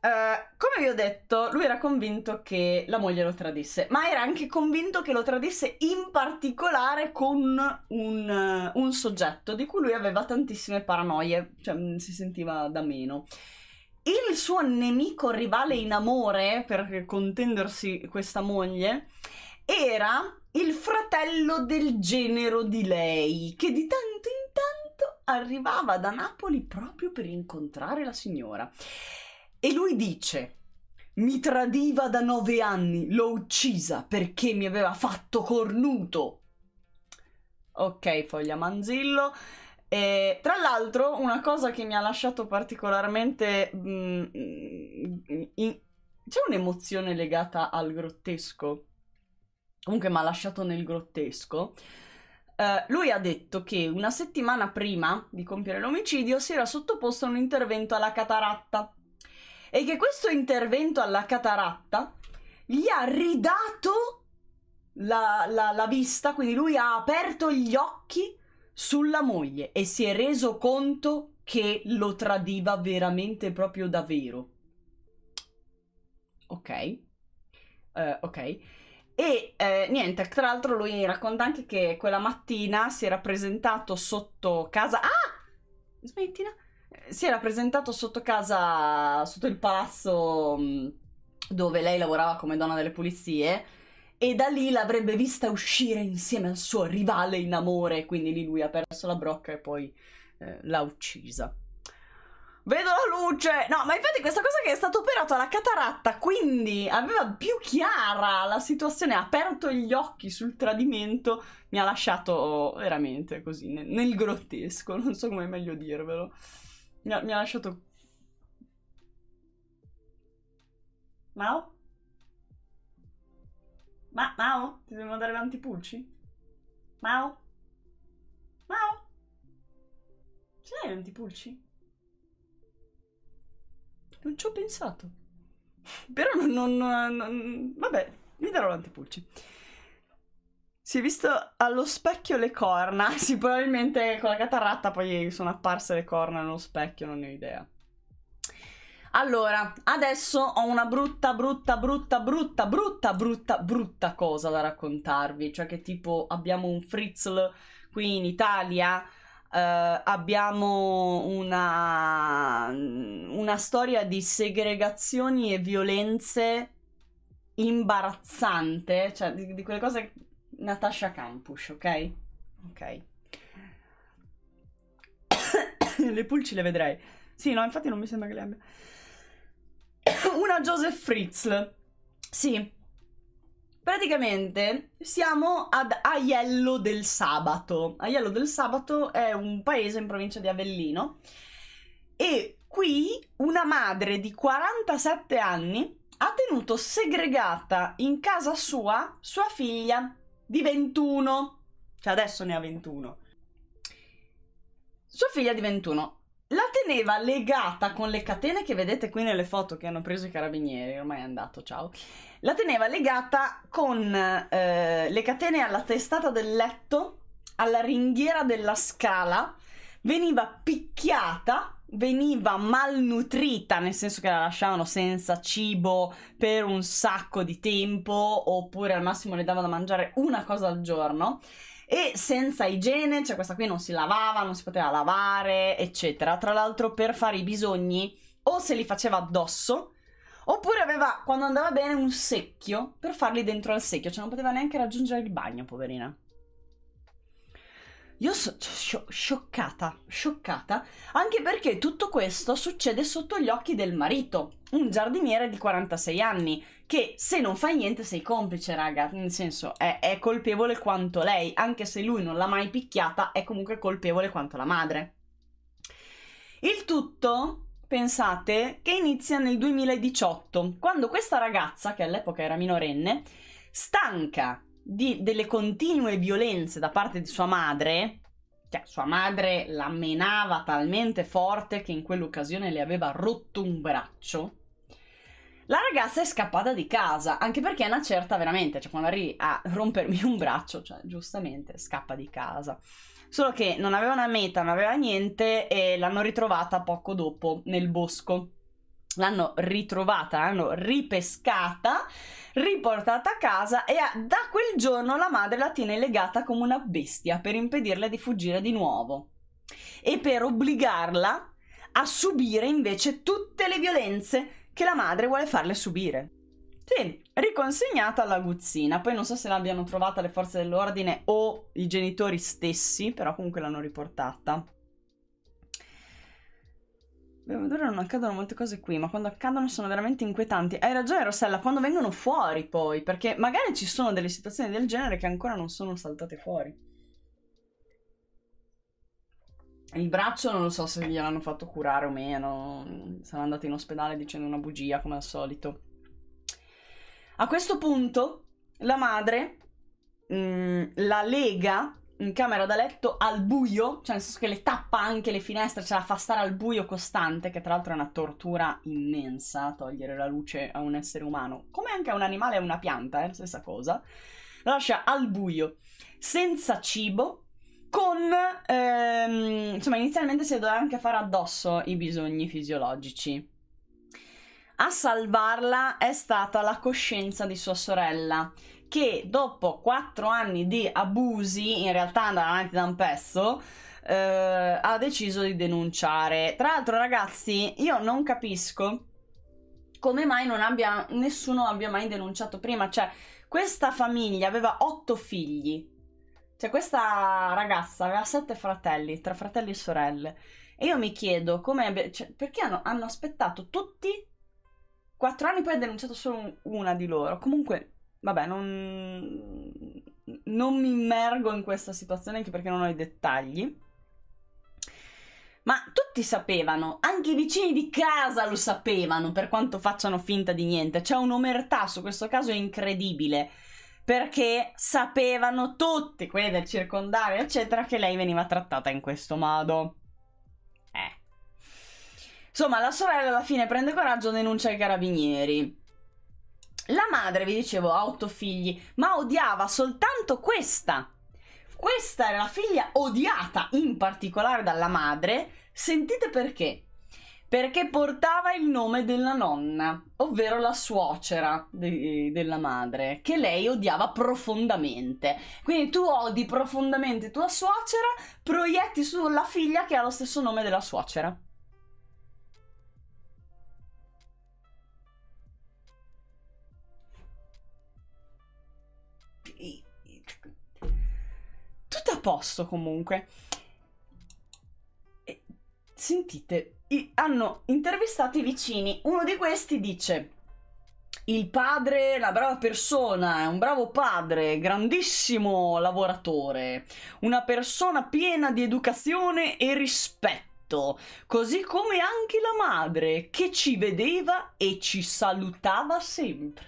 Uh, come vi ho detto, lui era convinto che la moglie lo tradisse, ma era anche convinto che lo tradisse in particolare con un, uh, un soggetto di cui lui aveva tantissime paranoie, cioè mh, mm, si sentiva da meno. Il suo nemico rivale in amore per contendersi questa moglie era il fratello del genero di lei, che di tanto in tanto arrivava da Napoli proprio per incontrare la signora. E lui dice, mi tradiva da nove anni, l'ho uccisa perché mi aveva fatto cornuto. Ok, foglia manzillo. E, tra l'altro, una cosa che mi ha lasciato particolarmente... Mm, in... C'è un'emozione legata al grottesco. Comunque mi ha lasciato nel grottesco. Uh, lui ha detto che una settimana prima di compiere l'omicidio si era sottoposto a un intervento alla cataratta e che questo intervento alla cataratta gli ha ridato la, la, la vista, quindi lui ha aperto gli occhi sulla moglie e si è reso conto che lo tradiva veramente proprio davvero. Ok. Uh, ok. E eh, niente, tra l'altro lui racconta anche che quella mattina si era presentato sotto casa... Ah! Smettina! Eh, si era presentato sotto casa, sotto il palazzo mm, dove lei lavorava come donna delle pulizie e da lì l'avrebbe vista uscire insieme al suo rivale in amore, quindi lì lui ha perso la brocca e poi eh, l'ha uccisa. Vedo la luce! No, ma infatti questa cosa che è stato operato alla cataratta, quindi aveva più chiara la situazione, ha aperto gli occhi sul tradimento, mi ha lasciato veramente così nel, nel grottesco, non so come è meglio dirvelo. Mi ha, mi ha lasciato... Mao? Ma Mao? Ti dobbiamo dare l'antipulci? Mao? Mao? Ce l'hai l'antipulci? Non ci ho pensato. Però non, non, non... Vabbè, mi darò l'antipulci si è visto allo specchio le corna. Sì, probabilmente con la catarratta poi sono apparse le corna nello specchio, non ne ho idea. Allora, adesso ho una brutta, brutta, brutta, brutta, brutta, brutta, brutta cosa da raccontarvi. Cioè che tipo abbiamo un frizzl qui in Italia, eh, abbiamo una, una storia di segregazioni e violenze imbarazzante, cioè di, di quelle cose Natasha Campus, ok? Ok. le pulci le vedrei. Sì, no, infatti non mi sembra che le abbia. Una Joseph Fritzl. Sì. Praticamente siamo ad Aiello del Sabato. Aiello del Sabato è un paese in provincia di Avellino e qui una madre di 47 anni ha tenuto segregata in casa sua sua figlia di 21. Cioè adesso ne ha 21. Sua figlia di 21 la teneva legata con le catene che vedete qui nelle foto che hanno preso i carabinieri, ormai è andato, ciao. La teneva legata con eh, le catene alla testata del letto, alla ringhiera della scala veniva picchiata veniva malnutrita, nel senso che la lasciavano senza cibo per un sacco di tempo, oppure al massimo le davano da mangiare una cosa al giorno. E senza igiene, cioè questa qui non si lavava, non si poteva lavare, eccetera. Tra l'altro, per fare i bisogni, o se li faceva addosso, oppure aveva, quando andava bene, un secchio per farli dentro al secchio, cioè non poteva neanche raggiungere il bagno, poverina. Io sono scioccata, scioccata, anche perché tutto questo succede sotto gli occhi del marito, un giardiniere di 46 anni, che se non fai niente sei complice, raga, nel senso è, è colpevole quanto lei, anche se lui non l'ha mai picchiata, è comunque colpevole quanto la madre. Il tutto, pensate, che inizia nel 2018, quando questa ragazza, che all'epoca era minorenne, stanca di, delle continue violenze da parte di sua madre, cioè sua madre la menava talmente forte che in quell'occasione le aveva rotto un braccio, la ragazza è scappata di casa, anche perché è una certa veramente, cioè quando arrivi a rompermi un braccio, cioè giustamente scappa di casa. Solo che non aveva una meta, non aveva niente e l'hanno ritrovata poco dopo nel bosco l'hanno ritrovata, l'hanno ripescata, riportata a casa e da quel giorno la madre la tiene legata come una bestia per impedirle di fuggire di nuovo e per obbligarla a subire invece tutte le violenze che la madre vuole farle subire. Sì, riconsegnata alla Guzzina, poi non so se l'abbiano trovata le forze dell'ordine o i genitori stessi, però comunque l'hanno riportata. D'ora non accadono molte cose qui, ma quando accadono sono veramente inquietanti. Hai ragione, Rossella, quando vengono fuori poi, perché magari ci sono delle situazioni del genere che ancora non sono saltate fuori. Il braccio non lo so se gliel'hanno fatto curare o meno, sono andato in ospedale dicendo una bugia come al solito. A questo punto la madre mh, mm, la lega in camera da letto al buio, cioè nel senso che le tappa anche le finestre, ce la fa stare al buio costante, che tra l'altro è una tortura immensa togliere la luce a un essere umano, come anche a un animale e a una pianta, è eh, la stessa cosa. La lascia al buio, senza cibo, con ehm, insomma, inizialmente si doveva anche fare addosso i bisogni fisiologici. A salvarla è stata la coscienza di sua sorella, che dopo 4 anni di abusi, in realtà andava avanti da un pezzo, eh, ha deciso di denunciare. Tra l'altro, ragazzi, io non capisco come mai non abbia, nessuno abbia mai denunciato prima. Cioè, questa famiglia aveva 8 figli. Cioè, questa ragazza aveva 7 fratelli, tra fratelli e sorelle. E io mi chiedo come cioè, perché hanno, hanno aspettato tutti 4 anni, poi ha denunciato solo una di loro. Comunque, Vabbè, non, non mi immergo in questa situazione anche perché non ho i dettagli. Ma tutti sapevano, anche i vicini di casa lo sapevano, per quanto facciano finta di niente. C'è un'omertà su questo caso incredibile, perché sapevano tutti, quelli del circondario, eccetera, che lei veniva trattata in questo modo. Eh. Insomma, la sorella alla fine prende coraggio e denuncia i carabinieri. La madre, vi dicevo, ha otto figli, ma odiava soltanto questa. Questa era la figlia odiata in particolare dalla madre. Sentite perché. Perché portava il nome della nonna, ovvero la suocera de- della madre, che lei odiava profondamente. Quindi tu odi profondamente tua suocera, proietti sulla figlia che ha lo stesso nome della suocera. tutto a posto comunque. E, sentite, i, hanno intervistato i vicini. Uno di questi dice: Il padre, la brava persona, è un bravo padre, grandissimo lavoratore, una persona piena di educazione e rispetto. Così come anche la madre che ci vedeva e ci salutava sempre.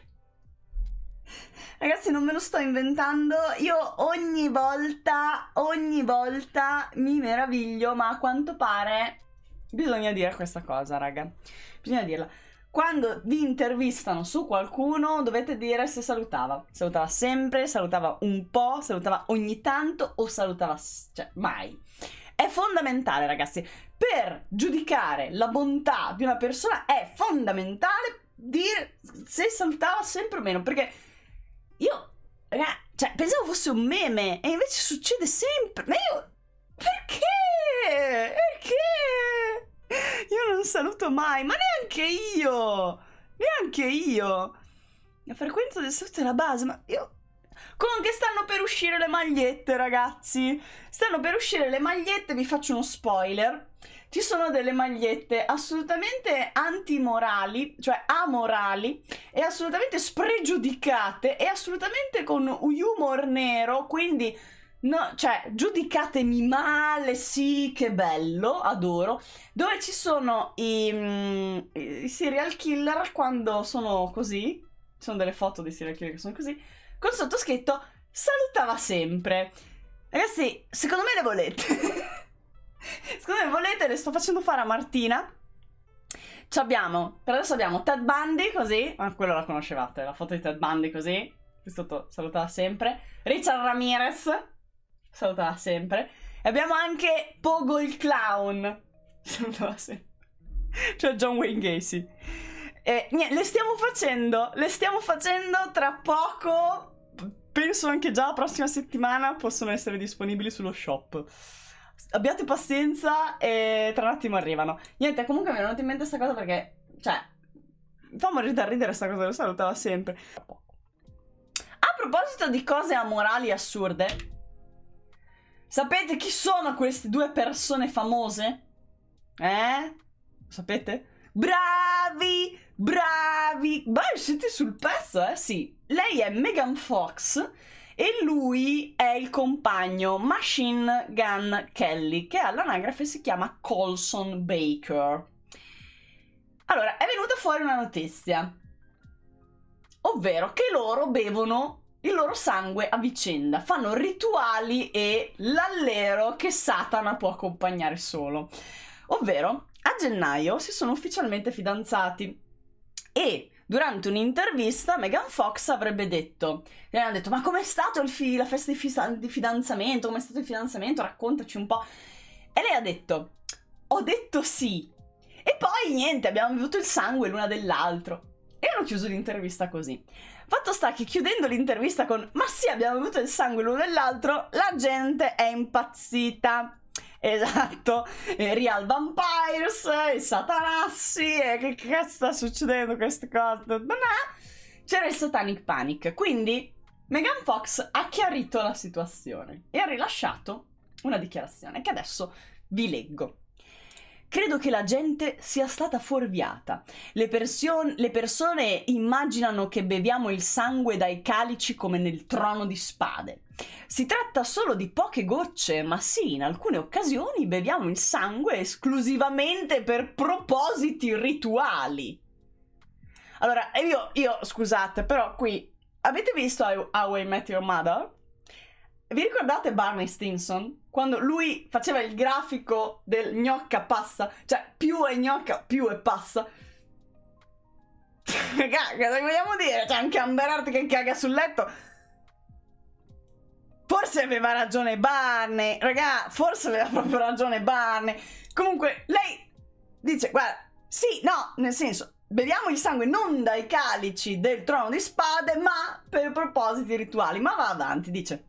Ragazzi, non me lo sto inventando. Io ogni volta, ogni volta mi meraviglio, ma a quanto pare bisogna dire questa cosa, raga. Bisogna dirla. Quando vi intervistano su qualcuno, dovete dire se salutava. Salutava sempre, salutava un po', salutava ogni tanto o salutava cioè, mai. È fondamentale, ragazzi. Per giudicare la bontà di una persona è fondamentale dire se salutava sempre o meno, perché io, raga, cioè, pensavo fosse un meme e invece succede sempre. Ma io, perché? Perché? Io non saluto mai, ma neanche io! Neanche io! La frequenza del saluto è la base, ma io... Comunque stanno per uscire le magliette, ragazzi! Stanno per uscire le magliette, vi faccio uno spoiler ci sono delle magliette assolutamente antimorali, cioè amorali, e assolutamente spregiudicate, e assolutamente con humor nero, quindi... No, cioè, giudicatemi male, sì, che bello, adoro. Dove ci sono i, mm, i, serial killer quando sono così? Ci sono delle foto dei serial killer che sono così. Col sottoscritto salutava sempre. Ragazzi, secondo me le volete. Scusate, volete, le sto facendo fare a Martina. Ci abbiamo, per adesso abbiamo Ted Bundy così, ma ah, quello la conoscevate, la foto di Ted Bundy così, qui sotto salutava sempre. Richard Ramirez, salutava sempre. E abbiamo anche Pogo il Clown, salutava sempre. Cioè John Wayne Gacy. E, niente, le stiamo facendo, le stiamo facendo tra poco. Penso anche già la prossima settimana possono essere disponibili sullo shop abbiate pazienza e tra un attimo arrivano. Niente, comunque mi è venuta in mente questa cosa perché, cioè, fa morire da ridere questa cosa, lo salutava sempre. A proposito di cose amorali assurde, sapete chi sono queste due persone famose? Eh? Sapete? Bravi! Bravi! Beh, siete sul pezzo, eh? Sì. Lei è Megan Fox e lui è il compagno Machine Gun Kelly, che all'anagrafe si chiama Colson Baker. Allora, è venuta fuori una notizia, ovvero che loro bevono il loro sangue a vicenda, fanno rituali e l'allero che Satana può accompagnare solo. Ovvero, a gennaio si sono ufficialmente fidanzati e durante un'intervista Megan Fox avrebbe detto, le hanno detto ma com'è stato fi- la festa di, fi- di fidanzamento, com'è stato il fidanzamento, raccontaci un po'. E lei ha detto, ho detto sì. E poi niente, abbiamo bevuto il sangue l'una dell'altro. E hanno chiuso l'intervista così. Fatto sta che chiudendo l'intervista con ma sì abbiamo bevuto il sangue l'uno dell'altro, la gente è impazzita. Esatto, e eh, Real Vampires, e Satanassi, eh, e che cazzo sta succedendo queste cose? C'era il Satanic Panic, quindi Megan Fox ha chiarito la situazione e ha rilasciato una dichiarazione che adesso vi leggo. Credo che la gente sia stata fuorviata. Le, persion- le persone immaginano che beviamo il sangue dai calici come nel trono di spade. Si tratta solo di poche gocce, ma sì, in alcune occasioni beviamo il sangue esclusivamente per propositi rituali. Allora, io, io scusate, però qui avete visto How I Met Your Mother? Vi ricordate Barney Stinson? quando lui faceva il grafico del gnocca passa, cioè più è gnocca, più è passa. Raga, cosa vogliamo dire? C'è anche Amber Heard che caga sul letto. Forse aveva ragione Barney, raga, forse aveva proprio ragione Barney. Comunque, lei dice, guarda, sì, no, nel senso, beviamo il sangue non dai calici del trono di spade, ma per propositi rituali. Ma va avanti, dice...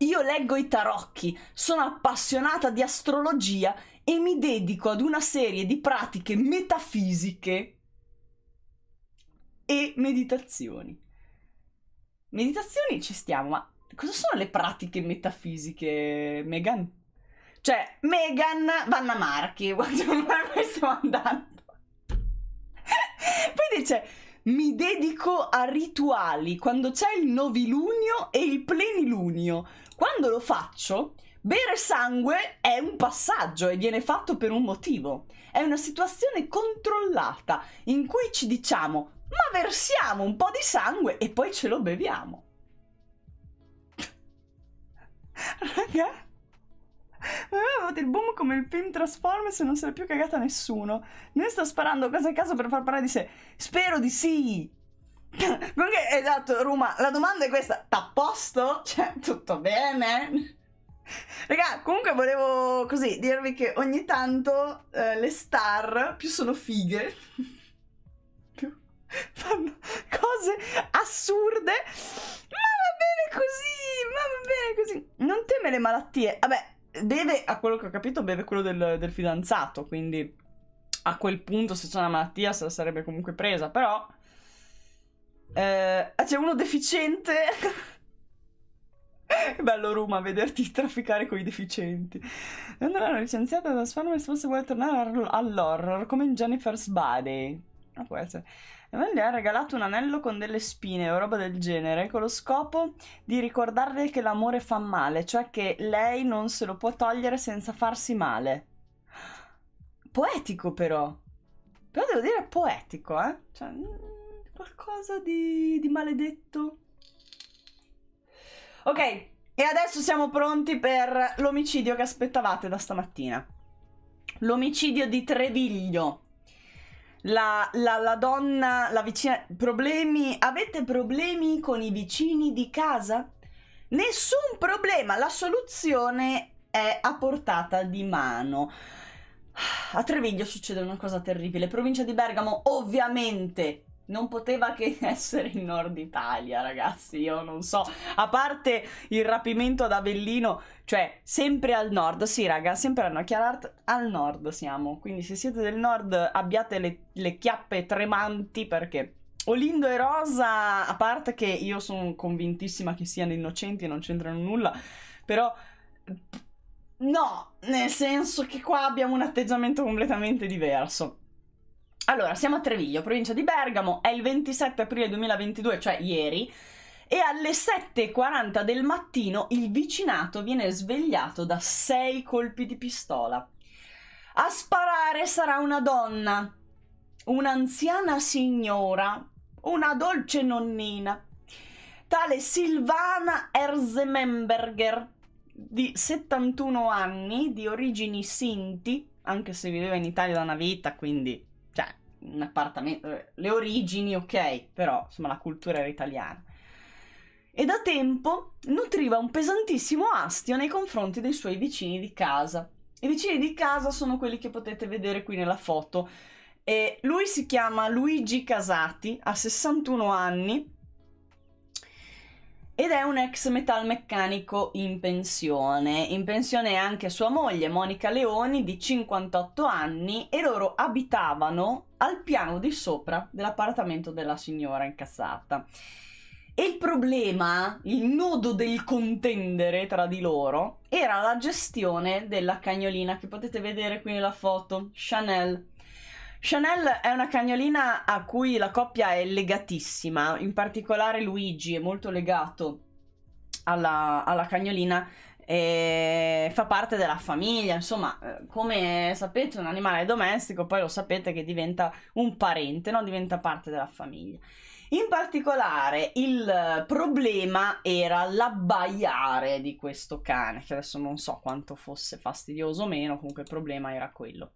Io leggo i tarocchi, sono appassionata di astrologia e mi dedico ad una serie di pratiche metafisiche e meditazioni. Meditazioni ci stiamo, ma cosa sono le pratiche metafisiche, Megan? Cioè, Megan Vanna Marchi, guarda dove stiamo andando. Poi dice, mi dedico a rituali quando c'è il novilunio e il plenilunio quando lo faccio, bere sangue è un passaggio e viene fatto per un motivo. È una situazione controllata in cui ci diciamo ma versiamo un po' di sangue e poi ce lo beviamo. Raga, ma avevate il boom come il film Transformers e non se l'è più cagata nessuno. Ne sto sparando cose a caso per far parlare di sé. Spero di sì! Comunque, esatto, Ruma, la domanda è questa, t'ha posto? Cioè, tutto bene? Raga, comunque volevo così dirvi che ogni tanto eh, le star più sono fighe, più fanno cose assurde, ma va bene così, ma va bene così. Non teme le malattie. Vabbè, beve, a quello che ho capito, beve quello del, del fidanzato, quindi a quel punto se c'è una malattia se la sarebbe comunque presa, però eh, c'è uno deficiente. Che bello Ruma vederti trafficare con i deficienti. Quando l'hanno licenziata da Swarmers forse vuole tornare all'horror come in Jennifer's Body. Ma ah, può essere. E le ha regalato un anello con delle spine o roba del genere con lo scopo di ricordarle che l'amore fa male, cioè che lei non se lo può togliere senza farsi male. Poetico però. Però devo dire poetico, eh. Cioè... Mm qualcosa di, di maledetto. Ok, e adesso siamo pronti per l'omicidio che aspettavate da stamattina. L'omicidio di Treviglio. La, la, la, donna, la vicina... Problemi... Avete problemi con i vicini di casa? Nessun problema, la soluzione è a portata di mano. A Treviglio succede una cosa terribile. Provincia di Bergamo ovviamente non poteva che essere in Nord Italia, ragazzi, io non so. A parte il rapimento ad Avellino, cioè sempre al nord, sì raga, sempre a Chiarart al nord siamo. Quindi se siete del nord abbiate le, le chiappe tremanti perché Olindo e Rosa, a parte che io sono convintissima che siano innocenti e non c'entrano nulla, però no, nel senso che qua abbiamo un atteggiamento completamente diverso. Allora, siamo a Treviglio, provincia di Bergamo, è il 27 aprile 2022, cioè ieri, e alle 7.40 del mattino il vicinato viene svegliato da sei colpi di pistola. A sparare sarà una donna, un'anziana signora, una dolce nonnina, tale Silvana Erzememberger, di 71 anni, di origini sinti, anche se viveva in Italia da una vita, quindi un appartamento, le origini, ok, però insomma la cultura era italiana. E da tempo nutriva un pesantissimo astio nei confronti dei suoi vicini di casa. I vicini di casa sono quelli che potete vedere qui nella foto. E lui si chiama Luigi Casati, ha 61 anni ed è un ex metalmeccanico in pensione. In pensione è anche sua moglie Monica Leoni di 58 anni e loro abitavano al piano di sopra dell'appartamento della signora incassata. E il problema, il nodo del contendere tra di loro, era la gestione della cagnolina che potete vedere qui nella foto, Chanel Chanel è una cagnolina a cui la coppia è legatissima, in particolare Luigi è molto legato alla, alla cagnolina e fa parte della famiglia, insomma, eh, come sapete un animale domestico, poi lo sapete che diventa un parente, no? diventa parte della famiglia. In particolare il problema era l'abbaiare di questo cane, che adesso non so quanto fosse fastidioso o meno, comunque il problema era quello.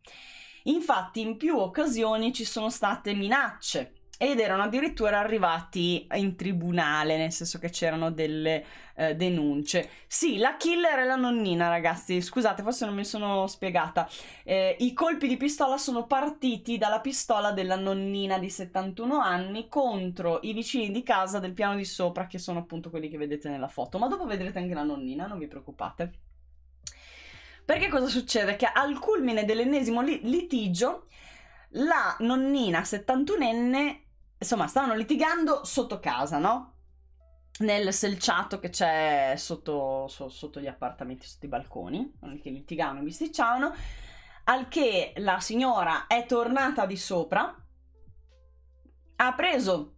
Infatti in più occasioni ci sono state minacce ed erano addirittura arrivati in tribunale, nel senso che c'erano delle eh, denunce. Sì, la killer è la nonnina, ragazzi. Scusate, forse non mi sono spiegata. Eh, I colpi di pistola sono partiti dalla pistola della nonnina di 71 anni contro i vicini di casa del piano di sopra, che sono appunto quelli che vedete nella foto. Ma dopo vedrete anche la nonnina, non vi preoccupate. Perché cosa succede? Che al culmine dell'ennesimo li- litigio, la nonnina 71enne, insomma, stavano litigando sotto casa, no? Nel selciato che c'è sotto, so, sotto gli appartamenti, sotto i balconi, che litigavano, bisticciavano, al che la signora è tornata di sopra, ha preso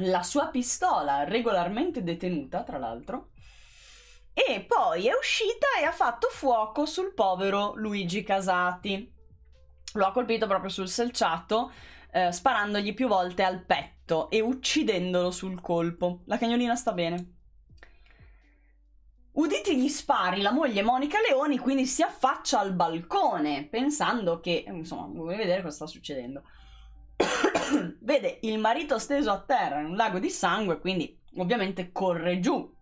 la sua pistola regolarmente detenuta, tra l'altro, e poi è uscita e ha fatto fuoco sul povero Luigi Casati. Lo ha colpito proprio sul selciato, eh, sparandogli più volte al petto e uccidendolo sul colpo. La cagnolina sta bene. Uditi gli spari, la moglie Monica Leoni quindi si affaccia al balcone, pensando che, eh, insomma, vuoi vedere cosa sta succedendo. Vede il marito steso a terra in un lago di sangue, quindi ovviamente corre giù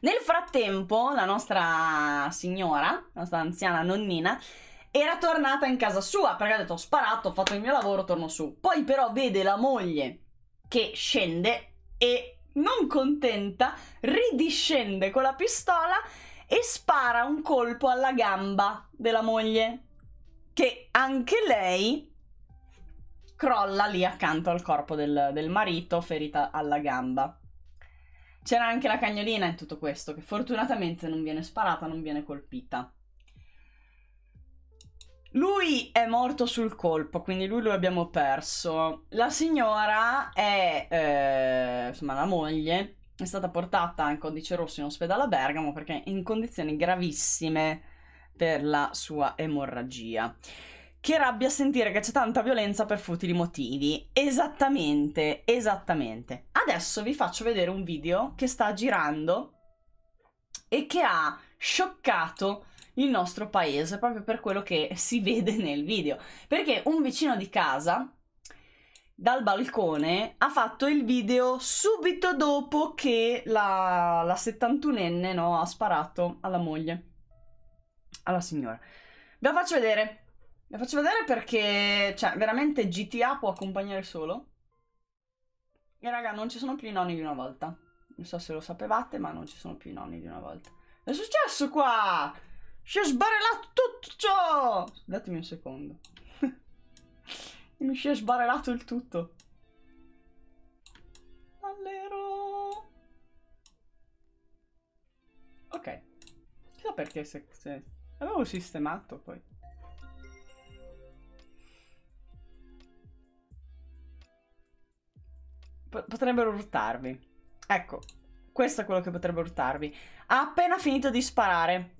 nel frattempo, la nostra signora, la nostra anziana nonnina, era tornata in casa sua perché ha detto ho sparato, ho fatto il mio lavoro, torno su. Poi però vede la moglie che scende e non contenta ridiscende con la pistola e spara un colpo alla gamba della moglie che anche lei crolla lì accanto al corpo del, del marito ferita alla gamba. C'era anche la cagnolina in tutto questo, che fortunatamente non viene sparata, non viene colpita. Lui è morto sul colpo, quindi lui lo abbiamo perso. La signora è, eh, insomma, la moglie è stata portata in codice rosso in ospedale a Bergamo perché è in condizioni gravissime per la sua emorragia. Che rabbia sentire che c'è tanta violenza per futili motivi. Esattamente, esattamente. Adesso vi faccio vedere un video che sta girando e che ha scioccato il nostro paese proprio per quello che si vede nel video. Perché un vicino di casa dal balcone ha fatto il video subito dopo che la, la 71enne no, ha sparato alla moglie, alla signora. Ve la faccio vedere. La faccio vedere perché, cioè, veramente GTA può accompagnare solo. E raga, non ci sono più i nonni di una volta. Non so se lo sapevate, ma non ci sono più i nonni di una volta. È successo qua? Si è sbarellato tutto ciò! Datemi un secondo. mi si è sbarellato il tutto. Allero. Ok. Chissà perché se, se... Avevo sistemato poi. potrebbero urtarvi. Ecco, questo è quello che potrebbe urtarvi. Ha appena finito di sparare.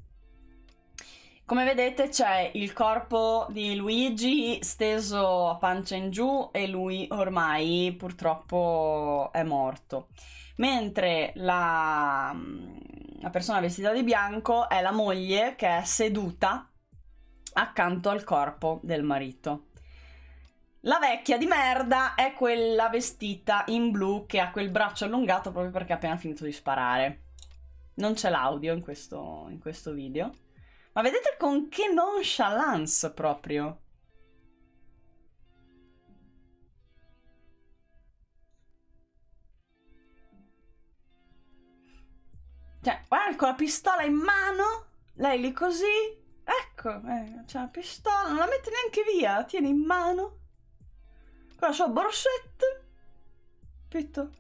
Come vedete c'è il corpo di Luigi steso a pancia in giù e lui ormai purtroppo è morto. Mentre la, mm, la persona vestita di bianco è la moglie che è seduta accanto al corpo del marito. La vecchia di merda è quella vestita in blu che ha quel braccio allungato proprio perché ha appena finito di sparare. Non c'è l'audio in questo, in questo video. Ma vedete con che nonchalance proprio. Cioè, guarda, con la pistola in mano, lei lì così, ecco, eh, c'è la pistola, non la mette neanche via, la tiene in mano con la sua borsetta. Capito?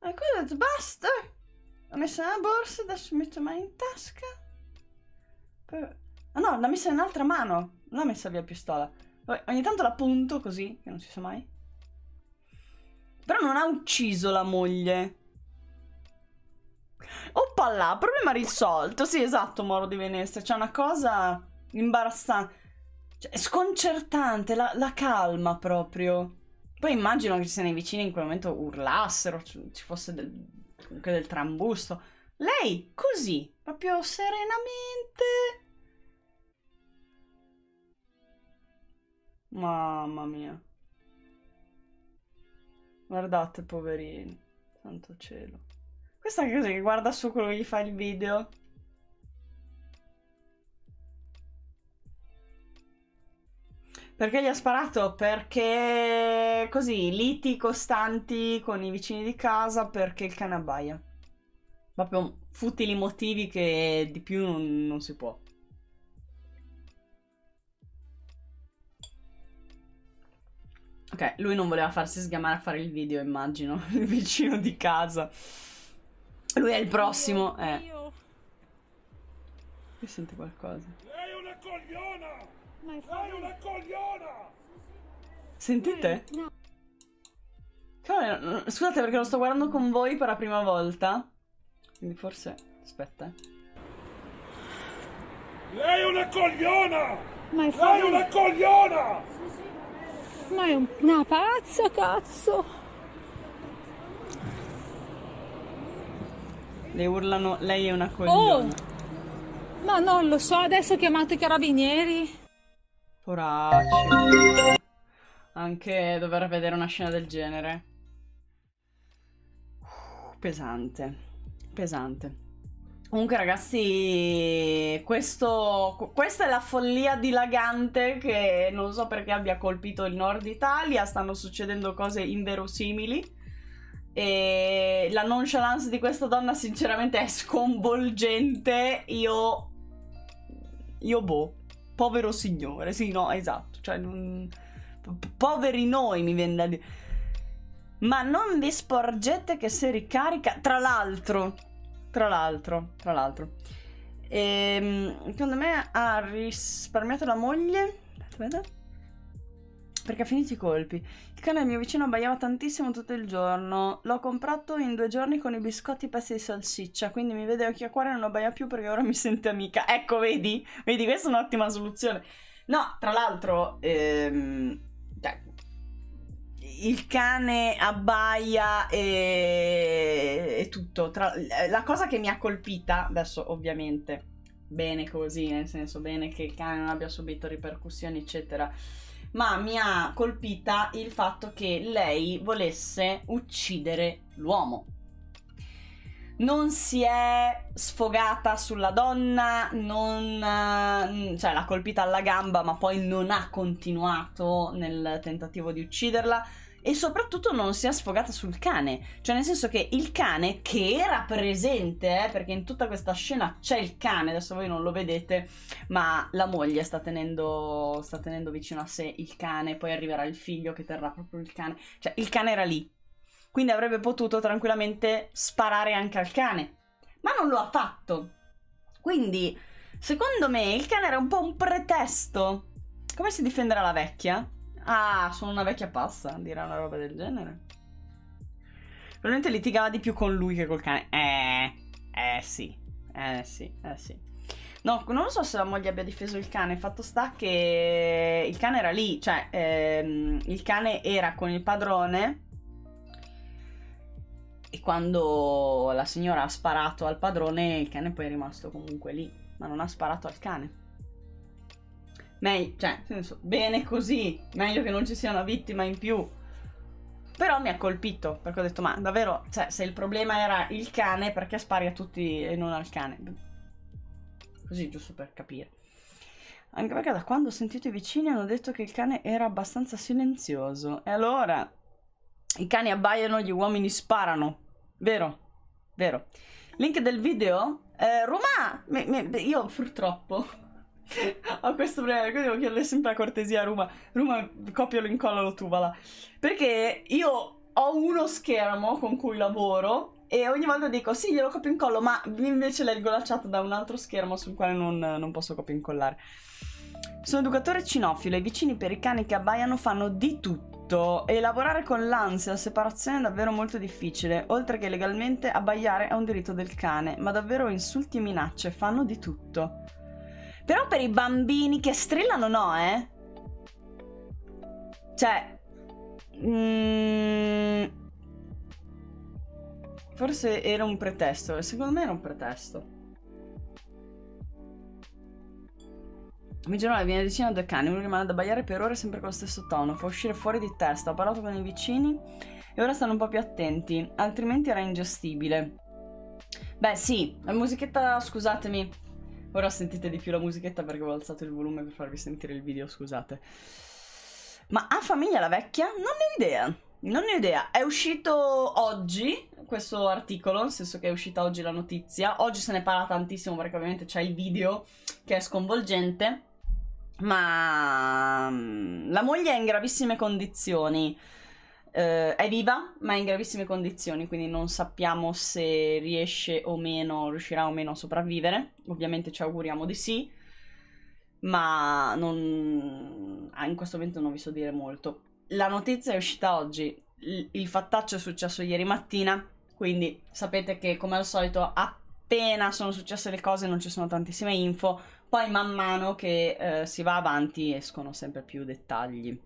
E eh, quella basta. L'ho messa nella borsa, adesso metto mano in tasca. Poi... Ah no, l'ha messa in un'altra mano. Non l'ha messa via la pistola. Vabbè, ogni tanto la punto così, che non si sa mai. Però non ha ucciso la moglie. Oppa là, problema risolto. Sì, esatto, Moro di Venezia. C'è una cosa imbarazzante. Cioè, è sconcertante la, la calma proprio. Poi immagino che se nei vicini in quel momento urlassero, ci fosse del, anche del trambusto. Lei così, proprio serenamente. Mamma mia. Guardate, poverini. Santo cielo. Questa è così che guarda su quello che gli fa il video. Perché gli ha sparato? Perché così, liti costanti con i vicini di casa perché il cane abbaia. Proprio futili motivi che di più non, non si può. Ok, lui non voleva farsi sgamare a fare il video, immagino, il vicino di casa. Lui è il prossimo, oh, eh. Io sento qualcosa. Lei è una cogliona! Ma Sei una cogliona! Sentite? No. Scusate perché lo sto guardando con voi per la prima volta. Quindi forse... Aspetta. Lei è una cogliona! Ma è Lei è una cogliona! Ma è una pazza, cazzo! Le urlano, lei è una cogliona. Oh! Ma non lo so, adesso chiamate i carabinieri. Poraccio. Anche dover vedere una scena del genere. pesante. Pesante. Comunque ragazzi, questo, questa è la follia dilagante che non so perché abbia colpito il nord Italia, stanno succedendo cose inverosimili e la nonchalance di questa donna sinceramente è sconvolgente, io... io boh povero signore, sì, no, esatto, cioè, non... poveri noi mi viene da dire. Ma non vi sporgete che se ricarica, tra l'altro, tra l'altro, tra l'altro, ehm, secondo me ha risparmiato la moglie, aspetta, perché ha finito i colpi. Il cane mio vicino abbaiava tantissimo tutto il giorno. L'ho comprato in due giorni con i biscotti pezzi di salsiccia. Quindi mi vede occhi a cuore e non abbaia più perché ora mi sente amica. Ecco, vedi? Vedi, questa è un'ottima soluzione. No, tra l'altro, ehm, cioè, il cane abbaia e, e tutto. Tra... la cosa che mi ha colpita, adesso ovviamente bene così, nel senso bene che il cane non abbia subito ripercussioni, eccetera ma mi ha colpita il fatto che lei volesse uccidere l'uomo. Non si è sfogata sulla donna, non, eh, cioè l'ha colpita alla gamba, ma poi non ha continuato nel tentativo di ucciderla e soprattutto non si è sfogata sul cane. Cioè, nel senso che il cane che era presente, eh, perché in tutta questa scena c'è il cane, adesso voi non lo vedete, ma la moglie sta tenendo, sta tenendo vicino a sé il cane, poi arriverà il figlio che terrà proprio il cane. Cioè, il cane era lì. Quindi avrebbe potuto tranquillamente sparare anche al cane. Ma non lo ha fatto. Quindi, secondo me, il cane era un po' un pretesto. Come si difenderà la vecchia? Ah, sono una vecchia pazza, dirà una roba del genere. Probabilmente litigava di più con lui che col cane. Eh, eh sì, eh sì, eh sì. No, non so se la moglie abbia difeso il cane, fatto sta che il cane era lì, cioè ehm, il cane era con il padrone e quando la signora ha sparato al padrone il cane poi è rimasto comunque lì, ma non ha sparato al cane meglio, cioè, senso, bene così, meglio che non ci sia una vittima in più. Però mi ha colpito, perché ho detto, ma davvero, cioè, se il problema era il cane, perché spari a tutti e non al cane? Così, giusto per capire. Anche perché da quando ho sentito i vicini hanno detto che il cane era abbastanza silenzioso. E allora, i cani abbaiano, gli uomini sparano. Vero? Vero. Link del video? Eh, Roma! Me, me, io purtroppo Ho questo problema, quindi devo chiedere sempre la cortesia a Ruma. Ruma, copialo, incollalo tu, va là. Perché io ho uno schermo con cui lavoro e ogni volta dico sì, glielo copio incollo, ma invece leggo la chat da un altro schermo sul quale non, non posso copio incollare. Sono educatore cinofilo e i vicini per i cani che abbaiano fanno di tutto e lavorare con l'ansia e la separazione è davvero molto difficile, oltre che legalmente abbaiare è un diritto del cane, ma davvero insulti e minacce fanno di tutto. Però per i bambini che strillano no, eh. Cioè... Mm, forse era un pretesto, secondo me era un pretesto. Mi giorno viene vicino a due cani, uno rimane ad abbaiare per ore sempre con lo stesso tono, fa uscire fuori di testa, ho parlato con i vicini e ora stanno un po' più attenti, altrimenti era ingestibile. Beh sì, la musichetta, scusatemi, Ora sentite di più la musichetta perché ho alzato il volume per farvi sentire il video, scusate. Ma ha famiglia la vecchia? Non ne ho idea. Non ne ho idea. È uscito oggi questo articolo, nel senso che è uscita oggi la notizia. Oggi se ne parla tantissimo perché ovviamente c'è il video che è sconvolgente. Ma mm, la moglie è in gravissime condizioni eh, è viva ma è in gravissime condizioni, quindi non sappiamo se riesce o meno, riuscirà o meno a sopravvivere. Ovviamente ci auguriamo di sì, ma non... ah, in questo momento non vi so dire molto. La notizia è uscita oggi, il, il fattaccio è successo ieri mattina, quindi sapete che come al solito appena sono successe le cose non ci sono tantissime info, poi man mano che eh, si va avanti escono sempre più dettagli.